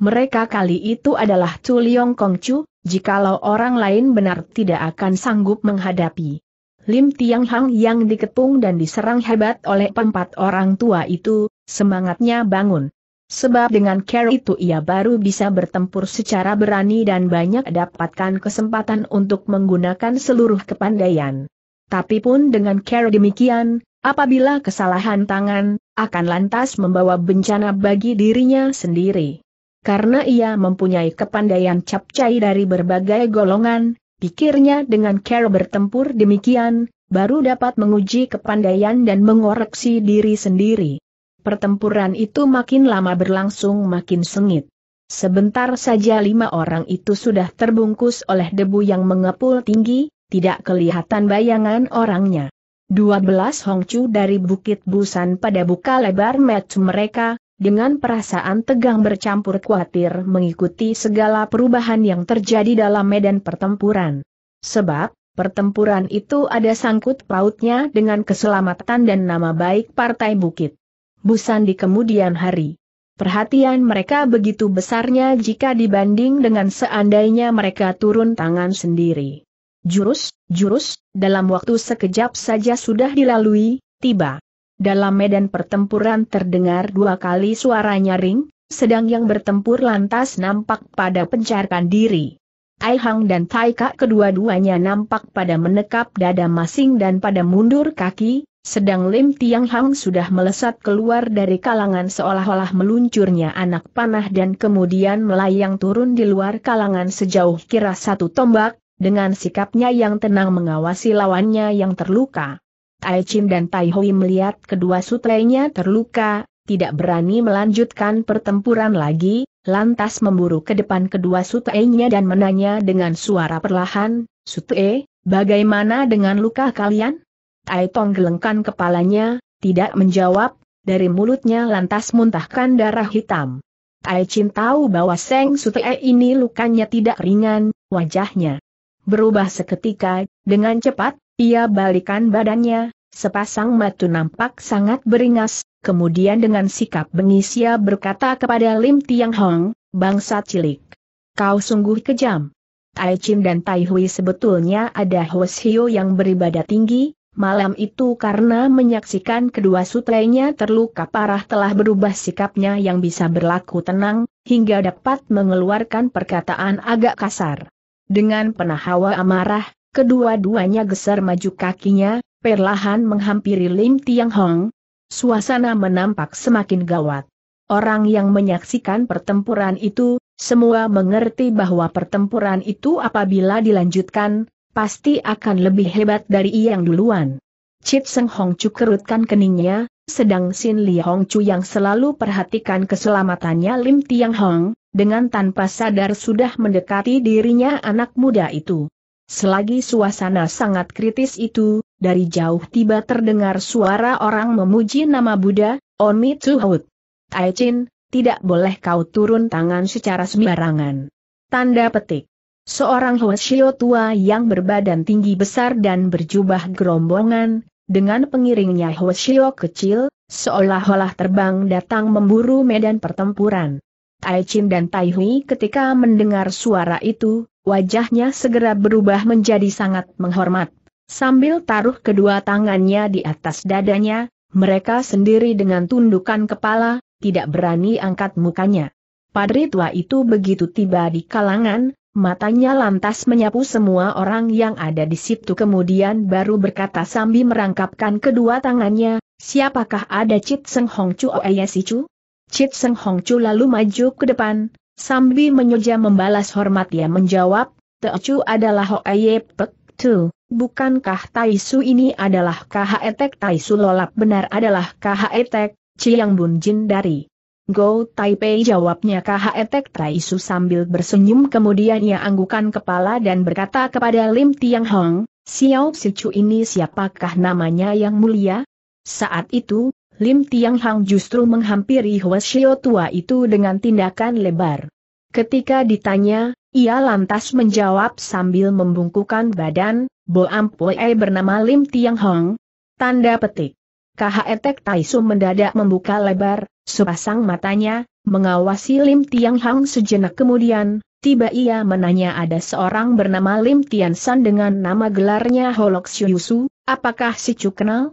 mereka kali itu adalah Chuliong Kongcu, jikalau orang lain benar tidak akan sanggup menghadapi. Lim Tiang Hang yang dikepung dan diserang hebat oleh empat orang tua itu, semangatnya bangun. Sebab dengan care itu ia baru bisa bertempur secara berani dan banyak dapatkan kesempatan untuk menggunakan seluruh kepandaian. Tapi pun dengan care demikian, apabila kesalahan tangan, akan lantas membawa bencana bagi dirinya sendiri. Karena ia mempunyai kepandaian capcai dari berbagai golongan, pikirnya dengan care bertempur demikian, baru dapat menguji kepandaian dan mengoreksi diri sendiri. Pertempuran itu makin lama berlangsung makin sengit. Sebentar saja lima orang itu sudah terbungkus oleh debu yang mengepul tinggi, tidak kelihatan bayangan orangnya. Dua belas Hongcu dari Bukit Busan pada buka lebar match mereka, dengan perasaan tegang bercampur khawatir mengikuti segala perubahan yang terjadi dalam medan pertempuran. Sebab, pertempuran itu ada sangkut pautnya dengan keselamatan dan nama baik Partai Bukit. Busan di kemudian hari. Perhatian mereka begitu besarnya jika dibanding dengan seandainya mereka turun tangan sendiri. Jurus, jurus, dalam waktu sekejap saja sudah dilalui, tiba. Dalam medan pertempuran terdengar dua kali suara nyaring, sedang yang bertempur lantas nampak pada pencarkan diri. Tai Hang dan Tai Kak kedua-duanya nampak pada menekap dada masing dan pada mundur kaki, sedang Lim Tiang Hang sudah melesat keluar dari kalangan seolah-olah meluncurnya anak panah dan kemudian melayang turun di luar kalangan sejauh kira satu tombak, dengan sikapnya yang tenang mengawasi lawannya yang terluka. Tai Chin dan Tai Hui melihat kedua sutrenya terluka, tidak berani melanjutkan pertempuran lagi, lantas memburu ke depan kedua sutrenya dan menanya dengan suara perlahan, Sutre, bagaimana dengan luka kalian? Tai Tong gelengkan kepalanya, tidak menjawab, dari mulutnya lantas muntahkan darah hitam. Tai Chin tahu bahwa Seng Sute ini lukanya tidak ringan, wajahnya berubah seketika, dengan cepat, ia balikan badannya, sepasang mata nampak sangat beringas, kemudian dengan sikap bengis ia berkata kepada Lim Tiang Hong, bangsa cilik. Kau sungguh kejam. Tai Chin dan Tai Hui sebetulnya ada Hweshio yang beribadah tinggi, Malam itu karena menyaksikan kedua sutranya terluka parah telah berubah sikapnya yang bisa berlaku tenang, hingga dapat mengeluarkan perkataan agak kasar. Dengan penahawa amarah, kedua-duanya geser maju kakinya, perlahan menghampiri Lim Tiang Hong. Suasana menampak semakin gawat. Orang yang menyaksikan pertempuran itu, semua mengerti bahwa pertempuran itu apabila dilanjutkan, pasti akan lebih hebat dari yang duluan. Chit Seng Hong Chu kerutkan keningnya, sedang Sin Li Hong Chu yang selalu perhatikan keselamatannya Lim Tiang Hong, dengan tanpa sadar sudah mendekati dirinya anak muda itu. Selagi suasana sangat kritis itu, dari jauh tiba terdengar suara orang memuji nama Buddha, Oni Hout. Tai Chin, tidak boleh kau turun tangan secara sembarangan. Tanda petik. Seorang Hoshio tua yang berbadan tinggi besar dan berjubah gerombongan, dengan pengiringnya Hoshio kecil, seolah-olah terbang datang memburu medan pertempuran. Tai Chin dan Tai Hui ketika mendengar suara itu, wajahnya segera berubah menjadi sangat menghormat. Sambil taruh kedua tangannya di atas dadanya, mereka sendiri dengan tundukan kepala, tidak berani angkat mukanya. Padri tua itu begitu tiba di kalangan, Matanya lantas menyapu semua orang yang ada di situ kemudian baru berkata sambil merangkapkan kedua tangannya, siapakah ada Cit Seng Hong Chu Oeye oh, iya Si Chu? Cit Seng Hong Chu lalu maju ke depan, sambil menyeja membalas hormat ia menjawab, Te Chu adalah Oeye Pek Tu, bukankah Taisu ini adalah etek Tai Taisu Lolap benar adalah Etek, Chiang Bun Bunjin dari Go Taipei jawabnya Khetek e Traisu sambil bersenyum kemudian ia anggukan kepala dan berkata kepada Lim Tiang Hong, Xiao Sichu ini siapakah namanya yang mulia? Saat itu, Lim Tiang Hong justru menghampiri Xiao tua itu dengan tindakan lebar. Ketika ditanya, ia lantas menjawab sambil membungkukan badan, Bo Ampoe bernama Lim Tiang Hong. Tanda petik. Khetek e Taisu mendadak membuka lebar, Sepasang matanya, mengawasi Lim Tiang Hang sejenak kemudian, tiba ia menanya ada seorang bernama Lim Tian San dengan nama gelarnya Holok Syuyusu, apakah si cuk kenal?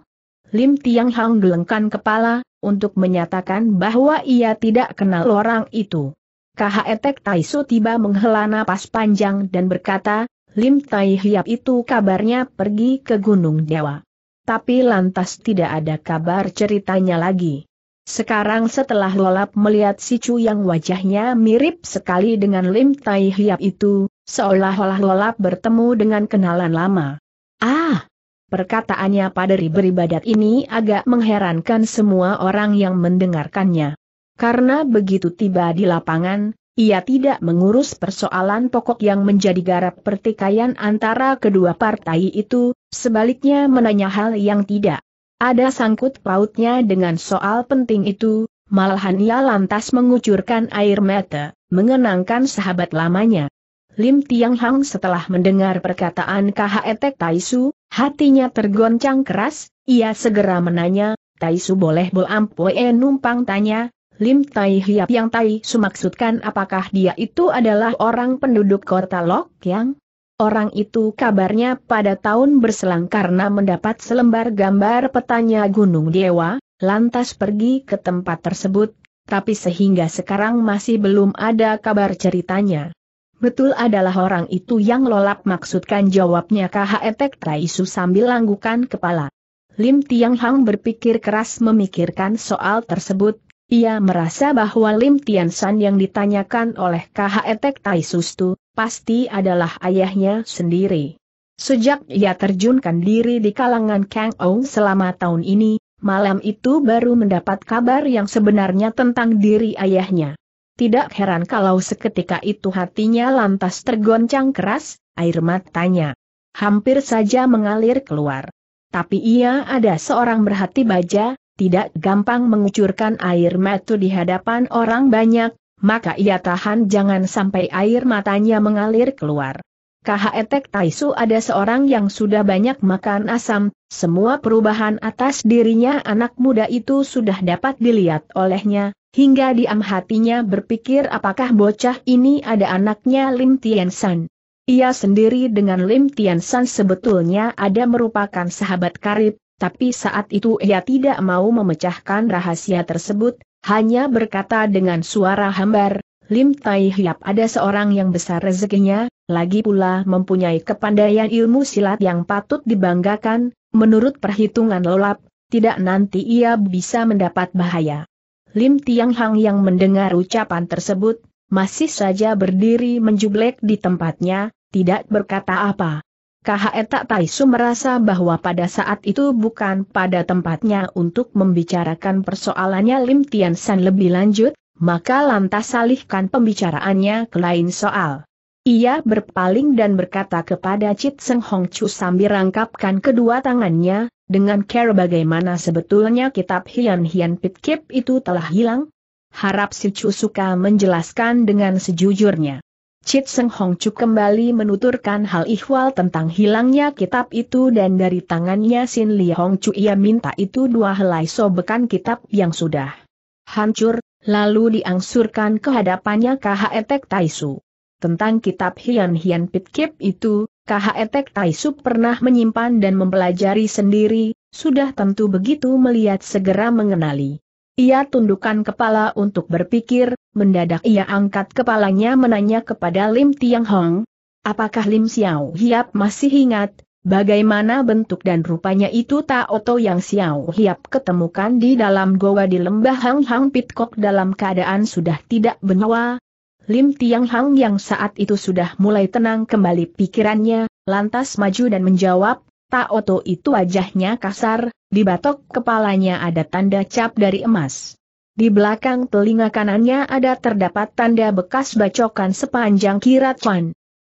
Lim Tiang Hang gelengkan kepala, untuk menyatakan bahwa ia tidak kenal orang itu. Etek Taisu tiba menghela napas panjang dan berkata, Lim Tai Hiap itu kabarnya pergi ke Gunung Dewa. Tapi lantas tidak ada kabar ceritanya lagi. Sekarang setelah lolap melihat si Chu yang wajahnya mirip sekali dengan Lim Tai Hiap itu, seolah-olah lolap bertemu dengan kenalan lama. Ah! Perkataannya pada beribadat ini agak mengherankan semua orang yang mendengarkannya. Karena begitu tiba di lapangan, ia tidak mengurus persoalan pokok yang menjadi garap pertikaian antara kedua partai itu, sebaliknya menanya hal yang tidak ada sangkut pautnya dengan soal penting itu, malahan ia lantas mengucurkan air mata, mengenangkan sahabat lamanya. Lim Tiang Hang setelah mendengar perkataan e Tai Taisu, hatinya tergoncang keras, ia segera menanya, Taisu boleh bolampoe numpang tanya, Lim Tai Hiap yang Tai maksudkan apakah dia itu adalah orang penduduk kota Lok yang? orang itu kabarnya pada tahun berselang karena mendapat selembar gambar petanya Gunung Dewa, lantas pergi ke tempat tersebut, tapi sehingga sekarang masih belum ada kabar ceritanya. Betul adalah orang itu yang lolap maksudkan jawabnya Etek e Traisu sambil langgukan kepala. Lim Tiang Hang berpikir keras memikirkan soal tersebut, ia merasa bahwa Lim Tian San yang ditanyakan oleh Etek Tai Sustu, pasti adalah ayahnya sendiri. Sejak ia terjunkan diri di kalangan Kang Ou selama tahun ini, malam itu baru mendapat kabar yang sebenarnya tentang diri ayahnya. Tidak heran kalau seketika itu hatinya lantas tergoncang keras, air matanya hampir saja mengalir keluar. Tapi ia ada seorang berhati baja, tidak gampang mengucurkan air mata di hadapan orang banyak, maka ia tahan jangan sampai air matanya mengalir keluar. Kh Etek Taisu ada seorang yang sudah banyak makan asam, semua perubahan atas dirinya anak muda itu sudah dapat dilihat olehnya, hingga diam hatinya berpikir apakah bocah ini ada anaknya Lim Tian San. Ia sendiri dengan Lim Tian San sebetulnya ada merupakan sahabat karib, tapi saat itu ia tidak mau memecahkan rahasia tersebut, hanya berkata dengan suara hambar, Lim Tai Hiap ada seorang yang besar rezekinya, lagi pula mempunyai kepandaian ilmu silat yang patut dibanggakan, menurut perhitungan lolap, tidak nanti ia bisa mendapat bahaya. Lim Tiang Hang yang mendengar ucapan tersebut, masih saja berdiri menjublek di tempatnya, tidak berkata apa. KHN Tak Taisu merasa bahwa pada saat itu bukan pada tempatnya untuk membicarakan persoalannya Lim Tian San lebih lanjut, maka lantas salihkan pembicaraannya ke lain soal. Ia berpaling dan berkata kepada Chit Seng Hong Chu sambil rangkapkan kedua tangannya, dengan care bagaimana sebetulnya kitab Hian Hian Pit Kip itu telah hilang? Harap si Chu suka menjelaskan dengan sejujurnya. Chit Seng Hong Chu kembali menuturkan hal ihwal tentang hilangnya kitab itu dan dari tangannya Sin Li Hong Chu ia minta itu dua helai sobekan kitab yang sudah hancur, lalu diangsurkan ke hadapannya Tai Taisu. Tentang kitab Hian Hian Pit Kip itu, Tai Taisu pernah menyimpan dan mempelajari sendiri, sudah tentu begitu melihat segera mengenali. Ia tundukkan kepala untuk berpikir, mendadak ia angkat kepalanya menanya kepada Lim Tiang Hong. Apakah Lim Xiao Hiap masih ingat, bagaimana bentuk dan rupanya itu Taoto yang Xiao Hiap ketemukan di dalam goa di lembah Hang Hang Pitkok dalam keadaan sudah tidak benua? Lim Tiang Hang yang saat itu sudah mulai tenang kembali pikirannya, lantas maju dan menjawab, Tao Oto itu wajahnya kasar, di batok kepalanya ada tanda cap dari emas. Di belakang telinga kanannya ada terdapat tanda bekas bacokan sepanjang kirat Chuan.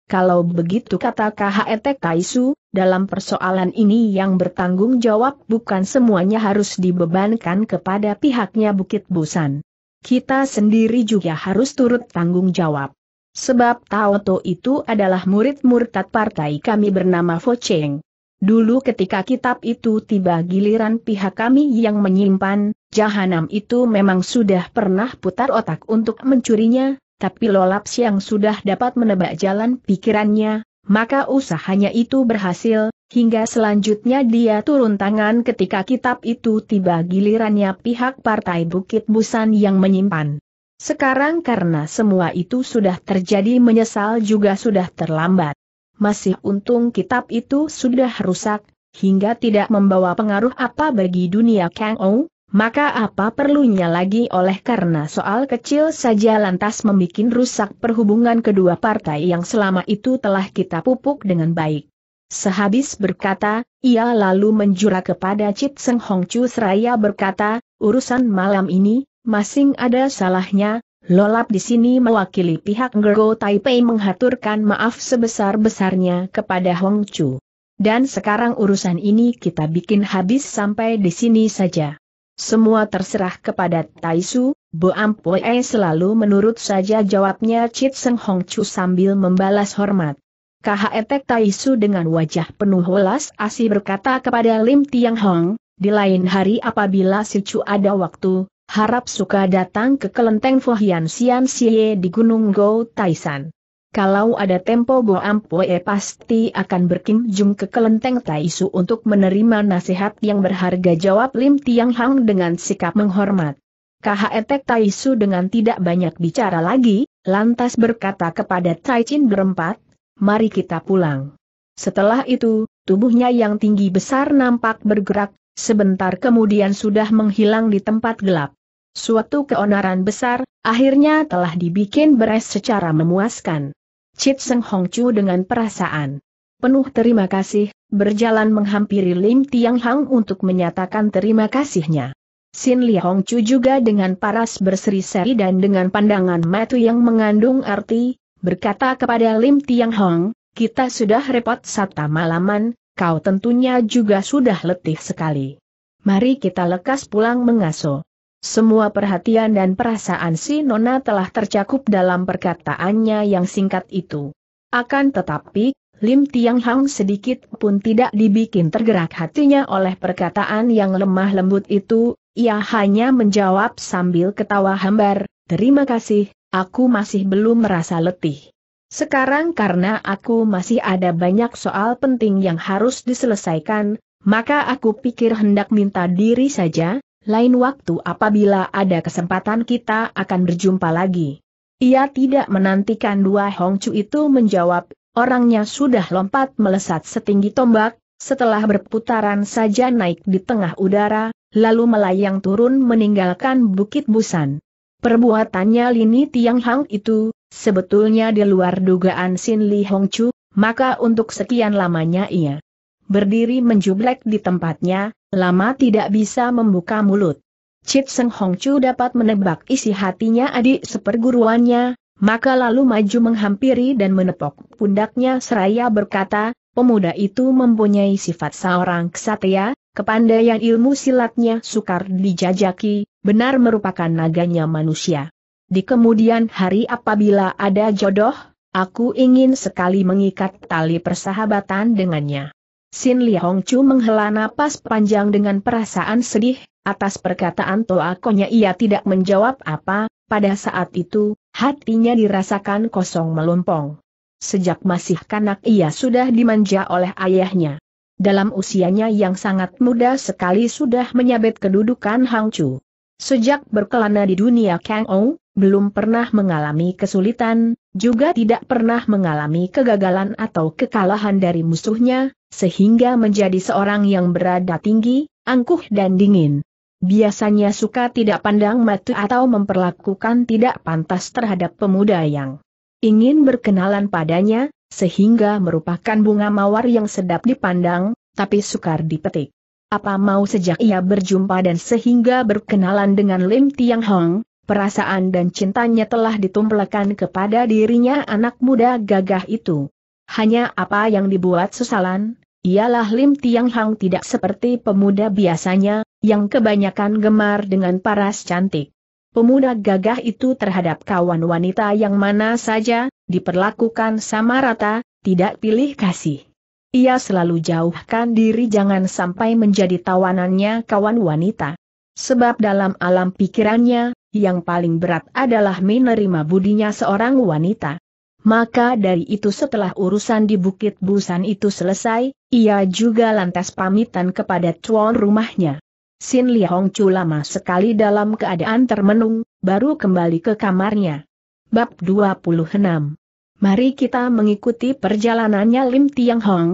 Kalau begitu kata KHET Kaisu, dalam persoalan ini yang bertanggung jawab bukan semuanya harus dibebankan kepada pihaknya Bukit Busan. Kita sendiri juga harus turut tanggung jawab. Sebab Tao Taoto itu adalah murid murtad partai kami bernama Fo Cheng. Dulu ketika kitab itu tiba giliran pihak kami yang menyimpan, jahanam itu memang sudah pernah putar otak untuk mencurinya, tapi Lolaps yang sudah dapat menebak jalan pikirannya, maka usahanya itu berhasil, hingga selanjutnya dia turun tangan ketika kitab itu tiba gilirannya pihak Partai Bukit Busan yang menyimpan. Sekarang karena semua itu sudah terjadi menyesal juga sudah terlambat masih untung kitab itu sudah rusak, hingga tidak membawa pengaruh apa bagi dunia Kang Ou, maka apa perlunya lagi oleh karena soal kecil saja lantas membuat rusak perhubungan kedua partai yang selama itu telah kita pupuk dengan baik. Sehabis berkata, ia lalu menjura kepada Chit Seng Hong Chu seraya berkata, urusan malam ini, masing ada salahnya, Lolap di sini mewakili pihak Gergo Taipei menghaturkan maaf sebesar-besarnya kepada Hong Chu. Dan sekarang urusan ini kita bikin habis sampai di sini saja. Semua terserah kepada Taisu, Bo Ampue selalu menurut saja jawabnya Chit Seng Hong Chu sambil membalas hormat. Tai Taisu dengan wajah penuh welas asih berkata kepada Lim Tiang Hong, di lain hari apabila si Chu ada waktu, harap suka datang ke kelenteng Fohian Sian Xie di Gunung Go Taisan. Kalau ada tempo Bo Ampue pasti akan berkunjung ke kelenteng Taisu untuk menerima nasihat yang berharga jawab Lim Tiang Hang dengan sikap menghormat. KHETek Taisu dengan tidak banyak bicara lagi, lantas berkata kepada Taichin berempat, mari kita pulang. Setelah itu, tubuhnya yang tinggi besar nampak bergerak, sebentar kemudian sudah menghilang di tempat gelap. Suatu keonaran besar, akhirnya telah dibikin beres secara memuaskan. Chit Seng Hong Chu dengan perasaan penuh terima kasih, berjalan menghampiri Lim Tiang Hang untuk menyatakan terima kasihnya. Sin Li Hong Chu juga dengan paras berseri-seri dan dengan pandangan mata yang mengandung arti, berkata kepada Lim Tiang Hong, kita sudah repot satu malaman, kau tentunya juga sudah letih sekali. Mari kita lekas pulang mengaso. Semua perhatian dan perasaan si Nona telah tercakup dalam perkataannya yang singkat itu. Akan tetapi, Lim Tiang Hang sedikit pun tidak dibikin tergerak hatinya oleh perkataan yang lemah lembut itu, ia hanya menjawab sambil ketawa hambar, terima kasih, aku masih belum merasa letih. Sekarang karena aku masih ada banyak soal penting yang harus diselesaikan, maka aku pikir hendak minta diri saja, lain waktu apabila ada kesempatan kita akan berjumpa lagi. Ia tidak menantikan dua Hongcu itu menjawab, orangnya sudah lompat melesat setinggi tombak, setelah berputaran saja naik di tengah udara, lalu melayang turun meninggalkan Bukit Busan. Perbuatannya Lini Tiang Hang itu, sebetulnya di luar dugaan Sin Li Hong Chu, maka untuk sekian lamanya ia berdiri menjublek di tempatnya, lama tidak bisa membuka mulut. Chit Seng Hong Chu dapat menebak isi hatinya adik seperguruannya, maka lalu maju menghampiri dan menepok pundaknya seraya berkata, Pemuda itu mempunyai sifat seorang kesatria, kepandaian ilmu silatnya sukar dijajaki, benar merupakan naganya manusia. Di kemudian hari apabila ada jodoh, aku ingin sekali mengikat tali persahabatan dengannya. Sin Liang Chu menghela napas panjang dengan perasaan sedih, atas perkataan Toakonya ia tidak menjawab apa, pada saat itu, hatinya dirasakan kosong melompong sejak masih kanak ia sudah dimanja oleh ayahnya. Dalam usianya yang sangat muda sekali sudah menyabet kedudukan Hang Chu. Sejak berkelana di dunia Kang Ou, belum pernah mengalami kesulitan, juga tidak pernah mengalami kegagalan atau kekalahan dari musuhnya, sehingga menjadi seorang yang berada tinggi, angkuh dan dingin. Biasanya suka tidak pandang mata atau memperlakukan tidak pantas terhadap pemuda yang ingin berkenalan padanya, sehingga merupakan bunga mawar yang sedap dipandang, tapi sukar dipetik. Apa mau sejak ia berjumpa dan sehingga berkenalan dengan Lim Tiang Hong, perasaan dan cintanya telah ditumplekan kepada dirinya anak muda gagah itu. Hanya apa yang dibuat sesalan, ialah Lim Tiang Hong tidak seperti pemuda biasanya, yang kebanyakan gemar dengan paras cantik. Pemuda gagah itu terhadap kawan wanita yang mana saja, diperlakukan sama rata, tidak pilih kasih. Ia selalu jauhkan diri jangan sampai menjadi tawanannya kawan wanita. Sebab dalam alam pikirannya, yang paling berat adalah menerima budinya seorang wanita. Maka dari itu setelah urusan di Bukit Busan itu selesai, ia juga lantas pamitan kepada tuan rumahnya. Sin Li Hong Chu lama sekali dalam keadaan termenung, baru kembali ke kamarnya. Bab 26 Mari kita mengikuti perjalanannya Lim Tiang Hong.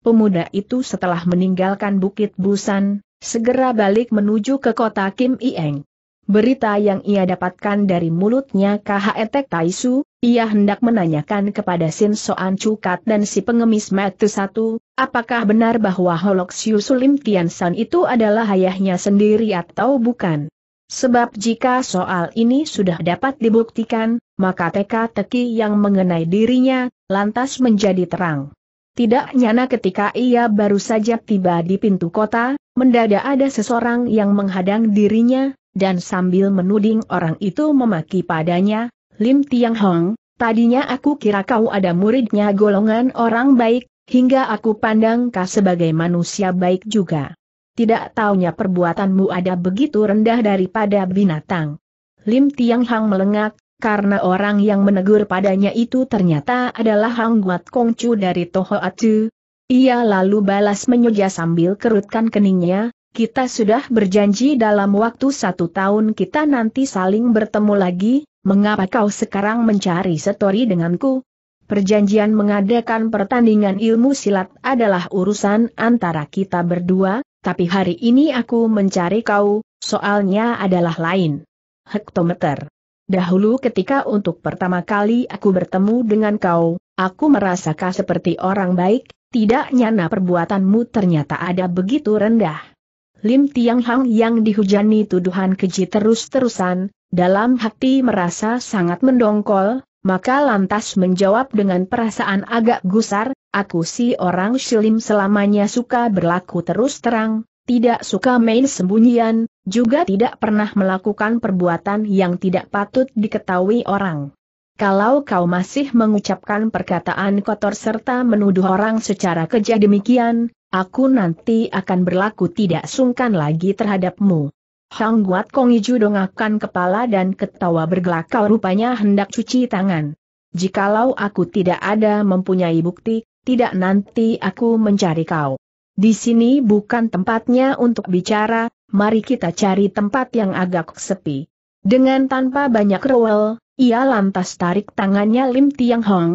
Pemuda itu setelah meninggalkan Bukit Busan, segera balik menuju ke kota Kim Ieng. Berita yang ia dapatkan dari mulutnya KHET Taisu, ia hendak menanyakan kepada Sin Soan Cukat dan si pengemis Matu Satu, apakah benar bahwa Holok Siu Sulim Tian San itu adalah ayahnya sendiri atau bukan? Sebab jika soal ini sudah dapat dibuktikan, maka teka-teki yang mengenai dirinya, lantas menjadi terang. Tidak nyana ketika ia baru saja tiba di pintu kota, mendadak ada seseorang yang menghadang dirinya, dan sambil menuding orang itu memaki padanya, Lim Tiang Hong, tadinya aku kira kau ada muridnya golongan orang baik, hingga aku pandang kau sebagai manusia baik juga. Tidak taunya perbuatanmu ada begitu rendah daripada binatang. Lim Tiang Hang melengak, karena orang yang menegur padanya itu ternyata adalah Hang Guat Kongcu dari Toho Atu. Ia lalu balas menyoja sambil kerutkan keningnya, kita sudah berjanji dalam waktu satu tahun kita nanti saling bertemu lagi, mengapa kau sekarang mencari setori denganku? Perjanjian mengadakan pertandingan ilmu silat adalah urusan antara kita berdua, tapi hari ini aku mencari kau, soalnya adalah lain. Hektometer. Dahulu ketika untuk pertama kali aku bertemu dengan kau, aku merasakan seperti orang baik, tidak nyana perbuatanmu ternyata ada begitu rendah. Lim Tiang Hang yang dihujani tuduhan keji terus-terusan, dalam hati merasa sangat mendongkol, maka lantas menjawab dengan perasaan agak gusar, aku si orang silim selamanya suka berlaku terus terang, tidak suka main sembunyian, juga tidak pernah melakukan perbuatan yang tidak patut diketahui orang. Kalau kau masih mengucapkan perkataan kotor serta menuduh orang secara keji demikian, aku nanti akan berlaku tidak sungkan lagi terhadapmu. Hang Guat Kong Iju dongakkan kepala dan ketawa bergelakau rupanya hendak cuci tangan. Jikalau aku tidak ada mempunyai bukti, tidak nanti aku mencari kau. Di sini bukan tempatnya untuk bicara, mari kita cari tempat yang agak sepi. Dengan tanpa banyak rewel, ia lantas tarik tangannya Lim Tiang Hong.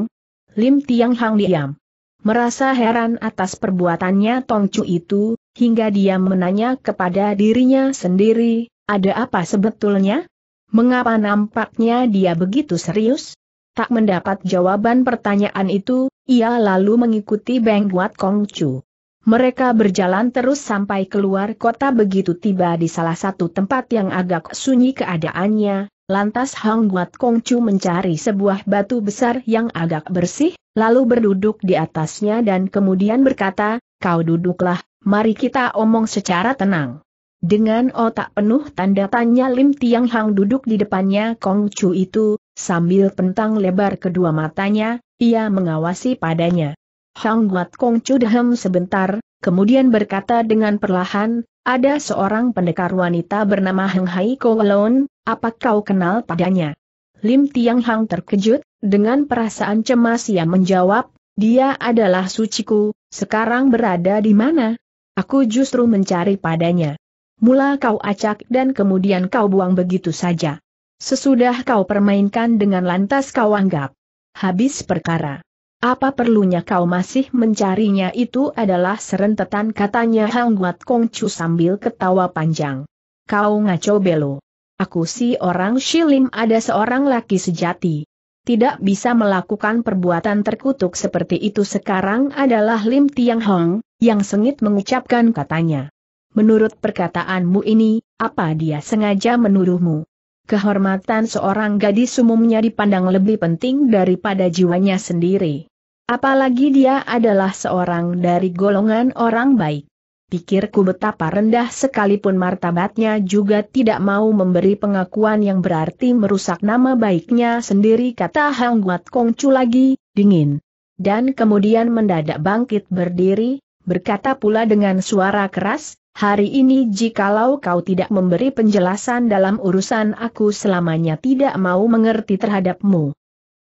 Lim Tiang Hong diam merasa heran atas perbuatannya Tongcu itu, hingga dia menanya kepada dirinya sendiri, ada apa sebetulnya? Mengapa nampaknya dia begitu serius? Tak mendapat jawaban pertanyaan itu, ia lalu mengikuti Beng Buat Kongcu. Mereka berjalan terus sampai keluar kota begitu tiba di salah satu tempat yang agak sunyi keadaannya, lantas Hang Guat Kongcu mencari sebuah batu besar yang agak bersih, lalu berduduk di atasnya dan kemudian berkata, kau duduklah, mari kita omong secara tenang. Dengan otak penuh tanda tanya Lim Tiang Hang duduk di depannya Kong Chu itu, sambil pentang lebar kedua matanya, ia mengawasi padanya. Hang Guat Kong Chu dehem sebentar, kemudian berkata dengan perlahan, ada seorang pendekar wanita bernama Heng Hai Kowalon, apa kau kenal padanya? Lim Tiang Hang terkejut, dengan perasaan cemas ia menjawab, dia adalah suciku, sekarang berada di mana? Aku justru mencari padanya. Mula kau acak dan kemudian kau buang begitu saja. Sesudah kau permainkan dengan lantas kau anggap. Habis perkara. Apa perlunya kau masih mencarinya itu adalah serentetan katanya Hang Guat Kong Chu sambil ketawa panjang. Kau ngaco belo. Aku si orang Shilim ada seorang laki sejati tidak bisa melakukan perbuatan terkutuk seperti itu sekarang adalah Lim Tiang Hong, yang sengit mengucapkan katanya. Menurut perkataanmu ini, apa dia sengaja menuruhmu? Kehormatan seorang gadis umumnya dipandang lebih penting daripada jiwanya sendiri. Apalagi dia adalah seorang dari golongan orang baik pikirku betapa rendah sekalipun martabatnya juga tidak mau memberi pengakuan yang berarti merusak nama baiknya sendiri kata Hang Guat Kong Chu lagi, dingin. Dan kemudian mendadak bangkit berdiri, berkata pula dengan suara keras, hari ini jikalau kau tidak memberi penjelasan dalam urusan aku selamanya tidak mau mengerti terhadapmu.